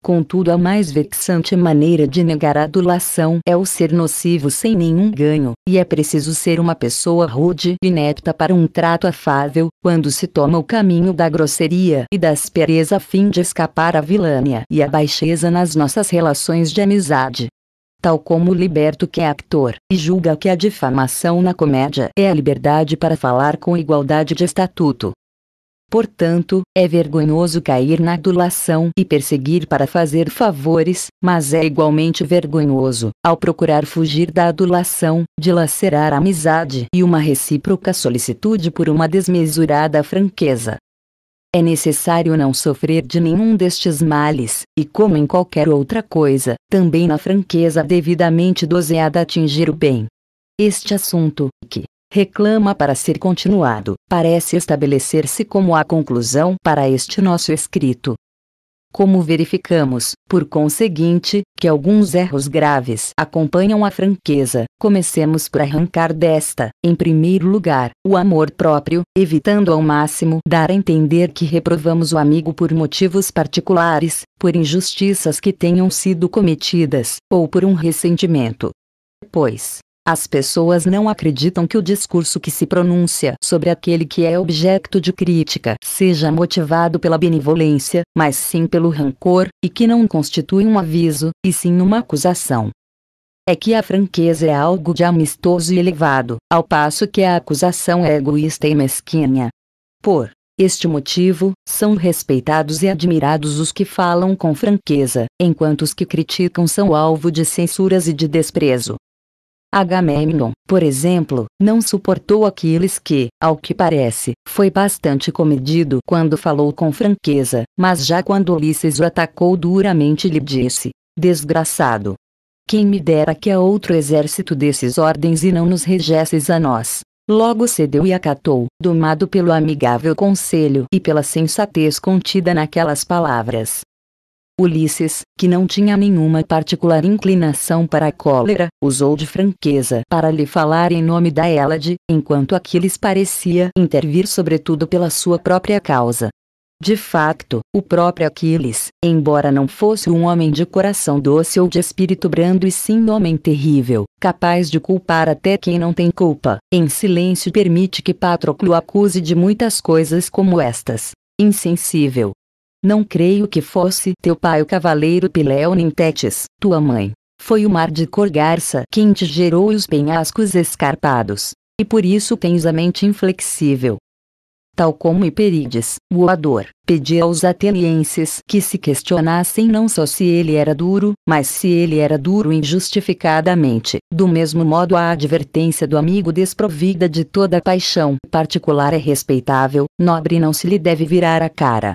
Contudo, a mais vexante maneira de negar a adulação é o ser nocivo sem nenhum ganho, e é preciso ser uma pessoa rude e inepta para um trato afável, quando se toma o caminho da grosseria e da aspereza a fim de escapar à vilânia e à baixeza nas nossas relações de amizade. Tal como o liberto que é actor, e julga que a difamação na comédia é a liberdade para falar com igualdade de estatuto, Portanto, é vergonhoso cair na adulação e perseguir para fazer favores, mas é igualmente vergonhoso, ao procurar fugir da adulação, dilacerar a amizade e uma recíproca solicitude por uma desmesurada franqueza. É necessário não sofrer de nenhum destes males, e como em qualquer outra coisa, também na franqueza devidamente doseada atingir o bem. Este assunto, que, reclama para ser continuado, parece estabelecer-se como a conclusão para este nosso escrito. Como verificamos, por conseguinte, que alguns erros graves acompanham a franqueza, comecemos por arrancar desta, em primeiro lugar, o amor próprio, evitando ao máximo dar a entender que reprovamos o amigo por motivos particulares, por injustiças que tenham sido cometidas, ou por um ressentimento. Pois, as pessoas não acreditam que o discurso que se pronuncia sobre aquele que é objeto de crítica seja motivado pela benevolência, mas sim pelo rancor, e que não constitui um aviso, e sim uma acusação é que a franqueza é algo de amistoso e elevado, ao passo que a acusação é egoísta e mesquinha. Por este motivo, são respeitados e admirados os que falam com franqueza, enquanto os que criticam são alvo de censuras e de desprezo. Agamemnon, por exemplo, não suportou Aquiles que, ao que parece, foi bastante comedido quando falou com franqueza, mas já quando Ulisses o atacou duramente lhe disse: Desgraçado! Quem me dera que a outro exército desses ordens e não nos regesses a nós. Logo cedeu e acatou, domado pelo amigável conselho e pela sensatez contida naquelas palavras. Ulisses, que não tinha nenhuma particular inclinação para a cólera, usou de franqueza para lhe falar em nome da Hélade, enquanto Aquiles parecia intervir sobretudo pela sua própria causa. De facto, o próprio Aquiles, embora não fosse um homem de coração doce ou de espírito brando e sim um homem terrível, capaz de culpar até quem não tem culpa, em silêncio permite que Patroclo acuse de muitas coisas como estas insensível, não creio que fosse teu pai o cavaleiro Pileonintetes, tua mãe. Foi o mar de cor garça quem te gerou e os penhascos escarpados. E por isso tens a mente inflexível. Tal como Hiperides, voador, pedia aos atenienses que se questionassem não só se ele era duro, mas se ele era duro injustificadamente. Do mesmo modo, a advertência do amigo desprovida de toda paixão particular é respeitável, nobre não se lhe deve virar a cara.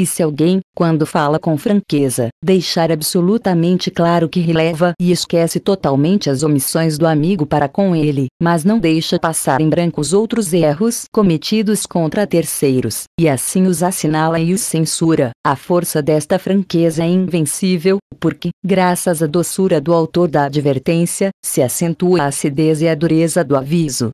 E se alguém, quando fala com franqueza, deixar absolutamente claro que releva e esquece totalmente as omissões do amigo para com ele, mas não deixa passar em branco os outros erros cometidos contra terceiros, e assim os assinala e os censura, a força desta franqueza é invencível, porque, graças à doçura do autor da advertência, se acentua a acidez e a dureza do aviso,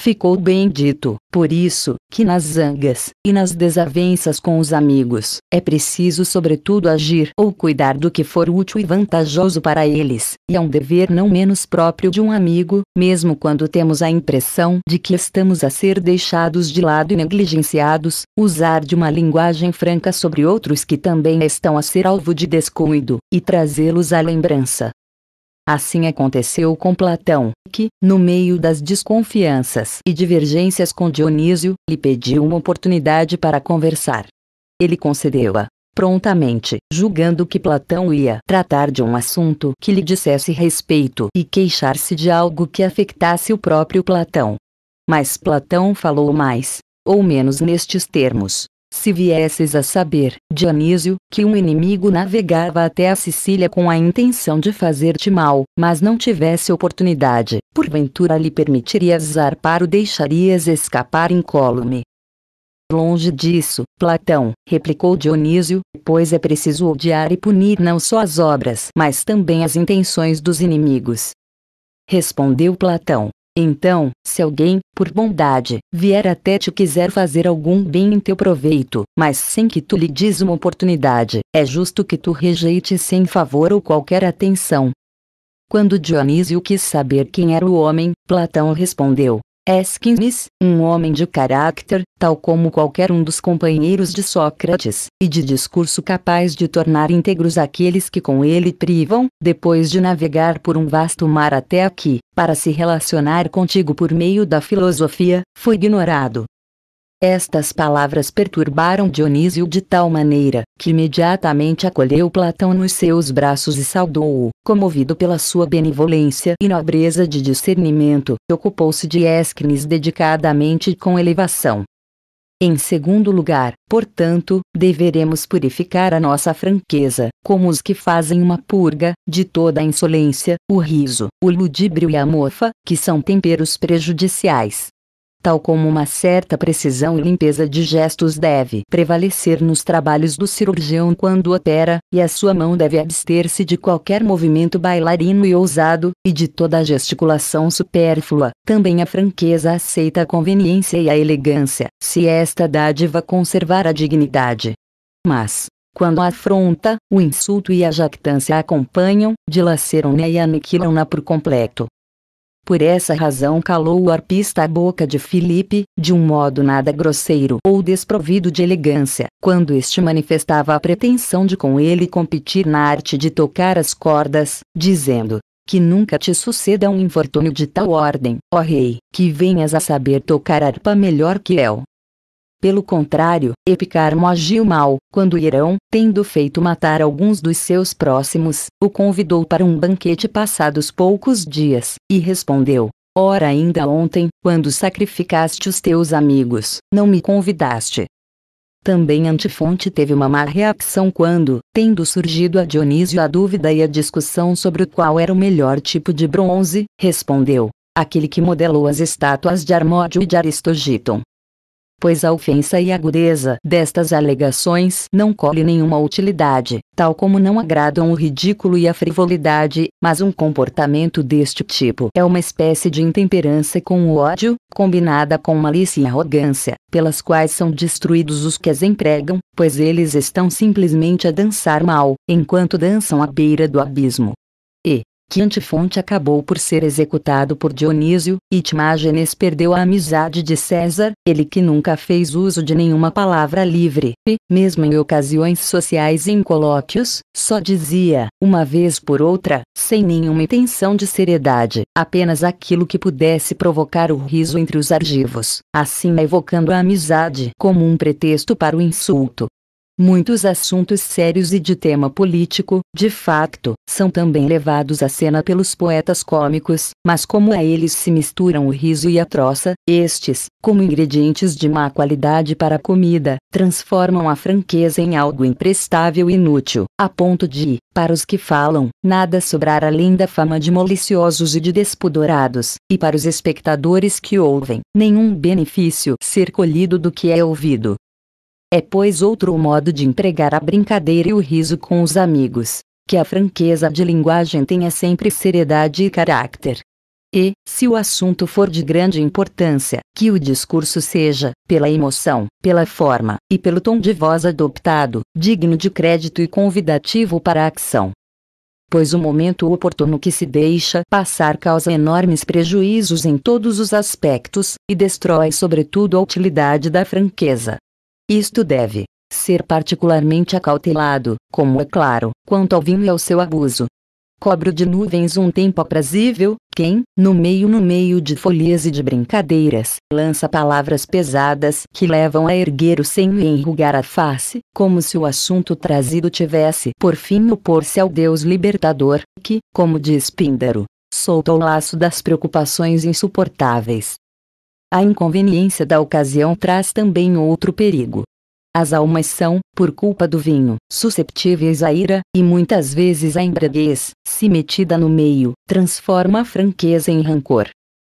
ficou bem dito. Por isso, que nas zangas, e nas desavenças com os amigos, é preciso sobretudo agir ou cuidar do que for útil e vantajoso para eles, e é um dever não menos próprio de um amigo, mesmo quando temos a impressão de que estamos a ser deixados de lado e negligenciados, usar de uma linguagem franca sobre outros que também estão a ser alvo de descuido, e trazê-los à lembrança Assim aconteceu com Platão, que, no meio das desconfianças e divergências com Dionísio, lhe pediu uma oportunidade para conversar. Ele concedeu-a, prontamente, julgando que Platão ia tratar de um assunto que lhe dissesse respeito e queixar-se de algo que afetasse o próprio Platão. Mas Platão falou mais, ou menos nestes termos. Se viesses a saber, Dionísio, que um inimigo navegava até a Sicília com a intenção de fazer-te mal, mas não tivesse oportunidade, porventura lhe permitirias zarpar ou deixarias escapar incólume. Longe disso, Platão, replicou Dionísio, pois é preciso odiar e punir não só as obras, mas também as intenções dos inimigos. Respondeu Platão, então, se alguém, por bondade, vier até te quiser fazer algum bem em teu proveito, mas sem que tu lhe diz uma oportunidade, é justo que tu rejeites sem favor ou qualquer atenção. Quando Dionísio quis saber quem era o homem, Platão respondeu: Esquines, um homem de caráter, tal como qualquer um dos companheiros de Sócrates, e de discurso capaz de tornar íntegros aqueles que com ele privam, depois de navegar por um vasto mar até aqui, para se relacionar contigo por meio da filosofia, foi ignorado. Estas palavras perturbaram Dionísio de tal maneira, que imediatamente acolheu Platão nos seus braços e saudou-o, comovido pela sua benevolência e nobreza de discernimento, ocupou-se de Esquines dedicadamente e com elevação. Em segundo lugar, portanto, deveremos purificar a nossa franqueza, como os que fazem uma purga, de toda a insolência, o riso, o ludíbrio e a mofa, que são temperos prejudiciais, tal como uma certa precisão e limpeza de gestos deve prevalecer nos trabalhos do cirurgião quando opera, e a sua mão deve abster-se de qualquer movimento bailarino e ousado, e de toda gesticulação supérflua. Também a franqueza aceita a conveniência e a elegância, se esta dádiva conservar a dignidade. Mas, quando a afronta, o insulto e a jactância a acompanham, dilaceram-na e aniquilam-na por completo. Por essa razão calou o arpista a boca de Felipe, de um modo nada grosseiro ou desprovido de elegância, quando este manifestava a pretensão de com ele competir na arte de tocar as cordas, dizendo, que nunca te suceda um infortúnio de tal ordem, ó rei, que venhas a saber tocar harpa melhor que eu. Pelo contrário, Epicarmo agiu mal, quando Irão, tendo feito matar alguns dos seus próximos, o convidou para um banquete passados poucos dias, e respondeu: Ora, ainda ontem, quando sacrificaste os teus amigos, não me convidaste. Também Antifonte teve uma má reação quando, tendo surgido a Dionísio a dúvida e a discussão sobre qual era o melhor tipo de bronze, respondeu: aquele que modelou as estátuas de Armódio e de Aristogiton pois a ofensa e a agudeza destas alegações não colhe nenhuma utilidade, tal como não agradam o ridículo e a frivolidade, mas um comportamento deste tipo é uma espécie de intemperança com o ódio, combinada com malícia e arrogância, pelas quais são destruídos os que as empregam, pois eles estão simplesmente a dançar mal, enquanto dançam à beira do abismo que Antifonte acabou por ser executado por Dionísio, e Timágenes perdeu a amizade de César, ele que nunca fez uso de nenhuma palavra livre, e, mesmo em ocasiões sociais e em colóquios, só dizia, uma vez por outra, sem nenhuma intenção de seriedade, apenas aquilo que pudesse provocar o riso entre os argivos, assim evocando a amizade como um pretexto para o insulto. Muitos assuntos sérios e de tema político, de facto, são também levados à cena pelos poetas cômicos, mas como a eles se misturam o riso e a troça, estes, como ingredientes de má qualidade para a comida, transformam a franqueza em algo imprestável e inútil, a ponto de, para os que falam, nada sobrar além da fama de maliciosos e de despudorados, e para os espectadores que ouvem, nenhum benefício ser colhido do que é ouvido. É pois outro modo de empregar a brincadeira e o riso com os amigos, que a franqueza de linguagem tenha sempre seriedade e caráter. E, se o assunto for de grande importância, que o discurso seja, pela emoção, pela forma e pelo tom de voz adoptado, digno de crédito e convidativo para a ação. Pois o momento oportuno que se deixa passar causa enormes prejuízos em todos os aspectos, e destrói, sobretudo, a utilidade da franqueza. Isto deve ser particularmente acautelado, como é claro, quanto ao vinho e ao seu abuso. Cobro de nuvens um tempo aprazível, quem, no meio no meio de folias e de brincadeiras, lança palavras pesadas que levam a erguer o senho e enrugar a face, como se o assunto trazido tivesse por fim opor-se ao Deus libertador, que, como diz Píndaro, solta o laço das preocupações insuportáveis, a inconveniência da ocasião traz também outro perigo. As almas são, por culpa do vinho, susceptíveis à ira, e muitas vezes a embriaguez, se metida no meio, transforma a franqueza em rancor.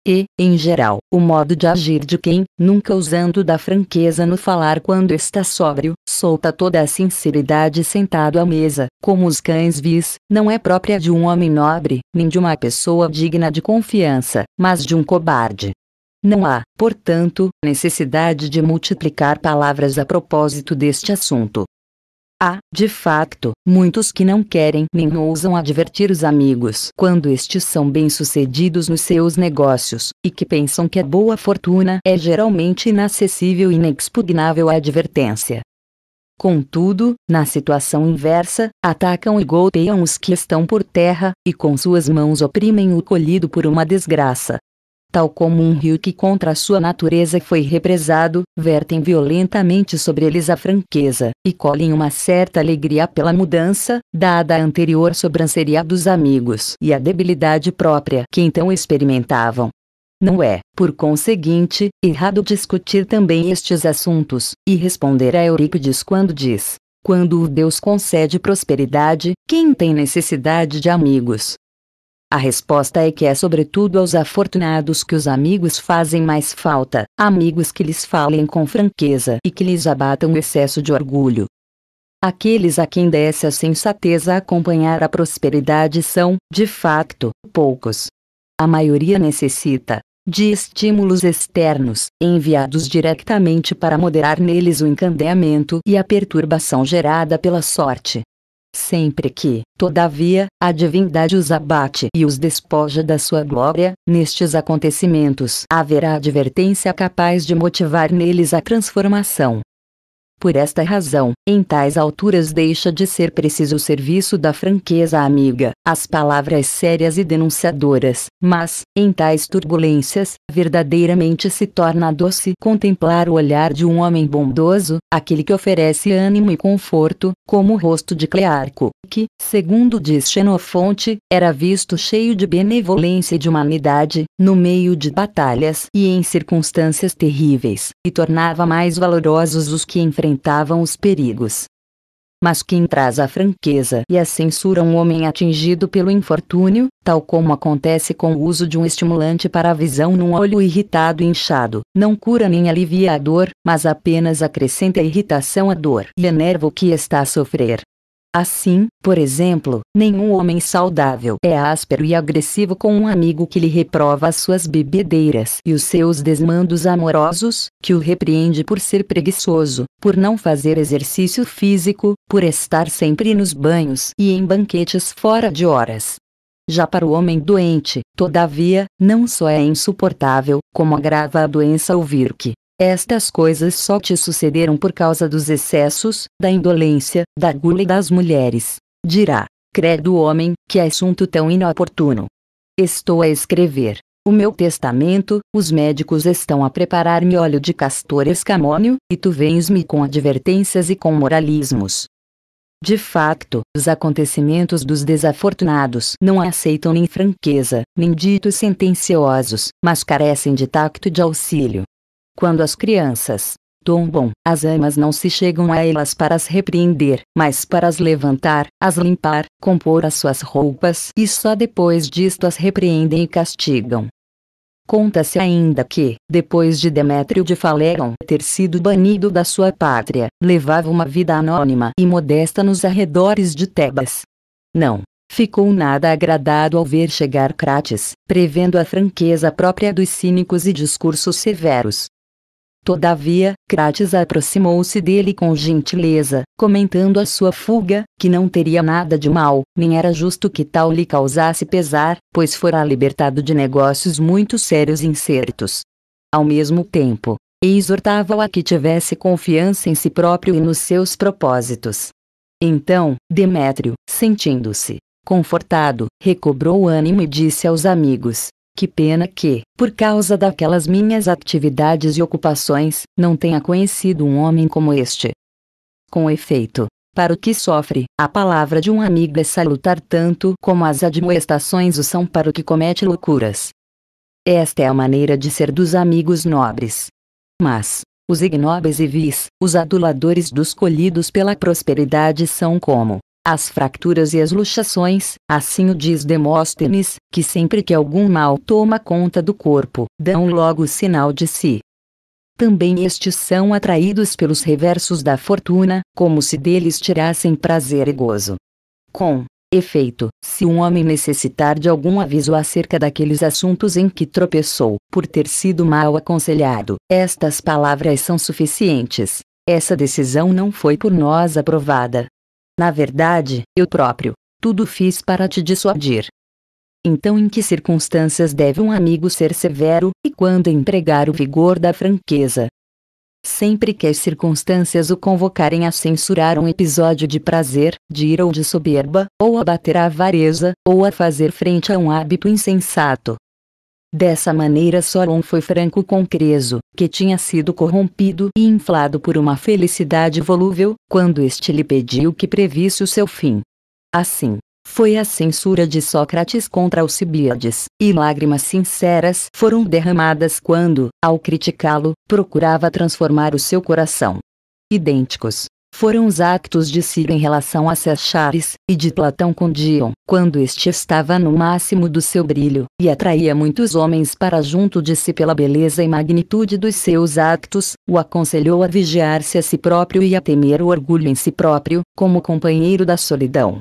E, em geral, o modo de agir de quem, nunca usando da franqueza no falar quando está sóbrio, solta toda a sinceridade sentado à mesa, como os cães vis, não é própria de um homem nobre, nem de uma pessoa digna de confiança, mas de um cobarde. Não há, portanto, necessidade de multiplicar palavras a propósito deste assunto. Há, de facto, muitos que não querem nem ousam advertir os amigos quando estes são bem-sucedidos nos seus negócios, e que pensam que a boa fortuna é geralmente inacessível e inexpugnável à advertência. Contudo, na situação inversa, atacam e golpeiam os que estão por terra, e com suas mãos oprimem o colhido por uma desgraça, tal como um rio que contra sua natureza foi represado, vertem violentamente sobre eles a franqueza, e colhem uma certa alegria pela mudança, dada a anterior sobranceria dos amigos e a debilidade própria que então experimentavam. Não é, por conseguinte, errado discutir também estes assuntos, e responder a Eurípides quando diz: quando o Deus concede prosperidade, quem tem necessidade de amigos? A resposta é que é sobretudo aos afortunados que os amigos fazem mais falta, amigos que lhes falem com franqueza e que lhes abatam o excesso de orgulho. Aqueles a quem desce a sensateza acompanhar a prosperidade são, de facto, poucos. A maioria necessita de estímulos externos, enviados diretamente para moderar neles o encandeamento e a perturbação gerada pela sorte sempre que, todavia, a divindade os abate e os despoja da sua glória, nestes acontecimentos haverá advertência capaz de motivar neles a transformação, por esta razão, em tais alturas deixa de ser preciso o serviço da franqueza amiga, as palavras sérias e denunciadoras, mas, em tais turbulências, verdadeiramente se torna doce contemplar o olhar de um homem bondoso, aquele que oferece ânimo e conforto, como o rosto de Clearco, que, segundo diz Xenofonte, era visto cheio de benevolência e de humanidade, no meio de batalhas e em circunstâncias terríveis, e tornava mais valorosos os que enfrentavam aumentavam os perigos. Mas quem traz a franqueza e a censura a um homem atingido pelo infortúnio, tal como acontece com o uso de um estimulante para a visão num olho irritado e inchado, não cura nem alivia a dor, mas apenas acrescenta irritação à dor e enerva o que está a sofrer. Assim, por exemplo, nenhum homem saudável é áspero e agressivo com um amigo que lhe reprova as suas bebedeiras e os seus desmandos amorosos, que o repreende por ser preguiçoso, por não fazer exercício físico, por estar sempre nos banhos e em banquetes fora de horas. Já para o homem doente, todavia, não só é insuportável, como agrava a doença ouvir que estas coisas só te sucederam por causa dos excessos, da indolência, da gula e das mulheres. Dirá, credo homem, que assunto tão inoportuno. Estou a escrever. O meu testamento, os médicos estão a preparar-me óleo de castor escamônio, e tu vens-me com advertências e com moralismos. De facto, os acontecimentos dos desafortunados não aceitam nem franqueza, nem ditos sentenciosos, mas carecem de tacto e de auxílio. Quando as crianças tombam, as amas não se chegam a elas para as repreender, mas para as levantar, as limpar, compor as suas roupas e só depois disto as repreendem e castigam. Conta-se ainda que, depois de Demétrio de Faleron ter sido banido da sua pátria, levava uma vida anônima e modesta nos arredores de Tebas. Não, ficou nada agradado ao ver chegar Crates, prevendo a franqueza própria dos cínicos e discursos severos, Todavia, Crates aproximou-se dele com gentileza, comentando a sua fuga, que não teria nada de mal, nem era justo que tal lhe causasse pesar, pois fora libertado de negócios muito sérios e incertos. Ao mesmo tempo, exortava-o a que tivesse confiança em si próprio e nos seus propósitos. Então, Demétrio, sentindo-se confortado, recobrou o ânimo e disse aos amigos: que pena que, por causa daquelas minhas atividades e ocupações, não tenha conhecido um homem como este. Com efeito, para o que sofre, a palavra de um amigo é salutar tanto como as admoestações o são para o que comete loucuras. Esta é a maneira de ser dos amigos nobres. Mas, os ignóbeis e vis, os aduladores dos colhidos pela prosperidade são como as fracturas e as luxações, assim o diz Demóstenes, que sempre que algum mal toma conta do corpo, dão logo sinal de si. Também estes são atraídos pelos reversos da fortuna, como se deles tirassem prazer e gozo. Com efeito, se um homem necessitar de algum aviso acerca daqueles assuntos em que tropeçou, por ter sido mal aconselhado, estas palavras são suficientes. Essa decisão não foi por nós aprovada, na verdade, eu próprio, tudo fiz para te dissuadir. Então, em que circunstâncias deve um amigo ser severo, e quando empregar o vigor da franqueza? Sempre que as circunstâncias o convocarem a censurar um episódio de prazer, de ira ou de soberba, ou a bater a avareza, ou a fazer frente a um hábito insensato, Dessa maneira Soron foi franco com Creso, que tinha sido corrompido e inflado por uma felicidade volúvel, quando este lhe pediu que previsse o seu fim. Assim, foi a censura de Sócrates contra Alcibiades, e lágrimas sinceras foram derramadas quando, ao criticá-lo, procurava transformar o seu coração. Idênticos, foram os actos de Ciro em relação a Sachares, e de Platão com Dion, quando este estava no máximo do seu brilho, e atraía muitos homens para junto de si pela beleza e magnitude dos seus actos, o aconselhou a vigiar-se a si próprio e a temer o orgulho em si próprio, como companheiro da solidão.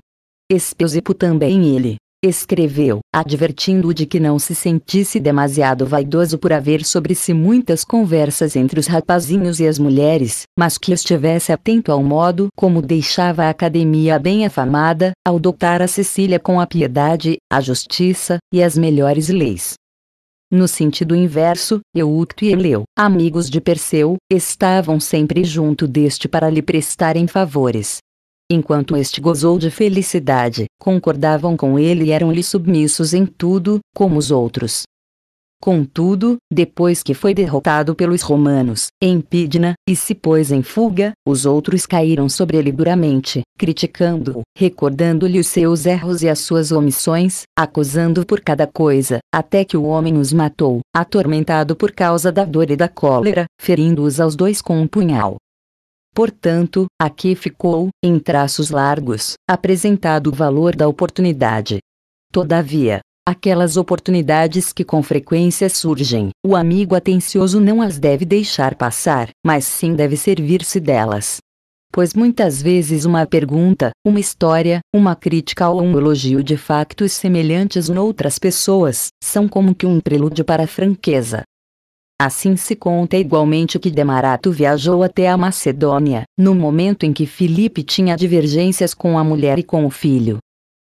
Espeusipo também ele, escreveu, advertindo-o de que não se sentisse demasiado vaidoso por haver sobre si muitas conversas entre os rapazinhos e as mulheres, mas que estivesse atento ao modo como deixava a academia bem afamada, ao dotar a Cecília com a piedade, a justiça e as melhores leis. No sentido inverso, Eucto e Eleu, amigos de Perseu, estavam sempre junto deste para lhe prestarem favores, enquanto este gozou de felicidade, concordavam com ele e eram-lhe submissos em tudo, como os outros. Contudo, depois que foi derrotado pelos romanos, em Pidna, e se pôs em fuga, os outros caíram sobre ele duramente, criticando-o, recordando-lhe os seus erros e as suas omissões, acusando o por cada coisa, até que o homem os matou, atormentado por causa da dor e da cólera, ferindo-os aos dois com um punhal. Portanto, aqui ficou, em traços largos, apresentado o valor da oportunidade. Todavia, aquelas oportunidades que com frequência surgem, o amigo atencioso não as deve deixar passar, mas sim deve servir-se delas. Pois muitas vezes uma pergunta, uma história, uma crítica ou um elogio de factos semelhantes noutras pessoas, são como que um prelúdio para a franqueza, Assim se conta igualmente que Demarato viajou até a Macedônia, no momento em que Filipe tinha divergências com a mulher e com o filho.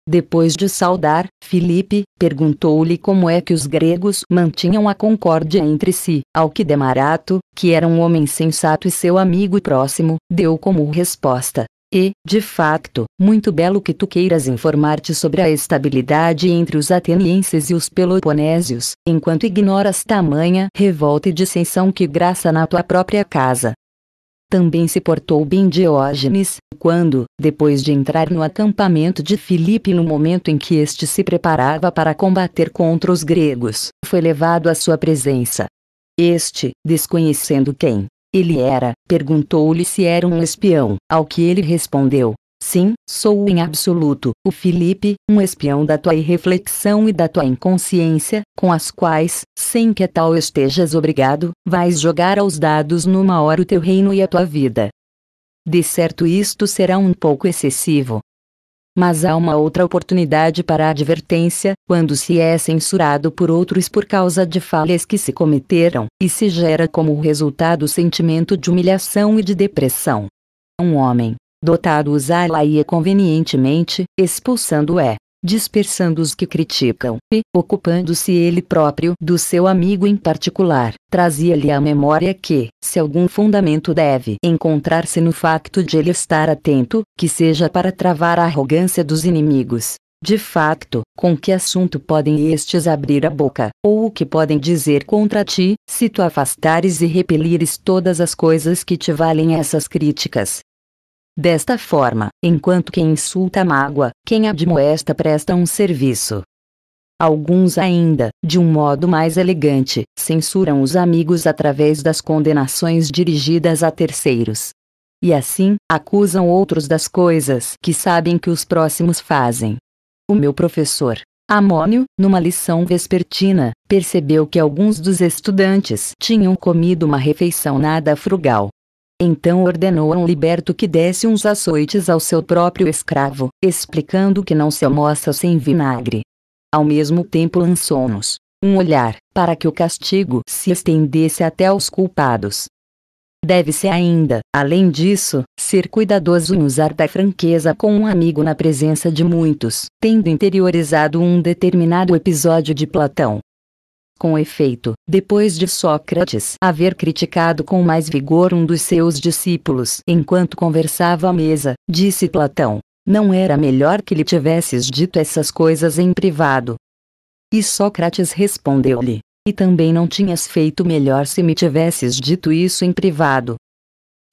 Depois de saudar, Filipe perguntou-lhe como é que os gregos mantinham a concórdia entre si, ao que Demarato, que era um homem sensato e seu amigo próximo, deu como resposta: e, de facto, muito belo que tu queiras informar-te sobre a estabilidade entre os atenienses e os peloponésios, enquanto ignoras tamanha revolta e dissensão que graça na tua própria casa. Também se portou bem Diógenes, quando, depois de entrar no acampamento de Filipe no momento em que este se preparava para combater contra os gregos, foi levado à sua presença. Este, desconhecendo quem ele era, perguntou-lhe se era um espião, ao que ele respondeu: Sim, sou em absoluto, o Felipe, um espião da tua irreflexão e da tua inconsciência, com as quais, sem que tal estejas obrigado, vais jogar aos dados numa hora o teu reino e a tua vida. De certo isto será um pouco excessivo, mas há uma outra oportunidade para advertência, quando se é censurado por outros por causa de falhas que se cometeram, e se gera como resultado o sentimento de humilhação e de depressão. Um homem dotado usá-la-ia é convenientemente, expulsando-é o dispersando os que criticam, e, ocupando-se ele próprio do seu amigo em particular, trazia-lhe à memória que, se algum fundamento deve encontrar-se no facto de ele estar atento, que seja para travar a arrogância dos inimigos, de facto, com que assunto podem estes abrir a boca, ou o que podem dizer contra ti, se tu afastares e repelires todas as coisas que te valem essas críticas, Desta forma, enquanto quem insulta mágoa, quem admoesta presta um serviço. Alguns ainda, de um modo mais elegante, censuram os amigos através das condenações dirigidas a terceiros. E assim, acusam outros das coisas que sabem que os próximos fazem. O meu professor, Amônio, numa lição vespertina, percebeu que alguns dos estudantes tinham comido uma refeição nada frugal. Então ordenou a um liberto que desse uns açoites ao seu próprio escravo, explicando que não se almoça sem vinagre. Ao mesmo tempo lançou-nos um olhar, para que o castigo se estendesse até aos culpados. Deve-se ainda, além disso, ser cuidadoso em usar da franqueza com um amigo na presença de muitos, tendo interiorizado um determinado episódio de Platão. Com efeito, depois de Sócrates haver criticado com mais vigor um dos seus discípulos enquanto conversava à mesa, disse Platão: Não era melhor que lhe tivesses dito essas coisas em privado. E Sócrates respondeu-lhe: E também não tinhas feito melhor se me tivesses dito isso em privado.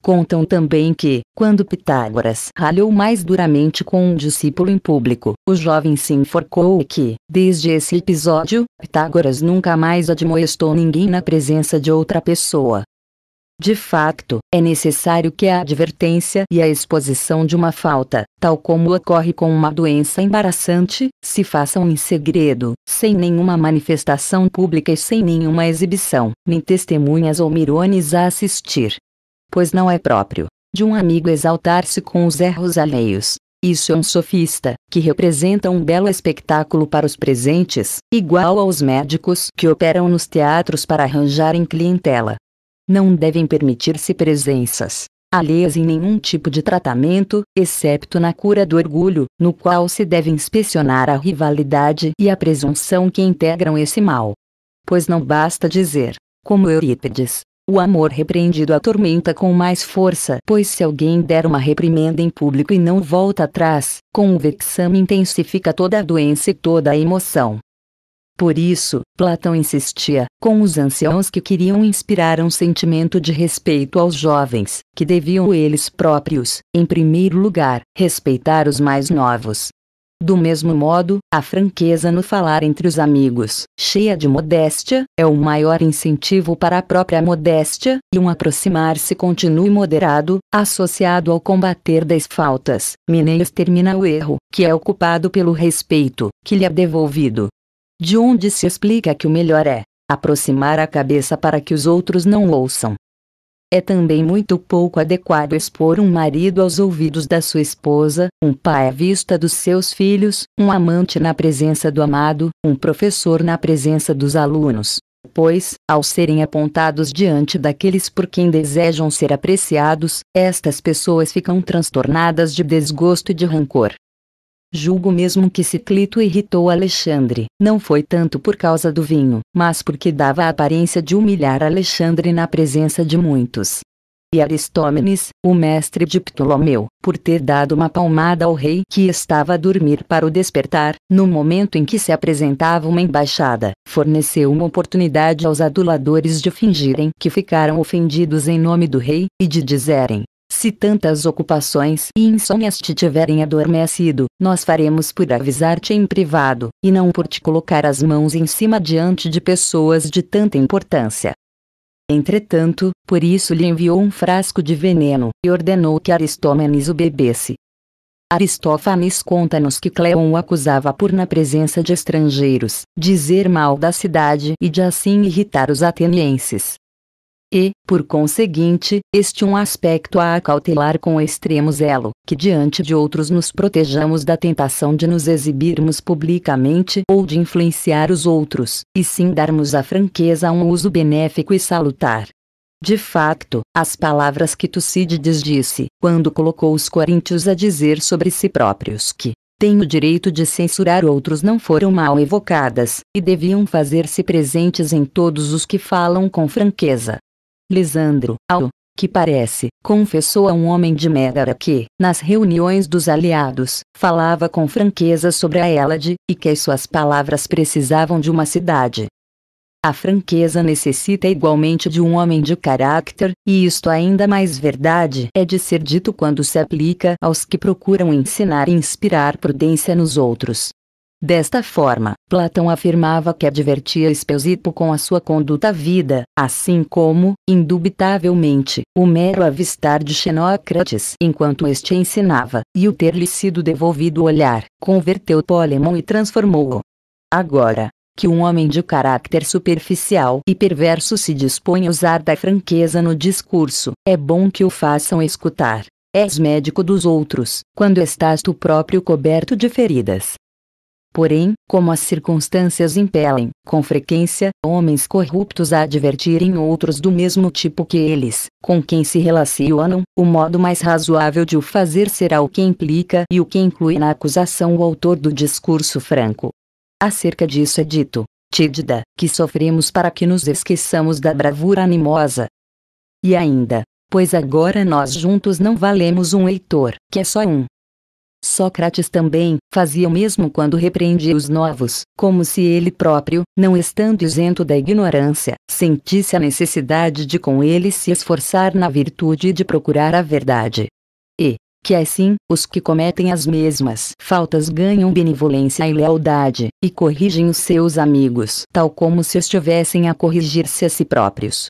Contam também que, quando Pitágoras ralhou mais duramente com um discípulo em público, o jovem se enforcou e que, desde esse episódio, Pitágoras nunca mais admoestou ninguém na presença de outra pessoa. De facto, é necessário que a advertência e a exposição de uma falta, tal como ocorre com uma doença embaraçante, se façam em segredo, sem nenhuma manifestação pública e sem nenhuma exibição, nem testemunhas ou mirones a assistir pois não é próprio de um amigo exaltar-se com os erros alheios. Isso é um sofista, que representa um belo espetáculo para os presentes, igual aos médicos que operam nos teatros para arranjarem clientela. Não devem permitir-se presenças alheias em nenhum tipo de tratamento, excepto na cura do orgulho, no qual se deve inspecionar a rivalidade e a presunção que integram esse mal. Pois não basta dizer, como Eurípides, o amor repreendido atormenta com mais força, pois se alguém der uma reprimenda em público e não volta atrás, com o vexame intensifica toda a doença e toda a emoção. Por isso, Platão insistia, com os anciãos que queriam inspirar um sentimento de respeito aos jovens, que deviam eles próprios, em primeiro lugar, respeitar os mais novos, do mesmo modo, a franqueza no falar entre os amigos, cheia de modéstia, é o maior incentivo para a própria modéstia, e um aproximar-se continuo e moderado, associado ao combater das faltas, Mineios termina o erro, que é ocupado pelo respeito, que lhe é devolvido. De onde se explica que o melhor é aproximar a cabeça para que os outros não ouçam, é também muito pouco adequado expor um marido aos ouvidos da sua esposa, um pai à vista dos seus filhos, um amante na presença do amado, um professor na presença dos alunos. Pois, ao serem apontados diante daqueles por quem desejam ser apreciados, estas pessoas ficam transtornadas de desgosto e de rancor. Julgo mesmo que Ciclito irritou Alexandre. Não foi tanto por causa do vinho, mas porque dava a aparência de humilhar Alexandre na presença de muitos. E Aristómenes, o mestre de Ptolomeu, por ter dado uma palmada ao rei que estava a dormir para o despertar, no momento em que se apresentava uma embaixada, forneceu uma oportunidade aos aduladores de fingirem que ficaram ofendidos em nome do rei, e de dizerem: se tantas ocupações e insônias te tiverem adormecido, nós faremos por avisar-te em privado, e não por te colocar as mãos em cima diante de pessoas de tanta importância. Entretanto, por isso lhe enviou um frasco de veneno, e ordenou que Aristómenes o bebesse. Aristófanes conta-nos que Cleon o acusava por, na presença de estrangeiros, dizer mal da cidade e de assim irritar os atenienses e, por conseguinte, este um aspecto a acautelar com extremo zelo, que diante de outros nos protejamos da tentação de nos exibirmos publicamente ou de influenciar os outros, e sim darmos a franqueza a um uso benéfico e salutar. De facto, as palavras que Tucídides disse, quando colocou os coríntios a dizer sobre si próprios que têm o direito de censurar outros não foram mal evocadas, e deviam fazer-se presentes em todos os que falam com franqueza. Lisandro, ao que parece, confessou a um homem de Megara que, nas reuniões dos aliados, falava com franqueza sobre a Elade, e que as suas palavras precisavam de uma cidade. A franqueza necessita igualmente de um homem de caráter, e isto ainda mais verdade é de ser dito quando se aplica aos que procuram ensinar e inspirar prudência nos outros. Desta forma, Platão afirmava que advertia Espeusito com a sua conduta à vida, assim como, indubitavelmente, o mero avistar de Xenócrates enquanto este ensinava, e o ter-lhe sido devolvido o olhar, converteu Polemon e transformou-o. Agora, que um homem de caráter superficial e perverso se dispõe a usar da franqueza no discurso, é bom que o façam escutar. És médico dos outros, quando estás tu próprio coberto de feridas, Porém, como as circunstâncias impelem, com frequência, homens corruptos a advertirem outros do mesmo tipo que eles, com quem se relacionam, o modo mais razoável de o fazer será o que implica e o que inclui na acusação o autor do discurso franco. Acerca disso é dito, Tídida, que sofremos para que nos esqueçamos da bravura animosa. E ainda, pois agora nós juntos não valemos um heitor, que é só um, Sócrates também fazia o mesmo quando repreendia os novos, como se ele próprio, não estando isento da ignorância, sentisse a necessidade de com ele se esforçar na virtude e de procurar a verdade. E, que assim, os que cometem as mesmas faltas ganham benevolência e lealdade, e corrigem os seus amigos, tal como se estivessem a corrigir-se a si próprios.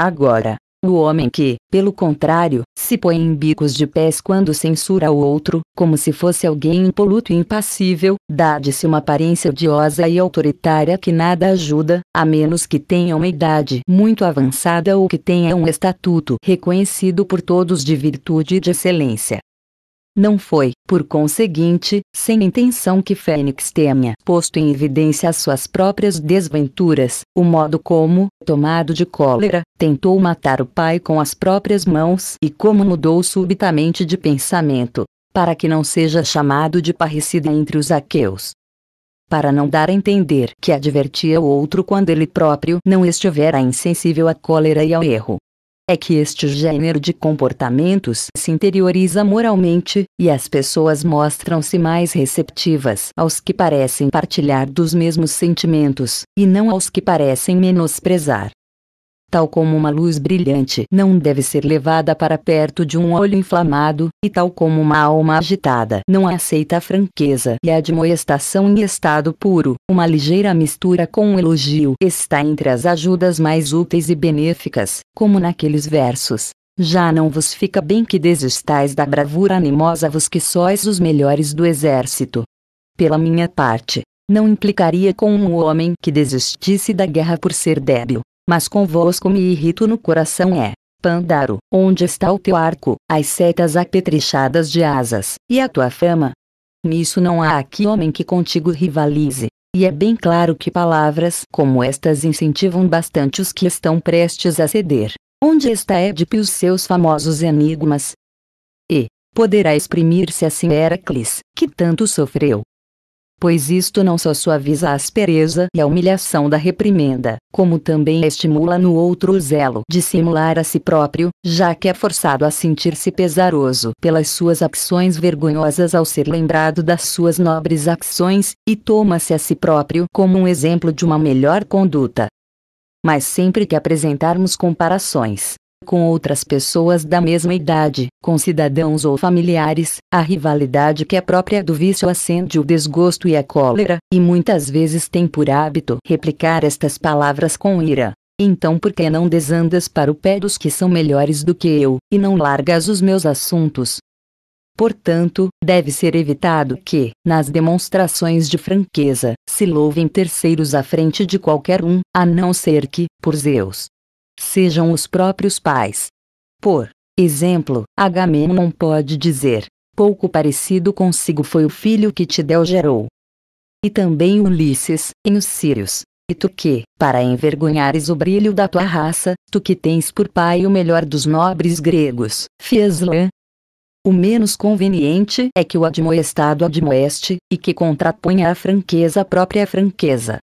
Agora, o homem que, pelo contrário, se põe em bicos de pés quando censura o outro, como se fosse alguém impoluto e impassível, dá-se uma aparência odiosa e autoritária que nada ajuda, a menos que tenha uma idade muito avançada ou que tenha um estatuto reconhecido por todos de virtude e de excelência. Não foi, por conseguinte, sem intenção que Fênix tenha posto em evidência as suas próprias desventuras, o modo como, tomado de cólera, tentou matar o pai com as próprias mãos e como mudou subitamente de pensamento, para que não seja chamado de parricida entre os aqueus para não dar a entender que advertia o outro quando ele próprio não estivera insensível à cólera e ao erro é que este gênero de comportamentos se interioriza moralmente, e as pessoas mostram-se mais receptivas aos que parecem partilhar dos mesmos sentimentos, e não aos que parecem menosprezar tal como uma luz brilhante não deve ser levada para perto de um olho inflamado, e tal como uma alma agitada não aceita a franqueza e a admoestação em estado puro. Uma ligeira mistura com um elogio está entre as ajudas mais úteis e benéficas, como naqueles versos. Já não vos fica bem que desistais da bravura animosa vos que sois os melhores do exército. Pela minha parte, não implicaria com um homem que desistisse da guerra por ser débil mas convosco me irrito no coração é. Pandaro, onde está o teu arco, as setas apetrechadas de asas, e a tua fama? Nisso não há aqui homem que contigo rivalize. E é bem claro que palavras como estas incentivam bastante os que estão prestes a ceder. Onde está Édipo e os seus famosos enigmas? E, poderá exprimir-se assim Heracles, que tanto sofreu, pois isto não só suaviza a aspereza e a humilhação da reprimenda, como também estimula no outro o zelo de simular a si próprio, já que é forçado a sentir-se pesaroso pelas suas ações vergonhosas ao ser lembrado das suas nobres ações, e toma-se a si próprio como um exemplo de uma melhor conduta. Mas sempre que apresentarmos comparações com outras pessoas da mesma idade, com cidadãos ou familiares, a rivalidade que é própria do vício acende o desgosto e a cólera, e muitas vezes tem por hábito replicar estas palavras com ira. Então por que não desandas para o pé dos que são melhores do que eu, e não largas os meus assuntos? Portanto, deve ser evitado que, nas demonstrações de franqueza, se louvem terceiros à frente de qualquer um, a não ser que, por Zeus, sejam os próprios pais. Por exemplo, Agamemnon pode dizer: pouco parecido consigo foi o filho que Tidel gerou. E também Ulisses, em Os Sírios. E tu que, para envergonhares o brilho da tua raça, tu que tens por pai o melhor dos nobres gregos, Fieslã. O menos conveniente é que o admoestado admoeste, e que contraponha a franqueza à própria franqueza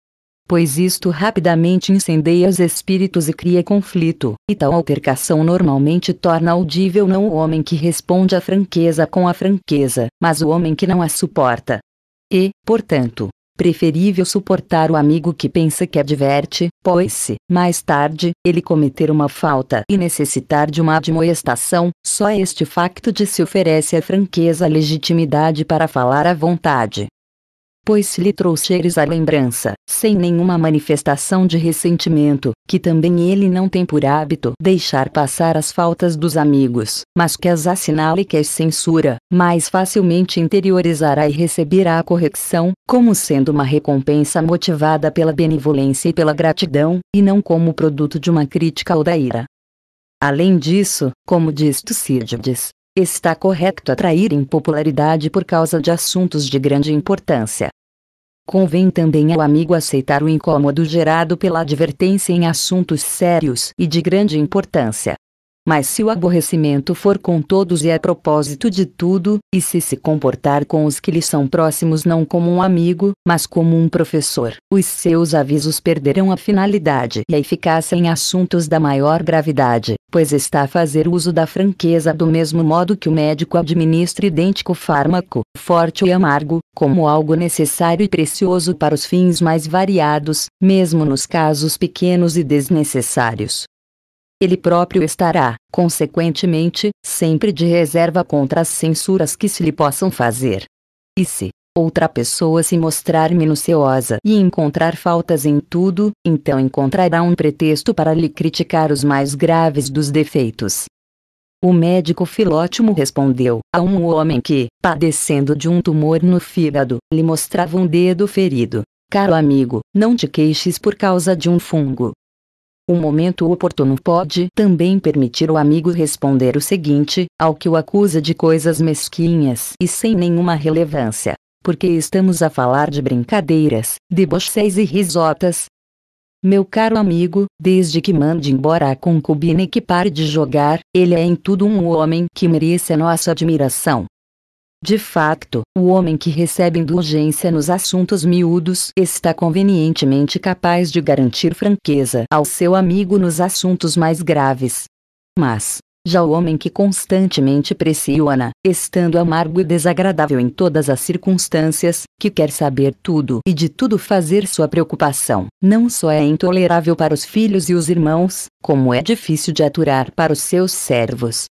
pois isto rapidamente incendeia os espíritos e cria conflito, e tal altercação normalmente torna audível não o homem que responde à franqueza com a franqueza, mas o homem que não a suporta. E, portanto, preferível suportar o amigo que pensa que adverte, pois se, mais tarde, ele cometer uma falta e necessitar de uma admoestação, só este facto de se oferece à franqueza a legitimidade para falar à vontade pois se lhe trouxeres a lembrança, sem nenhuma manifestação de ressentimento, que também ele não tem por hábito deixar passar as faltas dos amigos, mas que as assinala e que as censura, mais facilmente interiorizará e receberá a correção, como sendo uma recompensa motivada pela benevolência e pela gratidão, e não como produto de uma crítica ou da ira. Além disso, como diz Tucídides, Está correto atrair impopularidade por causa de assuntos de grande importância. Convém também ao amigo aceitar o incômodo gerado pela advertência em assuntos sérios e de grande importância. Mas se o aborrecimento for com todos e a é propósito de tudo, e se se comportar com os que lhe são próximos não como um amigo, mas como um professor, os seus avisos perderão a finalidade e a eficácia em assuntos da maior gravidade, pois está a fazer uso da franqueza do mesmo modo que o médico administra idêntico fármaco, forte e amargo, como algo necessário e precioso para os fins mais variados, mesmo nos casos pequenos e desnecessários ele próprio estará, consequentemente, sempre de reserva contra as censuras que se lhe possam fazer. E se outra pessoa se mostrar minuciosa e encontrar faltas em tudo, então encontrará um pretexto para lhe criticar os mais graves dos defeitos. O médico Filótimo respondeu a um homem que, padecendo de um tumor no fígado, lhe mostrava um dedo ferido. Caro amigo, não te queixes por causa de um fungo, o momento oportuno pode também permitir o amigo responder o seguinte, ao que o acusa de coisas mesquinhas e sem nenhuma relevância, porque estamos a falar de brincadeiras, debochés e risotas. Meu caro amigo, desde que mande embora a concubina e que pare de jogar, ele é em tudo um homem que merece a nossa admiração. De facto, o homem que recebe indulgência nos assuntos miúdos está convenientemente capaz de garantir franqueza ao seu amigo nos assuntos mais graves. Mas, já o homem que constantemente pressiona, estando amargo e desagradável em todas as circunstâncias, que quer saber tudo e de tudo fazer sua preocupação, não só é intolerável para os filhos e os irmãos, como é difícil de aturar para os seus servos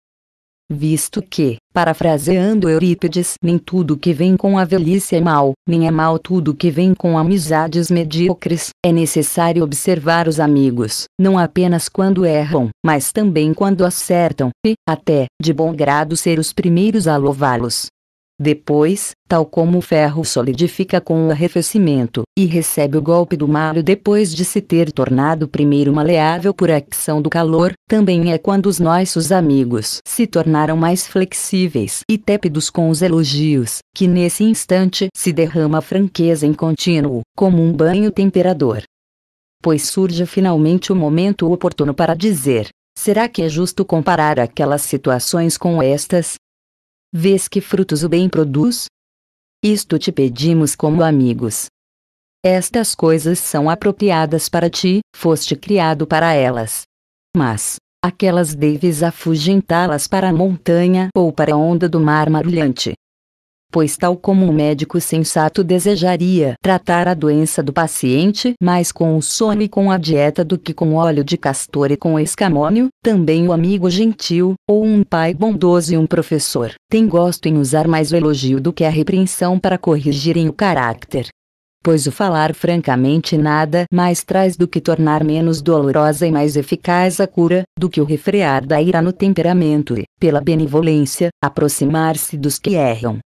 visto que, parafraseando Eurípides, nem tudo que vem com a velhice é mal, nem é mal tudo que vem com amizades medíocres, é necessário observar os amigos, não apenas quando erram, mas também quando acertam, e, até, de bom grado ser os primeiros a louvá-los, depois, tal como o ferro solidifica com o arrefecimento, e recebe o golpe do malho depois de se ter tornado primeiro maleável por ação do calor, também é quando os nossos amigos se tornaram mais flexíveis e tépidos com os elogios, que nesse instante se derrama a franqueza em contínuo, como um banho temperador. Pois surge finalmente o momento oportuno para dizer: Será que é justo comparar aquelas situações com estas? vês que frutos o bem produz? Isto te pedimos como amigos. Estas coisas são apropriadas para ti, foste criado para elas. Mas, aquelas deves afugentá-las para a montanha ou para a onda do mar marulhante pois tal como um médico sensato desejaria tratar a doença do paciente mais com o sono e com a dieta do que com óleo de castor e com escamônio, também o amigo gentil, ou um pai bondoso e um professor, tem gosto em usar mais o elogio do que a repreensão para corrigirem o caráter. Pois o falar francamente nada mais traz do que tornar menos dolorosa e mais eficaz a cura, do que o refrear da ira no temperamento e, pela benevolência, aproximar-se dos que erram.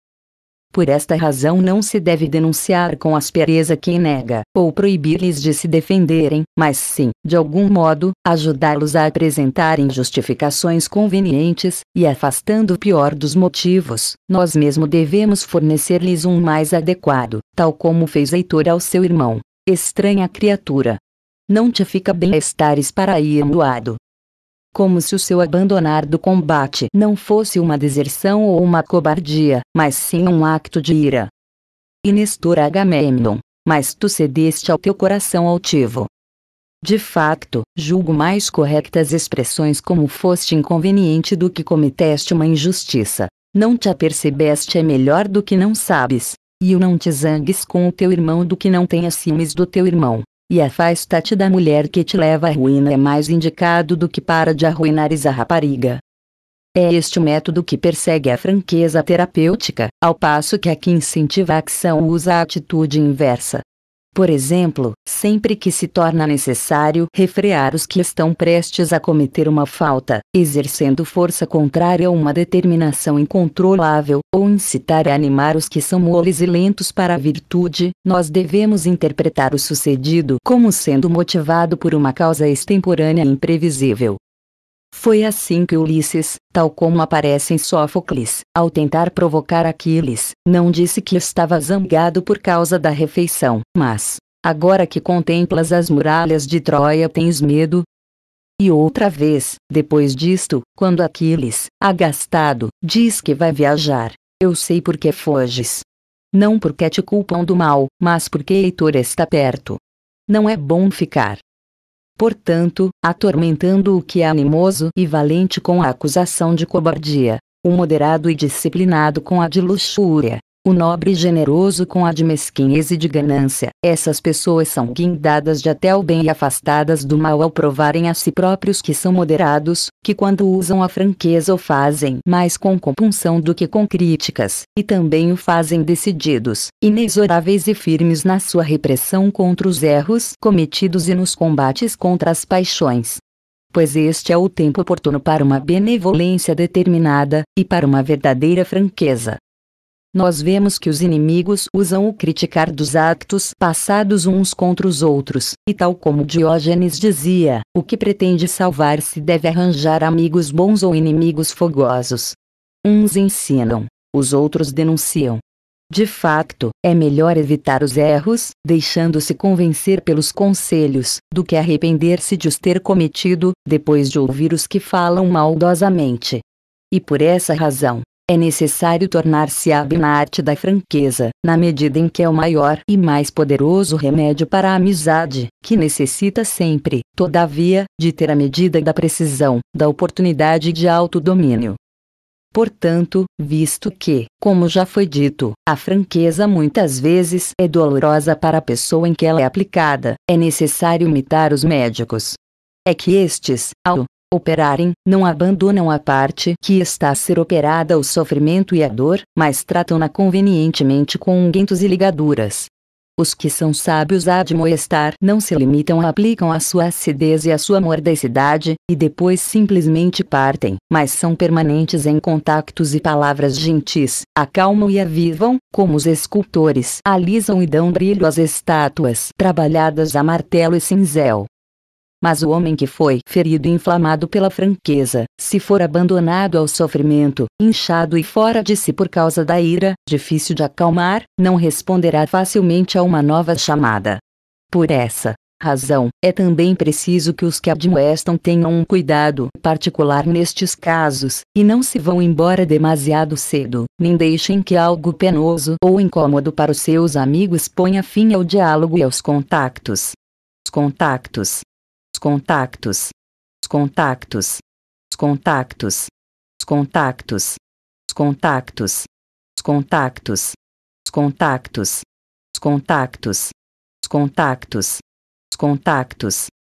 Por esta razão não se deve denunciar com aspereza quem nega, ou proibir-lhes de se defenderem, mas sim, de algum modo, ajudá-los a apresentarem justificações convenientes, e afastando o pior dos motivos, nós mesmo devemos fornecer-lhes um mais adequado, tal como fez Heitor ao seu irmão. Estranha criatura. Não te fica bem estares para aí amuado, como se o seu abandonar do combate não fosse uma deserção ou uma cobardia, mas sim um acto de ira. E Nestor Agamemnon, mas tu cedeste ao teu coração altivo. De facto, julgo mais corretas expressões como foste inconveniente do que cometeste uma injustiça. Não te apercebeste é melhor do que não sabes, e o não te zangues com o teu irmão do que não tenhas ciúmes do teu irmão. E afasta-te da mulher que te leva à ruína é mais indicado do que para de arruinares a rapariga. É este o método que persegue a franqueza terapêutica, ao passo que a que incentiva a ação usa a atitude inversa, por exemplo, sempre que se torna necessário refrear os que estão prestes a cometer uma falta, exercendo força contrária a uma determinação incontrolável, ou incitar a animar os que são moles e lentos para a virtude, nós devemos interpretar o sucedido como sendo motivado por uma causa extemporânea e imprevisível. Foi assim que Ulisses, tal como aparece em Sófocles, ao tentar provocar Aquiles, não disse que estava zangado por causa da refeição, mas, agora que contemplas as muralhas de Troia tens medo, e outra vez, depois disto, quando Aquiles, agastado, diz que vai viajar, eu sei por que foges. Não porque te culpam do mal, mas porque Heitor está perto. Não é bom ficar portanto, atormentando o que é animoso e valente com a acusação de cobardia, o moderado e disciplinado com a de luxúria, o nobre e generoso com a de mesquinhez e de ganância. Essas pessoas são guindadas de até o bem e afastadas do mal ao provarem a si próprios que são moderados, que quando usam a franqueza o fazem mais com compunção do que com críticas, e também o fazem decididos, inexoráveis e firmes na sua repressão contra os erros cometidos e nos combates contra as paixões pois este é o tempo oportuno para uma benevolência determinada, e para uma verdadeira franqueza nós vemos que os inimigos usam o criticar dos actos passados uns contra os outros, e tal como Diógenes dizia, o que pretende salvar-se deve arranjar amigos bons ou inimigos fogosos. Uns ensinam, os outros denunciam. De facto, é melhor evitar os erros, deixando-se convencer pelos conselhos, do que arrepender-se de os ter cometido, depois de ouvir os que falam maldosamente. E por essa razão, é necessário tornar-se hábil na arte da franqueza, na medida em que é o maior e mais poderoso remédio para a amizade, que necessita sempre, todavia, de ter a medida da precisão, da oportunidade de autodomínio. Portanto, visto que, como já foi dito, a franqueza muitas vezes é dolorosa para a pessoa em que ela é aplicada, é necessário imitar os médicos. É que estes, ao operarem, não abandonam a parte que está a ser operada o sofrimento e a dor, mas tratam-na convenientemente com unguentos e ligaduras. Os que são sábios a admoestar não se limitam a aplicam a sua acidez e a sua mordacidade, e depois simplesmente partem, mas são permanentes em contactos e palavras gentis, acalmam e avivam, como os escultores alisam e dão brilho às estátuas trabalhadas a martelo e cinzel. Mas o homem que foi ferido e inflamado pela franqueza, se for abandonado ao sofrimento, inchado e fora de si por causa da ira, difícil de acalmar, não responderá facilmente a uma nova chamada. Por essa razão, é também preciso que os que admoestam tenham um cuidado particular nestes casos, e não se vão embora demasiado cedo, nem deixem que algo penoso ou incômodo para os seus amigos ponha fim ao diálogo e aos contactos. Os contactos contactos, contactos, contactos, contactos, contactos, contactos, contactos, contactos, contactos, contactos,